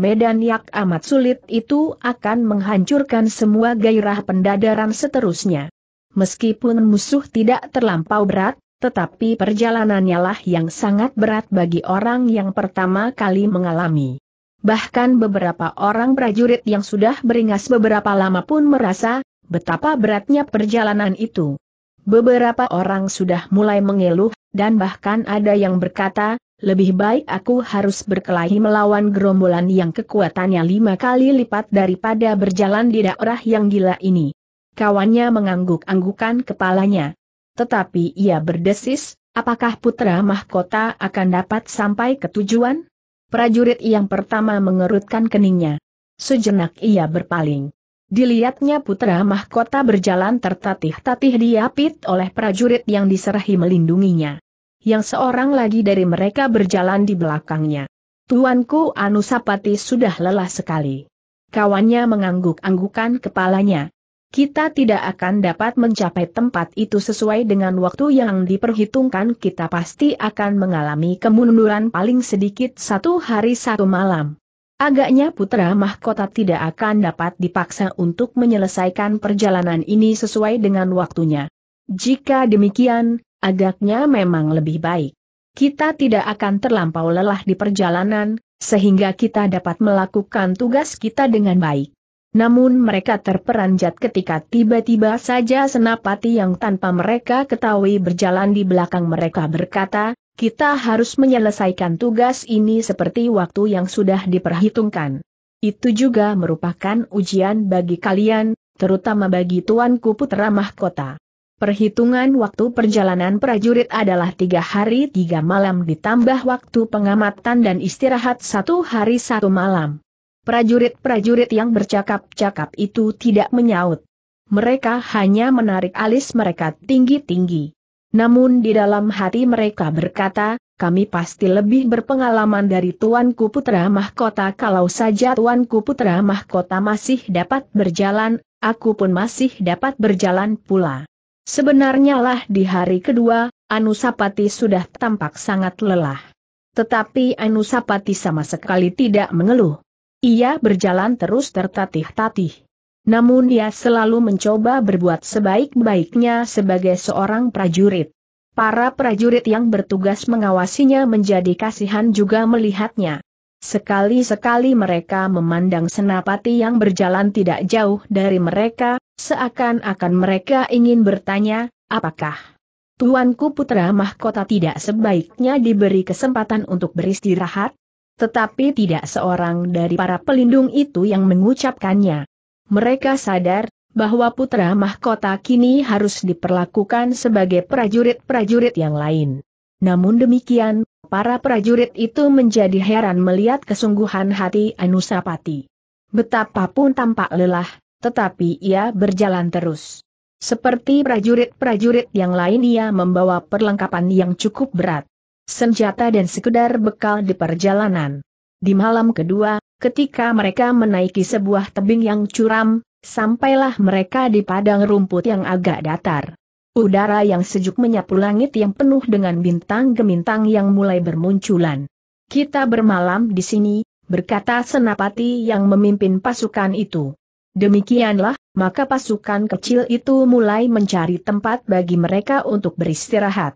Medan yang amat sulit itu akan menghancurkan semua gairah pendadaran seterusnya. Meskipun musuh tidak terlampau berat, tetapi perjalanannya lah yang sangat berat bagi orang yang pertama kali mengalami. Bahkan beberapa orang prajurit yang sudah beringas beberapa lama pun merasa betapa beratnya perjalanan itu. Beberapa orang sudah mulai mengeluh, dan bahkan ada yang berkata, lebih baik aku harus berkelahi melawan gerombolan yang kekuatannya lima kali lipat daripada berjalan di daerah yang gila ini. Kawannya mengangguk-anggukan kepalanya. Tetapi ia berdesis, apakah putra mahkota akan dapat sampai ke tujuan? Prajurit yang pertama mengerutkan keningnya. Sejenak ia berpaling. Dilihatnya putra mahkota berjalan tertatih-tatih diapit oleh prajurit yang diserahi melindunginya. Yang seorang lagi dari mereka berjalan di belakangnya. Tuanku Anusapati sudah lelah sekali. Kawannya mengangguk-anggukan kepalanya kita tidak akan dapat mencapai tempat itu sesuai dengan waktu yang diperhitungkan kita pasti akan mengalami kemunduran paling sedikit satu hari satu malam. Agaknya putra mahkota tidak akan dapat dipaksa untuk menyelesaikan perjalanan ini sesuai dengan waktunya. Jika demikian, agaknya memang lebih baik. Kita tidak akan terlampau lelah di perjalanan, sehingga kita dapat melakukan tugas kita dengan baik. Namun mereka terperanjat ketika tiba-tiba saja senapati yang tanpa mereka ketahui berjalan di belakang mereka berkata, kita harus menyelesaikan tugas ini seperti waktu yang sudah diperhitungkan. Itu juga merupakan ujian bagi kalian, terutama bagi Tuanku Putra Mahkota. Perhitungan waktu perjalanan prajurit adalah tiga hari tiga malam ditambah waktu pengamatan dan istirahat satu hari satu malam. Prajurit-prajurit yang bercakap-cakap itu tidak menyaut. Mereka hanya menarik alis mereka tinggi-tinggi. Namun di dalam hati mereka berkata, kami pasti lebih berpengalaman dari Tuanku Putra Mahkota kalau saja Tuanku Putra Mahkota masih dapat berjalan, aku pun masih dapat berjalan pula. Sebenarnya lah di hari kedua, Anusapati sudah tampak sangat lelah. Tetapi Anusapati sama sekali tidak mengeluh. Ia berjalan terus tertatih-tatih. Namun ia selalu mencoba berbuat sebaik-baiknya sebagai seorang prajurit. Para prajurit yang bertugas mengawasinya menjadi kasihan juga melihatnya. Sekali-sekali mereka memandang senapati yang berjalan tidak jauh dari mereka, seakan-akan mereka ingin bertanya, apakah Tuanku Putra Mahkota tidak sebaiknya diberi kesempatan untuk beristirahat? Tetapi tidak seorang dari para pelindung itu yang mengucapkannya. Mereka sadar bahwa putra mahkota kini harus diperlakukan sebagai prajurit-prajurit yang lain. Namun demikian, para prajurit itu menjadi heran melihat kesungguhan hati Anusapati. Betapapun tampak lelah, tetapi ia berjalan terus. Seperti prajurit-prajurit yang lain ia membawa perlengkapan yang cukup berat senjata dan sekedar bekal di perjalanan. Di malam kedua, ketika mereka menaiki sebuah tebing yang curam, sampailah mereka di padang rumput yang agak datar. Udara yang sejuk menyapu langit yang penuh dengan bintang gemintang yang mulai bermunculan. Kita bermalam di sini, berkata Senapati yang memimpin pasukan itu. Demikianlah, maka pasukan kecil itu mulai mencari tempat bagi mereka untuk beristirahat.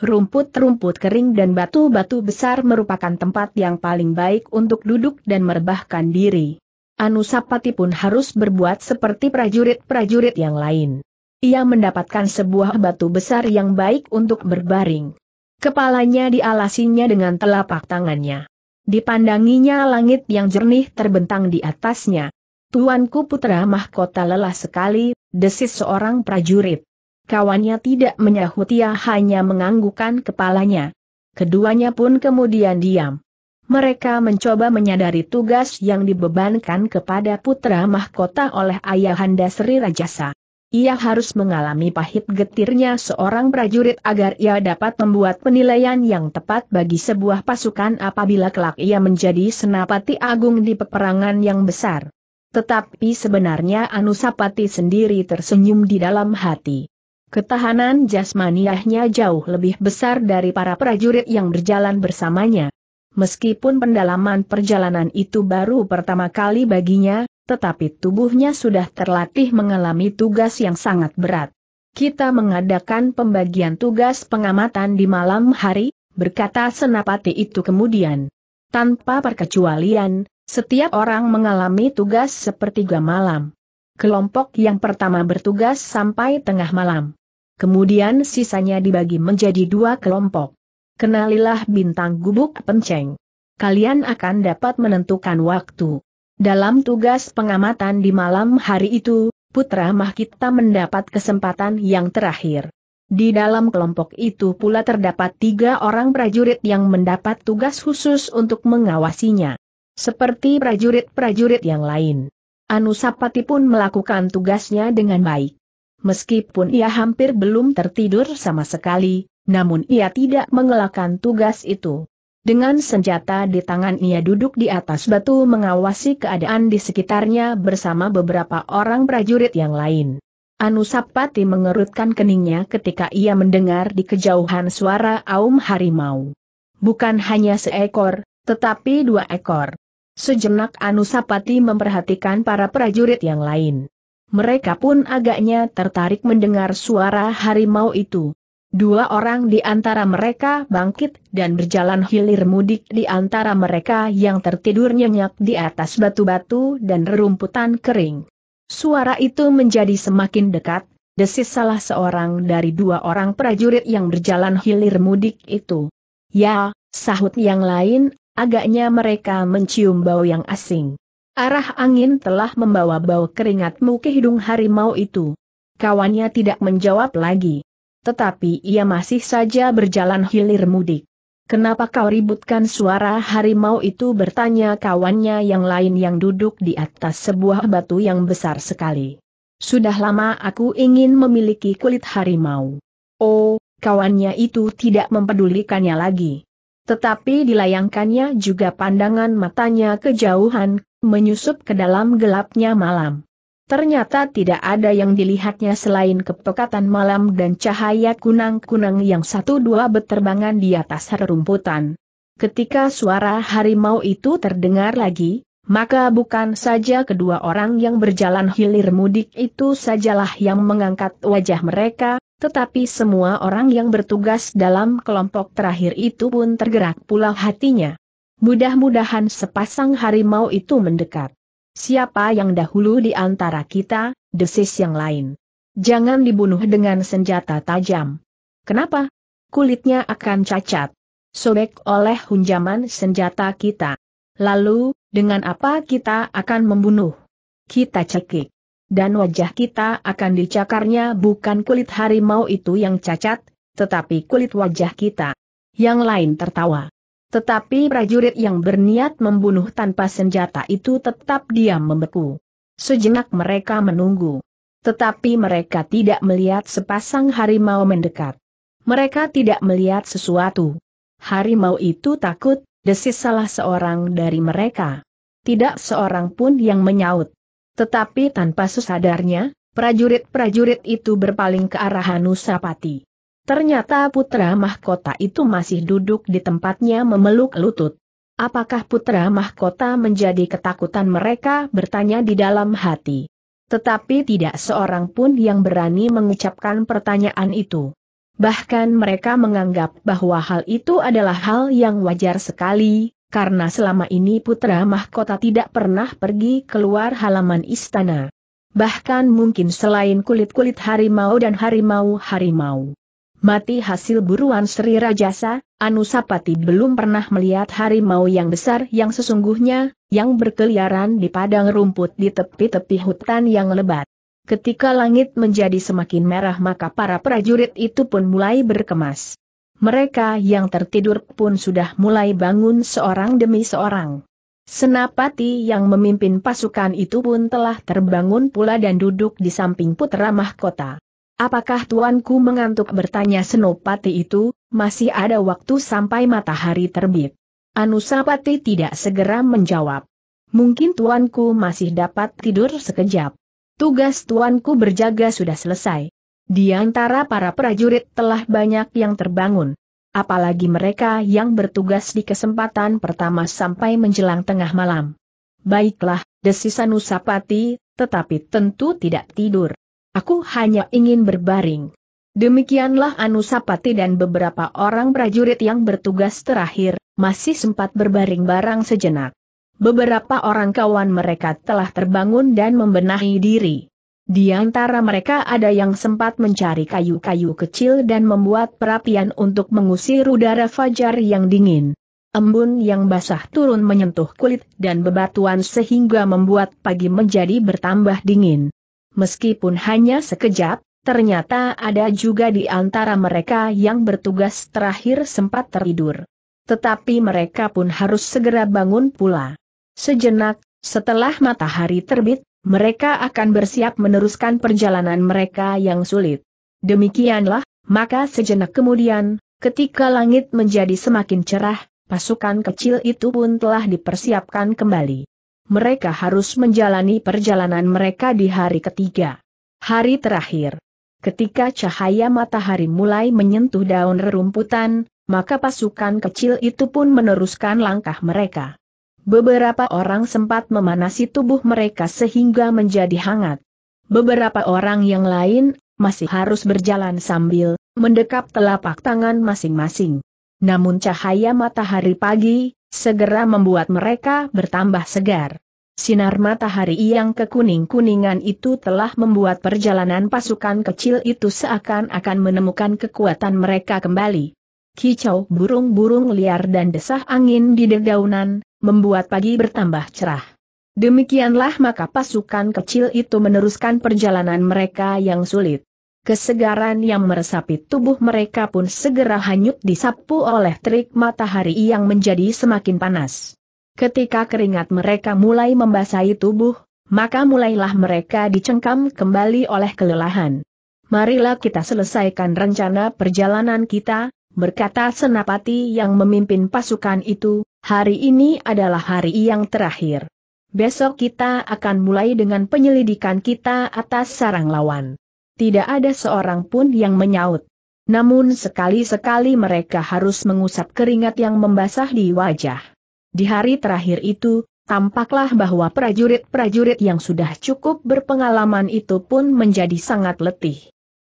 Rumput-rumput kering dan batu-batu besar merupakan tempat yang paling baik untuk duduk dan merebahkan diri. Anusapati pun harus berbuat seperti prajurit-prajurit yang lain. Ia mendapatkan sebuah batu besar yang baik untuk berbaring. Kepalanya dialasinya dengan telapak tangannya. Dipandanginya langit yang jernih terbentang di atasnya. Tuanku putra mahkota lelah sekali, desis seorang prajurit. Kawannya tidak menyahut ia hanya menganggukkan kepalanya. Keduanya pun kemudian diam. Mereka mencoba menyadari tugas yang dibebankan kepada putra mahkota oleh ayahanda Sri Rajasa. Ia harus mengalami pahit getirnya seorang prajurit agar ia dapat membuat penilaian yang tepat bagi sebuah pasukan apabila kelak ia menjadi senapati agung di peperangan yang besar. Tetapi sebenarnya Anusapati sendiri tersenyum di dalam hati. Ketahanan jasmaniahnya jauh lebih besar dari para prajurit yang berjalan bersamanya. Meskipun pendalaman perjalanan itu baru pertama kali baginya, tetapi tubuhnya sudah terlatih mengalami tugas yang sangat berat. Kita mengadakan pembagian tugas pengamatan di malam hari, berkata senapati itu kemudian. Tanpa perkecualian, setiap orang mengalami tugas sepertiga malam. Kelompok yang pertama bertugas sampai tengah malam. Kemudian sisanya dibagi menjadi dua kelompok. Kenalilah bintang gubuk penceng. Kalian akan dapat menentukan waktu. Dalam tugas pengamatan di malam hari itu, Putra Mahkita mendapat kesempatan yang terakhir. Di dalam kelompok itu pula terdapat tiga orang prajurit yang mendapat tugas khusus untuk mengawasinya. Seperti prajurit-prajurit yang lain. Anusapati pun melakukan tugasnya dengan baik. Meskipun ia hampir belum tertidur sama sekali, namun ia tidak mengelakkan tugas itu. Dengan senjata di tangan ia duduk di atas batu mengawasi keadaan di sekitarnya bersama beberapa orang prajurit yang lain. Anusapati mengerutkan keningnya ketika ia mendengar di kejauhan suara Aum Harimau. Bukan hanya seekor, tetapi dua ekor. Sejenak Anusapati memperhatikan para prajurit yang lain mereka pun agaknya tertarik mendengar suara harimau itu. Dua orang di antara mereka bangkit dan berjalan hilir mudik di antara mereka yang tertidur nyenyak di atas batu-batu dan rerumputan kering. Suara itu menjadi semakin dekat, desis salah seorang dari dua orang prajurit yang berjalan hilir mudik itu. Ya, sahut yang lain, agaknya mereka mencium bau yang asing. Arah angin telah membawa bau keringatmu ke hidung harimau itu. Kawannya tidak menjawab lagi. Tetapi ia masih saja berjalan hilir mudik. Kenapa kau ributkan suara harimau itu bertanya kawannya yang lain yang duduk di atas sebuah batu yang besar sekali. Sudah lama aku ingin memiliki kulit harimau. Oh, kawannya itu tidak mempedulikannya lagi. Tetapi dilayangkannya juga pandangan matanya kejauhan menyusup ke dalam gelapnya malam. Ternyata tidak ada yang dilihatnya selain kepekatan malam dan cahaya kunang-kunang yang satu dua beterbangan di atas rerumputan. Ketika suara harimau itu terdengar lagi, maka bukan saja kedua orang yang berjalan hilir mudik itu sajalah yang mengangkat wajah mereka, tetapi semua orang yang bertugas dalam kelompok terakhir itu pun tergerak pula hatinya. Mudah-mudahan sepasang harimau itu mendekat. Siapa yang dahulu di antara kita, desis yang lain. Jangan dibunuh dengan senjata tajam. Kenapa? Kulitnya akan cacat. Sobek oleh hunjaman senjata kita. Lalu, dengan apa kita akan membunuh? Kita cekik. Dan wajah kita akan dicakarnya bukan kulit harimau itu yang cacat, tetapi kulit wajah kita. Yang lain tertawa. Tetapi prajurit yang berniat membunuh tanpa senjata itu tetap diam membeku. Sejenak mereka menunggu. Tetapi mereka tidak melihat sepasang harimau mendekat. Mereka tidak melihat sesuatu. Harimau itu takut, desis salah seorang dari mereka. Tidak seorang pun yang menyaut. Tetapi tanpa sesadarnya, prajurit-prajurit itu berpaling ke arah Hanusapati. Ternyata putra mahkota itu masih duduk di tempatnya memeluk lutut. Apakah putra mahkota menjadi ketakutan mereka bertanya di dalam hati. Tetapi tidak seorang pun yang berani mengucapkan pertanyaan itu. Bahkan mereka menganggap bahwa hal itu adalah hal yang wajar sekali, karena selama ini putra mahkota tidak pernah pergi keluar halaman istana. Bahkan mungkin selain kulit-kulit harimau dan harimau-harimau. Mati hasil buruan Sri Rajasa, Anusapati belum pernah melihat harimau yang besar yang sesungguhnya, yang berkeliaran di padang rumput di tepi-tepi hutan yang lebat. Ketika langit menjadi semakin merah maka para prajurit itu pun mulai berkemas. Mereka yang tertidur pun sudah mulai bangun seorang demi seorang. Senapati yang memimpin pasukan itu pun telah terbangun pula dan duduk di samping putra mahkota. Apakah tuanku mengantuk bertanya Senopati itu, masih ada waktu sampai matahari terbit. Anusapati tidak segera menjawab. Mungkin tuanku masih dapat tidur sekejap. Tugas tuanku berjaga sudah selesai. Di antara para prajurit telah banyak yang terbangun. Apalagi mereka yang bertugas di kesempatan pertama sampai menjelang tengah malam. Baiklah, desisanusapati, tetapi tentu tidak tidur. Aku hanya ingin berbaring. Demikianlah Anusapati dan beberapa orang prajurit yang bertugas terakhir, masih sempat berbaring barang sejenak. Beberapa orang kawan mereka telah terbangun dan membenahi diri. Di antara mereka ada yang sempat mencari kayu-kayu kecil dan membuat perapian untuk mengusir udara fajar yang dingin. Embun yang basah turun menyentuh kulit dan bebatuan sehingga membuat pagi menjadi bertambah dingin. Meskipun hanya sekejap, ternyata ada juga di antara mereka yang bertugas terakhir sempat tertidur. Tetapi mereka pun harus segera bangun pula. Sejenak, setelah matahari terbit, mereka akan bersiap meneruskan perjalanan mereka yang sulit. Demikianlah, maka sejenak kemudian, ketika langit menjadi semakin cerah, pasukan kecil itu pun telah dipersiapkan kembali mereka harus menjalani perjalanan mereka di hari ketiga. Hari terakhir. Ketika cahaya matahari mulai menyentuh daun rerumputan, maka pasukan kecil itu pun meneruskan langkah mereka. Beberapa orang sempat memanasi tubuh mereka sehingga menjadi hangat. Beberapa orang yang lain masih harus berjalan sambil mendekap telapak tangan masing-masing. Namun cahaya matahari pagi segera membuat mereka bertambah segar. Sinar matahari yang kekuning-kuningan itu telah membuat perjalanan pasukan kecil itu seakan-akan menemukan kekuatan mereka kembali. Kicau burung-burung liar dan desah angin di dedaunan, membuat pagi bertambah cerah. Demikianlah maka pasukan kecil itu meneruskan perjalanan mereka yang sulit. Kesegaran yang meresapi tubuh mereka pun segera hanyut disapu oleh terik matahari yang menjadi semakin panas. Ketika keringat mereka mulai membasahi tubuh, maka mulailah mereka dicengkam kembali oleh kelelahan. Marilah kita selesaikan rencana perjalanan kita, berkata Senapati yang memimpin pasukan itu, hari ini adalah hari yang terakhir. Besok kita akan mulai dengan penyelidikan kita atas sarang lawan tidak ada seorang pun yang menyaut. Namun sekali-sekali mereka harus mengusap keringat yang membasah di wajah. Di hari terakhir itu, tampaklah bahwa prajurit-prajurit yang sudah cukup berpengalaman itu pun menjadi sangat letih.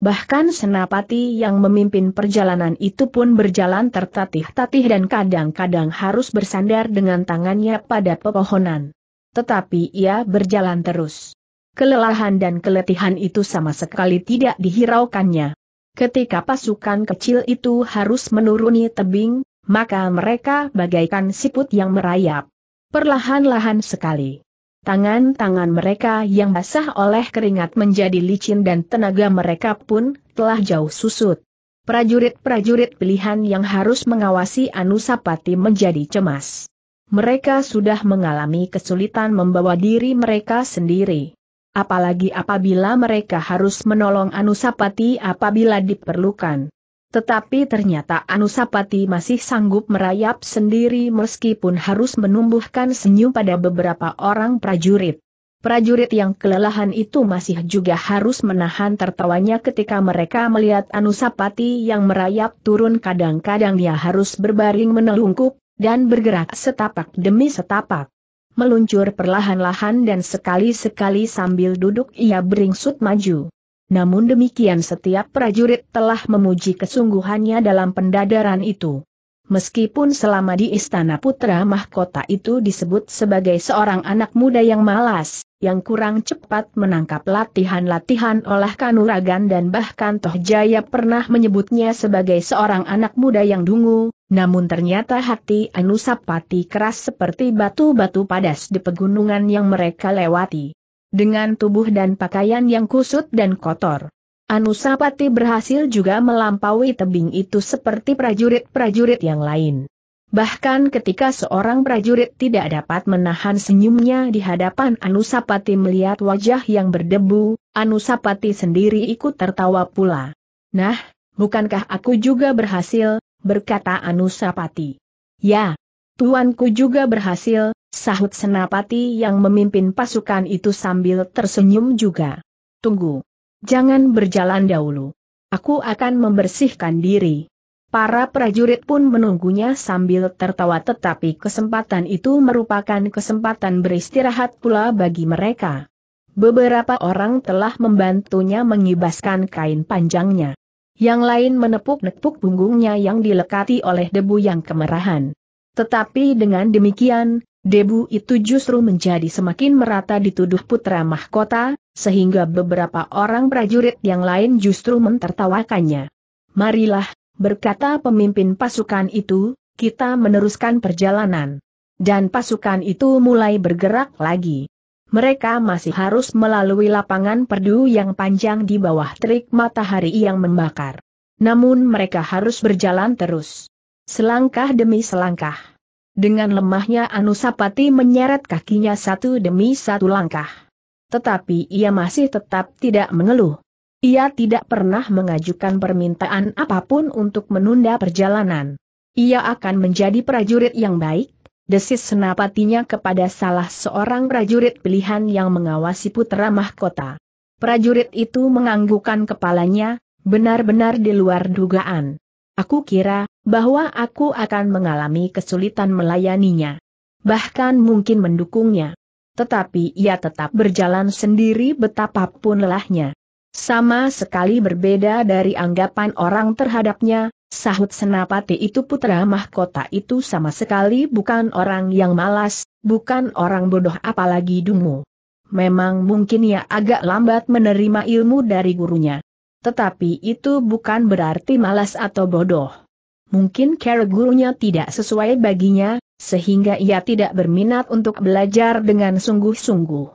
Bahkan senapati yang memimpin perjalanan itu pun berjalan tertatih-tatih dan kadang-kadang harus bersandar dengan tangannya pada pepohonan. Tetapi ia berjalan terus. Kelelahan dan keletihan itu sama sekali tidak dihiraukannya. Ketika pasukan kecil itu harus menuruni tebing, maka mereka bagaikan siput yang merayap. Perlahan-lahan sekali. Tangan-tangan mereka yang basah oleh keringat menjadi licin dan tenaga mereka pun telah jauh susut. Prajurit-prajurit pilihan yang harus mengawasi Anusapati menjadi cemas. Mereka sudah mengalami kesulitan membawa diri mereka sendiri. Apalagi apabila mereka harus menolong Anusapati apabila diperlukan. Tetapi ternyata Anusapati masih sanggup merayap sendiri meskipun harus menumbuhkan senyum pada beberapa orang prajurit. Prajurit yang kelelahan itu masih juga harus menahan tertawanya ketika mereka melihat Anusapati yang merayap turun kadang-kadang dia harus berbaring menelungkup, dan bergerak setapak demi setapak meluncur perlahan-lahan dan sekali-sekali sambil duduk ia beringsut maju. Namun demikian setiap prajurit telah memuji kesungguhannya dalam pendadaran itu. Meskipun selama di istana putra mahkota itu disebut sebagai seorang anak muda yang malas, yang kurang cepat menangkap latihan-latihan olah kanuragan dan bahkan Tohjaya pernah menyebutnya sebagai seorang anak muda yang dungu, namun ternyata hati Anusapati keras seperti batu-batu padas di pegunungan yang mereka lewati. Dengan tubuh dan pakaian yang kusut dan kotor. Anusapati berhasil juga melampaui tebing itu seperti prajurit-prajurit yang lain. Bahkan ketika seorang prajurit tidak dapat menahan senyumnya di hadapan Anusapati melihat wajah yang berdebu, Anusapati sendiri ikut tertawa pula. Nah, bukankah aku juga berhasil, berkata Anusapati. Ya, tuanku juga berhasil, sahut Senapati yang memimpin pasukan itu sambil tersenyum juga. Tunggu. Jangan berjalan dahulu. Aku akan membersihkan diri. Para prajurit pun menunggunya sambil tertawa tetapi kesempatan itu merupakan kesempatan beristirahat pula bagi mereka. Beberapa orang telah membantunya mengibaskan kain panjangnya. Yang lain menepuk-nepuk punggungnya yang dilekati oleh debu yang kemerahan. Tetapi dengan demikian, debu itu justru menjadi semakin merata di tuduh putra mahkota, sehingga beberapa orang prajurit yang lain justru mentertawakannya. Marilah, berkata pemimpin pasukan itu, kita meneruskan perjalanan. Dan pasukan itu mulai bergerak lagi. Mereka masih harus melalui lapangan perdu yang panjang di bawah terik matahari yang membakar. Namun mereka harus berjalan terus. Selangkah demi selangkah. Dengan lemahnya Anusapati menyeret kakinya satu demi satu langkah. Tetapi ia masih tetap tidak mengeluh. Ia tidak pernah mengajukan permintaan apapun untuk menunda perjalanan. Ia akan menjadi prajurit yang baik, desis senapatinya kepada salah seorang prajurit pilihan yang mengawasi putra mahkota. Prajurit itu menganggukkan kepalanya, benar-benar di luar dugaan. Aku kira, bahwa aku akan mengalami kesulitan melayaninya. Bahkan mungkin mendukungnya. Tetapi ia tetap berjalan sendiri betapapun lelahnya. Sama sekali berbeda dari anggapan orang terhadapnya, sahut Senapati itu putra mahkota itu sama sekali bukan orang yang malas, bukan orang bodoh apalagi dungu. Memang mungkin ia agak lambat menerima ilmu dari gurunya. Tetapi itu bukan berarti malas atau bodoh. Mungkin care gurunya tidak sesuai baginya, sehingga ia tidak berminat untuk belajar dengan sungguh-sungguh.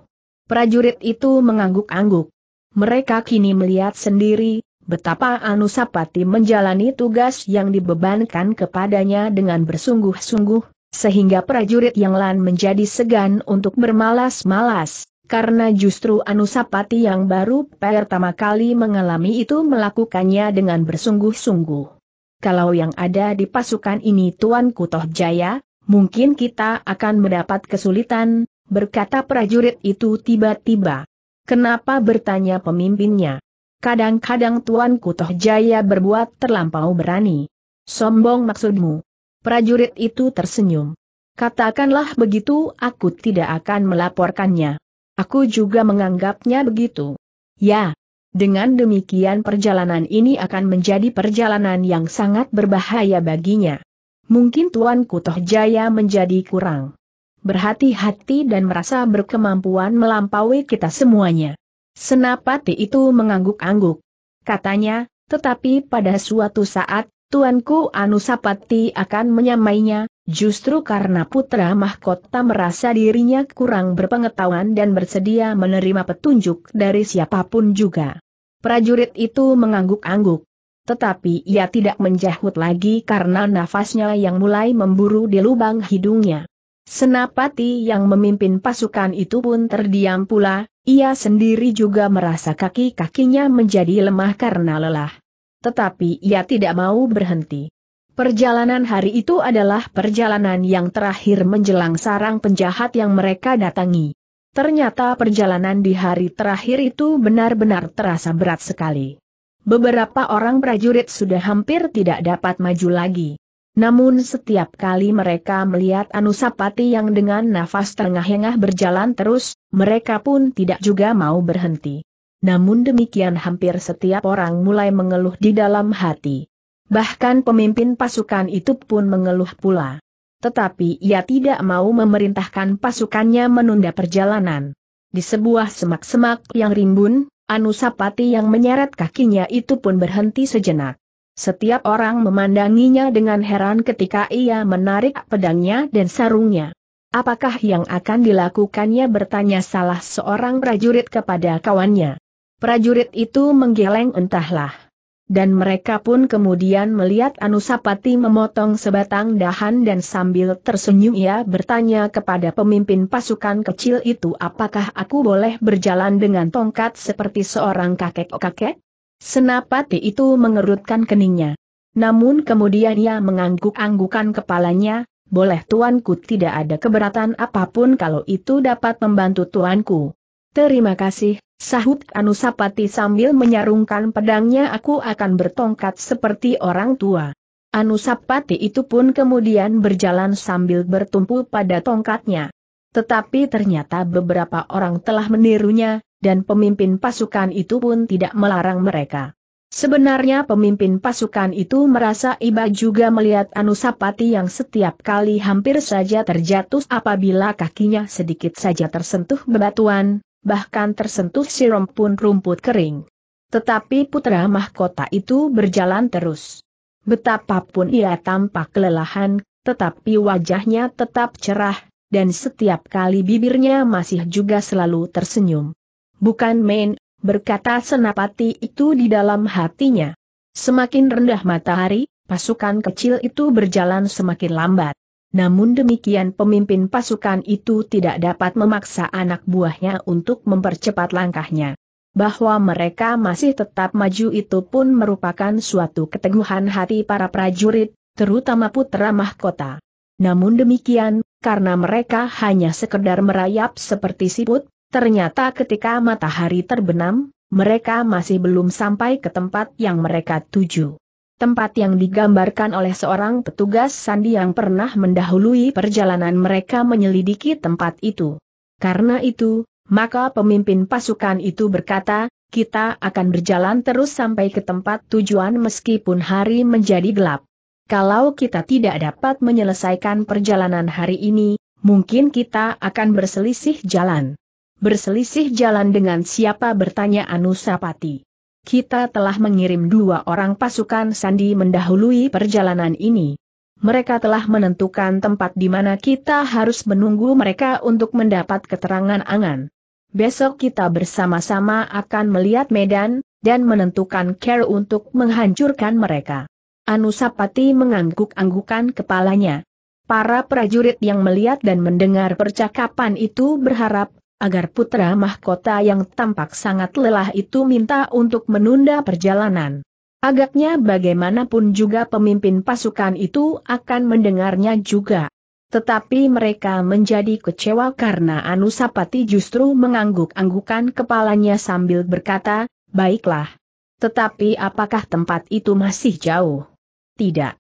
Prajurit itu mengangguk-angguk mereka kini melihat sendiri, betapa Anusapati menjalani tugas yang dibebankan kepadanya dengan bersungguh-sungguh, sehingga prajurit yang lain menjadi segan untuk bermalas-malas, karena justru Anusapati yang baru pertama kali mengalami itu melakukannya dengan bersungguh-sungguh. Kalau yang ada di pasukan ini Tuan Kutoh Jaya, mungkin kita akan mendapat kesulitan, berkata prajurit itu tiba-tiba. Kenapa bertanya pemimpinnya? Kadang-kadang Tuan Kutoh Jaya berbuat terlampau berani. Sombong maksudmu? Prajurit itu tersenyum. Katakanlah begitu aku tidak akan melaporkannya. Aku juga menganggapnya begitu. Ya, dengan demikian perjalanan ini akan menjadi perjalanan yang sangat berbahaya baginya. Mungkin Tuan Kutoh Jaya menjadi kurang berhati-hati dan merasa berkemampuan melampaui kita semuanya. Senapati itu mengangguk-angguk. Katanya, tetapi pada suatu saat, Tuanku Anusapati akan menyamainya, justru karena putra mahkota merasa dirinya kurang berpengetahuan dan bersedia menerima petunjuk dari siapapun juga. Prajurit itu mengangguk-angguk. Tetapi ia tidak menjahut lagi karena nafasnya yang mulai memburu di lubang hidungnya. Senapati yang memimpin pasukan itu pun terdiam pula, ia sendiri juga merasa kaki-kakinya menjadi lemah karena lelah. Tetapi ia tidak mau berhenti. Perjalanan hari itu adalah perjalanan yang terakhir menjelang sarang penjahat yang mereka datangi. Ternyata perjalanan di hari terakhir itu benar-benar terasa berat sekali. Beberapa orang prajurit sudah hampir tidak dapat maju lagi. Namun setiap kali mereka melihat Anusapati yang dengan nafas terengah-engah berjalan terus, mereka pun tidak juga mau berhenti. Namun demikian hampir setiap orang mulai mengeluh di dalam hati. Bahkan pemimpin pasukan itu pun mengeluh pula. Tetapi ia tidak mau memerintahkan pasukannya menunda perjalanan. Di sebuah semak-semak yang rimbun, Anusapati yang menyeret kakinya itu pun berhenti sejenak. Setiap orang memandanginya dengan heran ketika ia menarik pedangnya dan sarungnya. Apakah yang akan dilakukannya bertanya salah seorang prajurit kepada kawannya. Prajurit itu menggeleng entahlah. Dan mereka pun kemudian melihat Anusapati memotong sebatang dahan dan sambil tersenyum ia bertanya kepada pemimpin pasukan kecil itu apakah aku boleh berjalan dengan tongkat seperti seorang kakek-kakek? Senapati itu mengerutkan keningnya. Namun kemudian ia mengangguk-anggukan kepalanya, boleh tuanku tidak ada keberatan apapun kalau itu dapat membantu tuanku. Terima kasih, sahut Anusapati sambil menyarungkan pedangnya aku akan bertongkat seperti orang tua. Anusapati itu pun kemudian berjalan sambil bertumpu pada tongkatnya. Tetapi ternyata beberapa orang telah menirunya, dan pemimpin pasukan itu pun tidak melarang mereka. Sebenarnya pemimpin pasukan itu merasa iba juga melihat Anusapati yang setiap kali hampir saja terjatuh apabila kakinya sedikit saja tersentuh bebatuan, bahkan tersentuh sirom pun rumput kering. Tetapi putra mahkota itu berjalan terus. Betapapun ia tampak kelelahan, tetapi wajahnya tetap cerah, dan setiap kali bibirnya masih juga selalu tersenyum. Bukan main, berkata senapati itu di dalam hatinya. Semakin rendah matahari, pasukan kecil itu berjalan semakin lambat. Namun demikian pemimpin pasukan itu tidak dapat memaksa anak buahnya untuk mempercepat langkahnya. Bahwa mereka masih tetap maju itu pun merupakan suatu keteguhan hati para prajurit, terutama putra mahkota. Namun demikian, karena mereka hanya sekedar merayap seperti siput, ternyata ketika matahari terbenam, mereka masih belum sampai ke tempat yang mereka tuju. Tempat yang digambarkan oleh seorang petugas sandi yang pernah mendahului perjalanan mereka menyelidiki tempat itu. Karena itu, maka pemimpin pasukan itu berkata, kita akan berjalan terus sampai ke tempat tujuan meskipun hari menjadi gelap. Kalau kita tidak dapat menyelesaikan perjalanan hari ini, mungkin kita akan berselisih jalan. Berselisih jalan dengan siapa bertanya Anusapati. Kita telah mengirim dua orang pasukan sandi mendahului perjalanan ini. Mereka telah menentukan tempat di mana kita harus menunggu mereka untuk mendapat keterangan angan. Besok kita bersama-sama akan melihat medan, dan menentukan care untuk menghancurkan mereka. Anusapati mengangguk-anggukan kepalanya. Para prajurit yang melihat dan mendengar percakapan itu berharap, agar putra mahkota yang tampak sangat lelah itu minta untuk menunda perjalanan. Agaknya bagaimanapun juga pemimpin pasukan itu akan mendengarnya juga. Tetapi mereka menjadi kecewa karena Anusapati justru mengangguk-anggukan kepalanya sambil berkata, baiklah. Tetapi apakah tempat itu masih jauh? Tidak.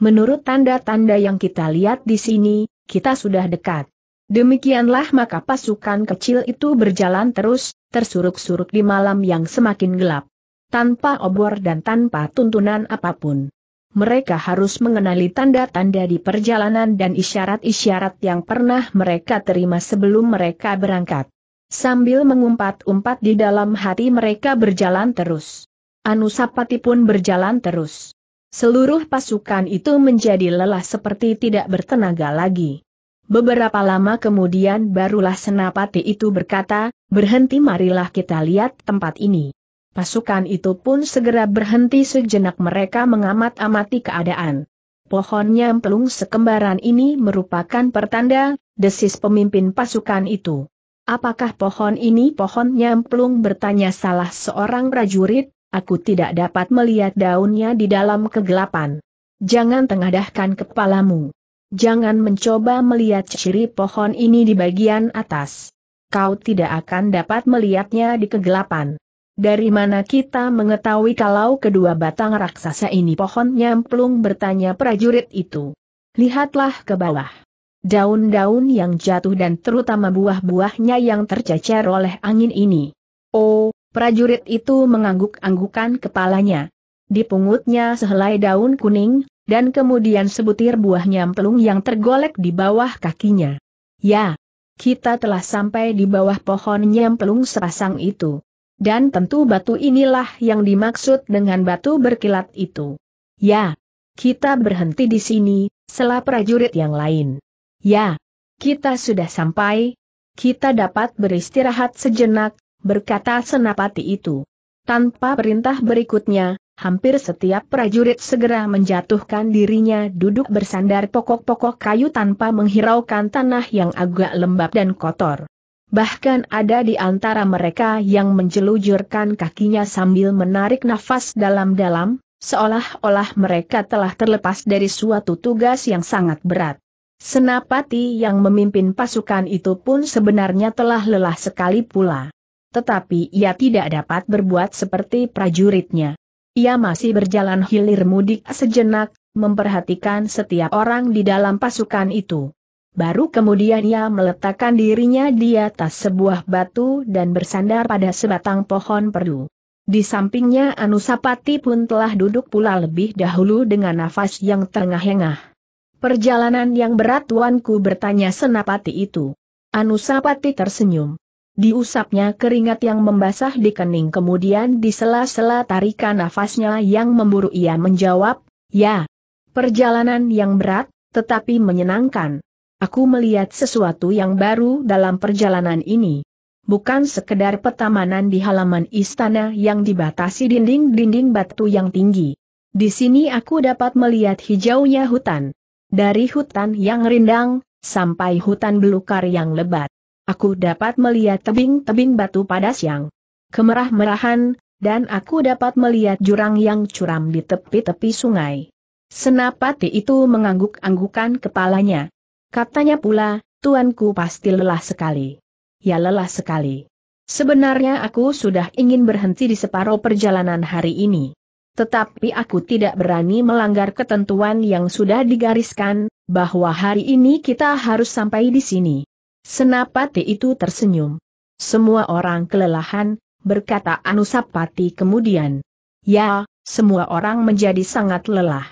Menurut tanda-tanda yang kita lihat di sini, kita sudah dekat. Demikianlah maka pasukan kecil itu berjalan terus, tersuruk-suruk di malam yang semakin gelap. Tanpa obor dan tanpa tuntunan apapun. Mereka harus mengenali tanda-tanda di perjalanan dan isyarat-isyarat yang pernah mereka terima sebelum mereka berangkat. Sambil mengumpat-umpat di dalam hati mereka berjalan terus. Anusapati pun berjalan terus. Seluruh pasukan itu menjadi lelah seperti tidak bertenaga lagi. Beberapa lama kemudian barulah senapati itu berkata, berhenti marilah kita lihat tempat ini. Pasukan itu pun segera berhenti sejenak mereka mengamat-amati keadaan. Pohon nyamplung sekembaran ini merupakan pertanda, desis pemimpin pasukan itu. Apakah pohon ini pohon nyamplung bertanya salah seorang prajurit, Aku tidak dapat melihat daunnya di dalam kegelapan. Jangan tengadahkan kepalamu. Jangan mencoba melihat ciri pohon ini di bagian atas. Kau tidak akan dapat melihatnya di kegelapan. Dari mana kita mengetahui kalau kedua batang raksasa ini pohon nyemplung bertanya prajurit itu. Lihatlah ke bawah. Daun-daun yang jatuh dan terutama buah-buahnya yang tercecer oleh angin ini. Oh, Prajurit itu mengangguk-anggukan kepalanya. Dipungutnya sehelai daun kuning, dan kemudian sebutir buah nyamplung yang tergolek di bawah kakinya. Ya, kita telah sampai di bawah pohon nyamplung sepasang itu. Dan tentu batu inilah yang dimaksud dengan batu berkilat itu. Ya, kita berhenti di sini, selah prajurit yang lain. Ya, kita sudah sampai, kita dapat beristirahat sejenak, berkata senapati itu. Tanpa perintah berikutnya, hampir setiap prajurit segera menjatuhkan dirinya duduk bersandar pokok-pokok kayu tanpa menghiraukan tanah yang agak lembab dan kotor. Bahkan ada di antara mereka yang menjelujurkan kakinya sambil menarik nafas dalam-dalam, seolah-olah mereka telah terlepas dari suatu tugas yang sangat berat. Senapati yang memimpin pasukan itu pun sebenarnya telah lelah sekali pula tetapi ia tidak dapat berbuat seperti prajuritnya. Ia masih berjalan hilir mudik sejenak, memperhatikan setiap orang di dalam pasukan itu. Baru kemudian ia meletakkan dirinya di atas sebuah batu dan bersandar pada sebatang pohon perdu. Di sampingnya Anusapati pun telah duduk pula lebih dahulu dengan nafas yang terengah-engah. Perjalanan yang berat tuanku bertanya Senapati itu. Anusapati tersenyum. Diusapnya keringat yang membasah di kening kemudian di sela-sela tarikan nafasnya yang memburu ia menjawab, ya. Perjalanan yang berat, tetapi menyenangkan. Aku melihat sesuatu yang baru dalam perjalanan ini. Bukan sekedar petamanan di halaman istana yang dibatasi dinding-dinding batu yang tinggi. Di sini aku dapat melihat hijaunya hutan. Dari hutan yang rindang, sampai hutan belukar yang lebat. Aku dapat melihat tebing-tebing batu pada siang, kemerah-merahan, dan aku dapat melihat jurang yang curam di tepi-tepi sungai. Senapati itu mengangguk-anggukan kepalanya. Katanya pula, tuanku pasti lelah sekali. Ya lelah sekali. Sebenarnya aku sudah ingin berhenti di separuh perjalanan hari ini. Tetapi aku tidak berani melanggar ketentuan yang sudah digariskan, bahwa hari ini kita harus sampai di sini. Senapati itu tersenyum. Semua orang kelelahan, berkata Anusapati kemudian. Ya, semua orang menjadi sangat lelah.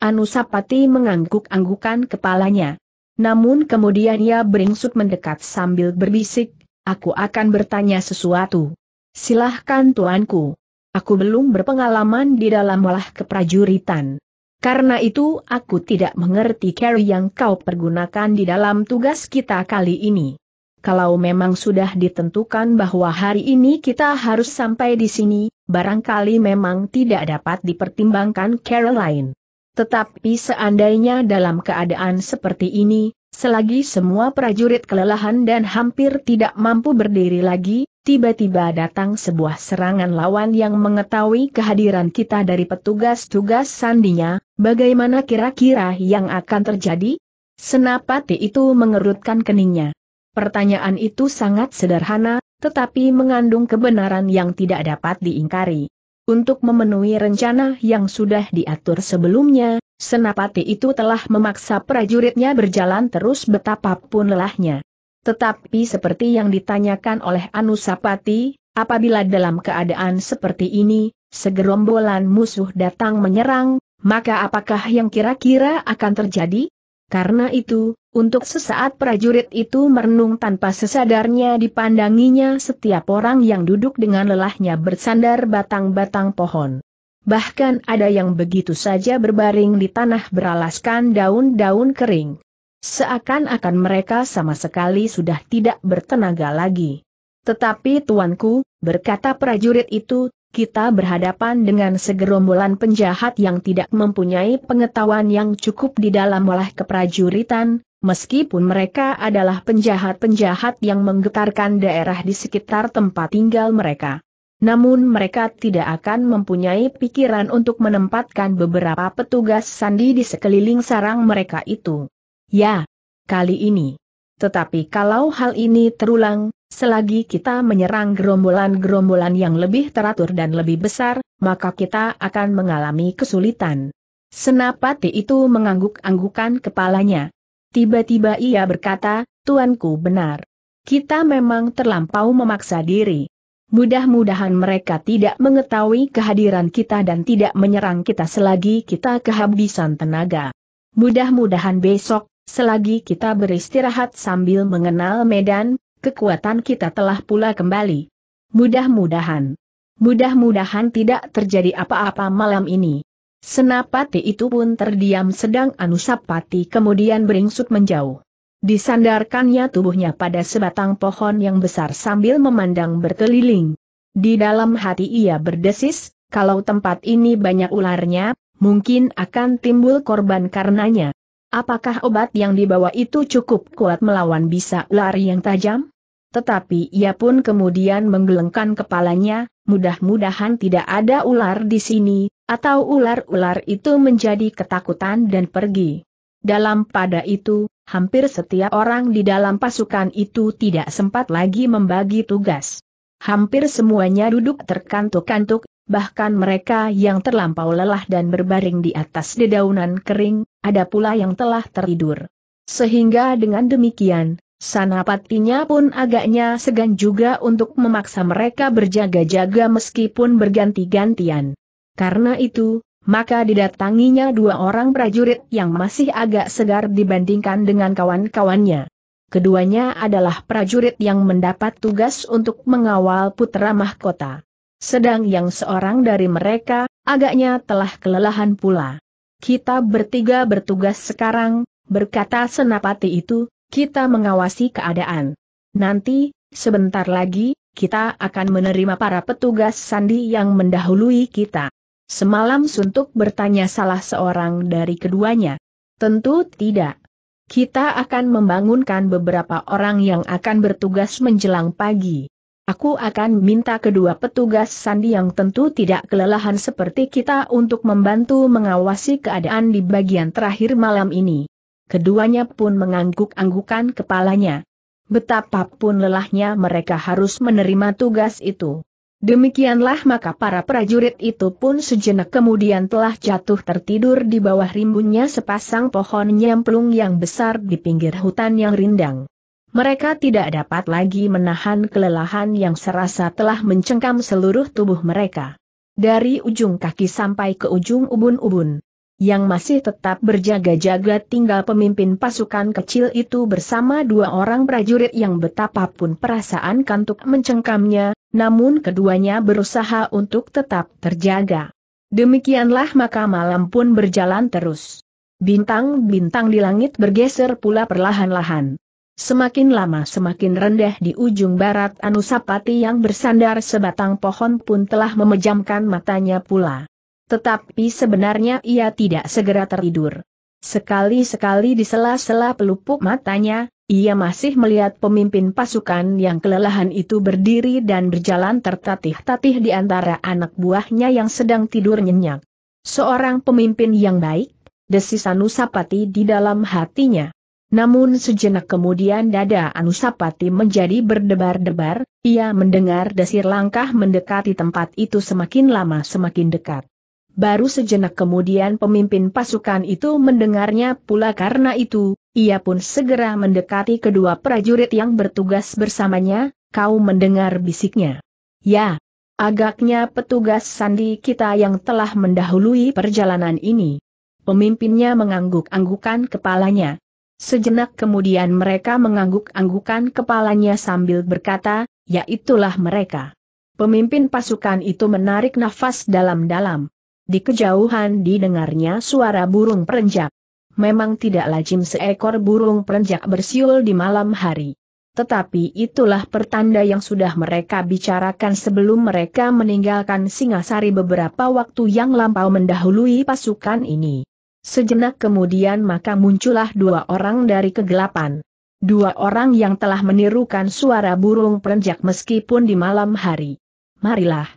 Anusapati mengangguk-anggukan kepalanya. Namun kemudian ia beringsut mendekat sambil berbisik, aku akan bertanya sesuatu. Silahkan tuanku. Aku belum berpengalaman di dalam olah keprajuritan. Karena itu aku tidak mengerti carry yang kau pergunakan di dalam tugas kita kali ini. Kalau memang sudah ditentukan bahwa hari ini kita harus sampai di sini, barangkali memang tidak dapat dipertimbangkan Caroline. Tetapi seandainya dalam keadaan seperti ini, selagi semua prajurit kelelahan dan hampir tidak mampu berdiri lagi, tiba-tiba datang sebuah serangan lawan yang mengetahui kehadiran kita dari petugas-tugas sandinya, bagaimana kira-kira yang akan terjadi? Senapati itu mengerutkan keningnya. Pertanyaan itu sangat sederhana, tetapi mengandung kebenaran yang tidak dapat diingkari. Untuk memenuhi rencana yang sudah diatur sebelumnya, Senapati itu telah memaksa prajuritnya berjalan terus betapapun lelahnya. Tetapi seperti yang ditanyakan oleh Anusapati, apabila dalam keadaan seperti ini, segerombolan musuh datang menyerang, maka apakah yang kira-kira akan terjadi? Karena itu, untuk sesaat prajurit itu merenung tanpa sesadarnya dipandanginya setiap orang yang duduk dengan lelahnya bersandar batang-batang pohon. Bahkan ada yang begitu saja berbaring di tanah beralaskan daun-daun kering. Seakan-akan mereka sama sekali sudah tidak bertenaga lagi. Tetapi tuanku, berkata prajurit itu, kita berhadapan dengan segerombolan penjahat yang tidak mempunyai pengetahuan yang cukup di dalam olah keprajuritan, meskipun mereka adalah penjahat-penjahat yang menggetarkan daerah di sekitar tempat tinggal mereka. Namun mereka tidak akan mempunyai pikiran untuk menempatkan beberapa petugas sandi di sekeliling sarang mereka itu. Ya, kali ini. Tetapi kalau hal ini terulang, selagi kita menyerang gerombolan-gerombolan yang lebih teratur dan lebih besar, maka kita akan mengalami kesulitan. Senapati itu mengangguk-anggukan kepalanya. Tiba-tiba ia berkata, Tuanku benar. Kita memang terlampau memaksa diri. Mudah-mudahan mereka tidak mengetahui kehadiran kita dan tidak menyerang kita selagi kita kehabisan tenaga. Mudah-mudahan besok, Selagi kita beristirahat sambil mengenal medan, kekuatan kita telah pula kembali. Mudah-mudahan. Mudah-mudahan tidak terjadi apa-apa malam ini. Senapati itu pun terdiam sedang Anusapati kemudian beringsut menjauh. Disandarkannya tubuhnya pada sebatang pohon yang besar sambil memandang berkeliling. Di dalam hati ia berdesis, kalau tempat ini banyak ularnya, mungkin akan timbul korban karenanya. Apakah obat yang dibawa itu cukup kuat melawan bisa lari yang tajam? Tetapi ia pun kemudian menggelengkan kepalanya, mudah-mudahan tidak ada ular di sini, atau ular-ular itu menjadi ketakutan dan pergi. Dalam pada itu, hampir setiap orang di dalam pasukan itu tidak sempat lagi membagi tugas. Hampir semuanya duduk terkantuk-kantuk, bahkan mereka yang terlampau lelah dan berbaring di atas dedaunan kering, ada pula yang telah tertidur. Sehingga dengan demikian, sanapatinya pun agaknya segan juga untuk memaksa mereka berjaga-jaga meskipun berganti-gantian. Karena itu, maka didatanginya dua orang prajurit yang masih agak segar dibandingkan dengan kawan-kawannya. Keduanya adalah prajurit yang mendapat tugas untuk mengawal putra mahkota. Sedang yang seorang dari mereka, agaknya telah kelelahan pula. Kita bertiga bertugas sekarang, berkata senapati itu, kita mengawasi keadaan. Nanti, sebentar lagi, kita akan menerima para petugas sandi yang mendahului kita. Semalam suntuk bertanya salah seorang dari keduanya. Tentu tidak. Kita akan membangunkan beberapa orang yang akan bertugas menjelang pagi. Aku akan minta kedua petugas sandi yang tentu tidak kelelahan seperti kita untuk membantu mengawasi keadaan di bagian terakhir malam ini. Keduanya pun mengangguk-anggukan kepalanya. Betapapun lelahnya mereka harus menerima tugas itu. Demikianlah maka para prajurit itu pun sejenak kemudian telah jatuh tertidur di bawah rimbunnya sepasang pohon nyemplung yang besar di pinggir hutan yang rindang. Mereka tidak dapat lagi menahan kelelahan yang serasa telah mencengkam seluruh tubuh mereka. Dari ujung kaki sampai ke ujung ubun-ubun. Yang masih tetap berjaga-jaga tinggal pemimpin pasukan kecil itu bersama dua orang prajurit yang betapapun perasaan kantuk mencengkamnya, namun keduanya berusaha untuk tetap terjaga. Demikianlah maka malam pun berjalan terus. Bintang-bintang di langit bergeser pula perlahan-lahan. Semakin lama semakin rendah di ujung barat Anusapati yang bersandar sebatang pohon pun telah memejamkan matanya pula. Tetapi sebenarnya ia tidak segera tertidur. Sekali-sekali di sela-sela pelupuk matanya, ia masih melihat pemimpin pasukan yang kelelahan itu berdiri dan berjalan tertatih-tatih di antara anak buahnya yang sedang tidur nyenyak. Seorang pemimpin yang baik, desis Anusapati di dalam hatinya. Namun sejenak kemudian dada Anusapati menjadi berdebar-debar, ia mendengar desir langkah mendekati tempat itu semakin lama semakin dekat. Baru sejenak kemudian pemimpin pasukan itu mendengarnya pula karena itu, ia pun segera mendekati kedua prajurit yang bertugas bersamanya, kau mendengar bisiknya. Ya, agaknya petugas sandi kita yang telah mendahului perjalanan ini. Pemimpinnya mengangguk-anggukan kepalanya, Sejenak kemudian mereka mengangguk-anggukan kepalanya sambil berkata, yaitulah mereka. Pemimpin pasukan itu menarik nafas dalam-dalam. Di kejauhan didengarnya suara burung perenjak. Memang tidak lazim seekor burung perenjak bersiul di malam hari. Tetapi itulah pertanda yang sudah mereka bicarakan sebelum mereka meninggalkan Singasari beberapa waktu yang lampau mendahului pasukan ini. Sejenak kemudian maka muncullah dua orang dari kegelapan. Dua orang yang telah menirukan suara burung perenjak meskipun di malam hari. Marilah.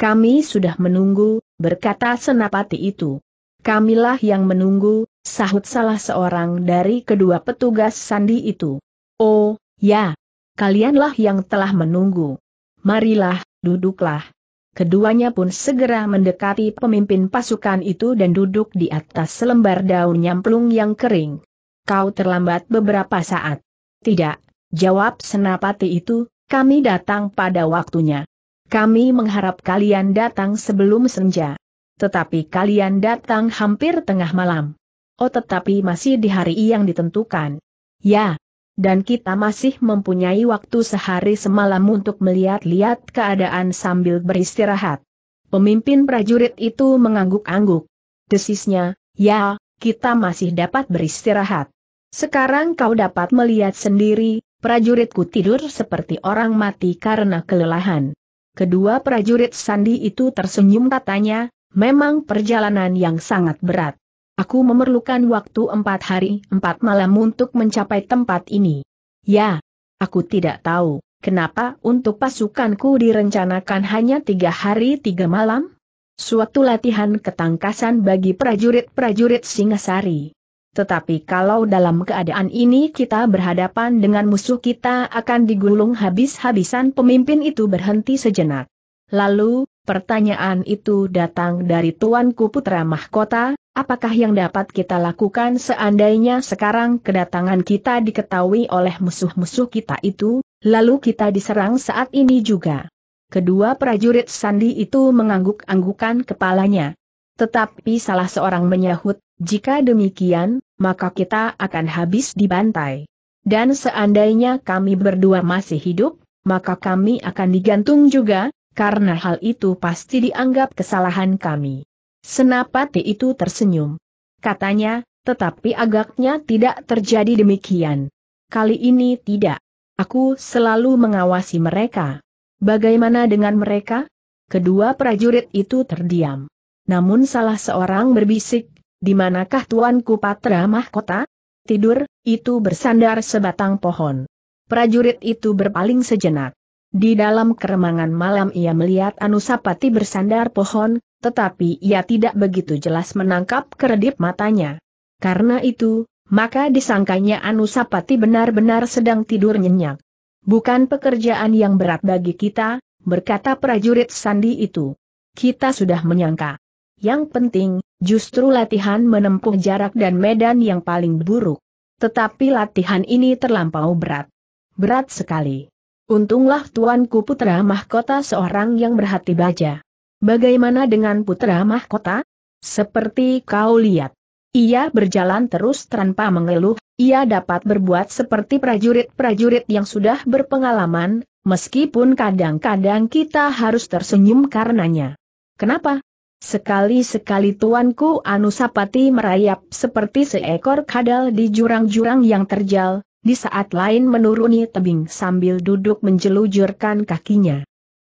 Kami sudah menunggu, berkata senapati itu. Kamilah yang menunggu, sahut salah seorang dari kedua petugas sandi itu. Oh, ya. Kalianlah yang telah menunggu. Marilah, duduklah keduanya pun segera mendekati pemimpin pasukan itu dan duduk di atas selembar daun nyamplung yang kering. Kau terlambat beberapa saat. Tidak, jawab senapati itu, kami datang pada waktunya. Kami mengharap kalian datang sebelum senja. Tetapi kalian datang hampir tengah malam. Oh tetapi masih di hari yang ditentukan. Ya, dan kita masih mempunyai waktu sehari semalam untuk melihat-lihat keadaan sambil beristirahat. Pemimpin prajurit itu mengangguk-angguk. Desisnya, ya, kita masih dapat beristirahat. Sekarang kau dapat melihat sendiri, prajuritku tidur seperti orang mati karena kelelahan. Kedua prajurit Sandi itu tersenyum katanya, memang perjalanan yang sangat berat. Aku memerlukan waktu empat hari, empat malam untuk mencapai tempat ini. Ya, aku tidak tahu, kenapa untuk pasukanku direncanakan hanya tiga hari tiga malam? Suatu latihan ketangkasan bagi prajurit-prajurit Singasari. Tetapi kalau dalam keadaan ini kita berhadapan dengan musuh kita akan digulung habis-habisan pemimpin itu berhenti sejenak. Lalu, pertanyaan itu datang dari Tuanku Putra Mahkota, apakah yang dapat kita lakukan seandainya sekarang kedatangan kita diketahui oleh musuh-musuh kita itu, lalu kita diserang saat ini juga. Kedua prajurit Sandi itu mengangguk-anggukan kepalanya. Tetapi salah seorang menyahut, jika demikian, maka kita akan habis dibantai. Dan seandainya kami berdua masih hidup, maka kami akan digantung juga, karena hal itu pasti dianggap kesalahan kami. Senapati itu tersenyum. Katanya, tetapi agaknya tidak terjadi demikian. Kali ini tidak. Aku selalu mengawasi mereka. Bagaimana dengan mereka? Kedua prajurit itu terdiam. Namun salah seorang berbisik, di manakah tuanku Patra Mahkota? Tidur, itu bersandar sebatang pohon. Prajurit itu berpaling sejenak. Di dalam keremangan malam ia melihat Anusapati bersandar pohon, tetapi ia tidak begitu jelas menangkap keredip matanya. Karena itu, maka disangkanya Anusapati benar-benar sedang tidur nyenyak. Bukan pekerjaan yang berat bagi kita, berkata prajurit Sandi itu. Kita sudah menyangka. Yang penting, justru latihan menempuh jarak dan medan yang paling buruk. Tetapi latihan ini terlampau berat. Berat sekali. Untunglah tuanku putra mahkota seorang yang berhati baja. Bagaimana dengan putra mahkota? Seperti kau lihat. Ia berjalan terus tanpa mengeluh, ia dapat berbuat seperti prajurit-prajurit yang sudah berpengalaman, meskipun kadang-kadang kita harus tersenyum karenanya. Kenapa? Sekali-sekali tuanku Anusapati merayap seperti seekor kadal di jurang-jurang yang terjal, di saat lain menuruni tebing sambil duduk menjelujurkan kakinya.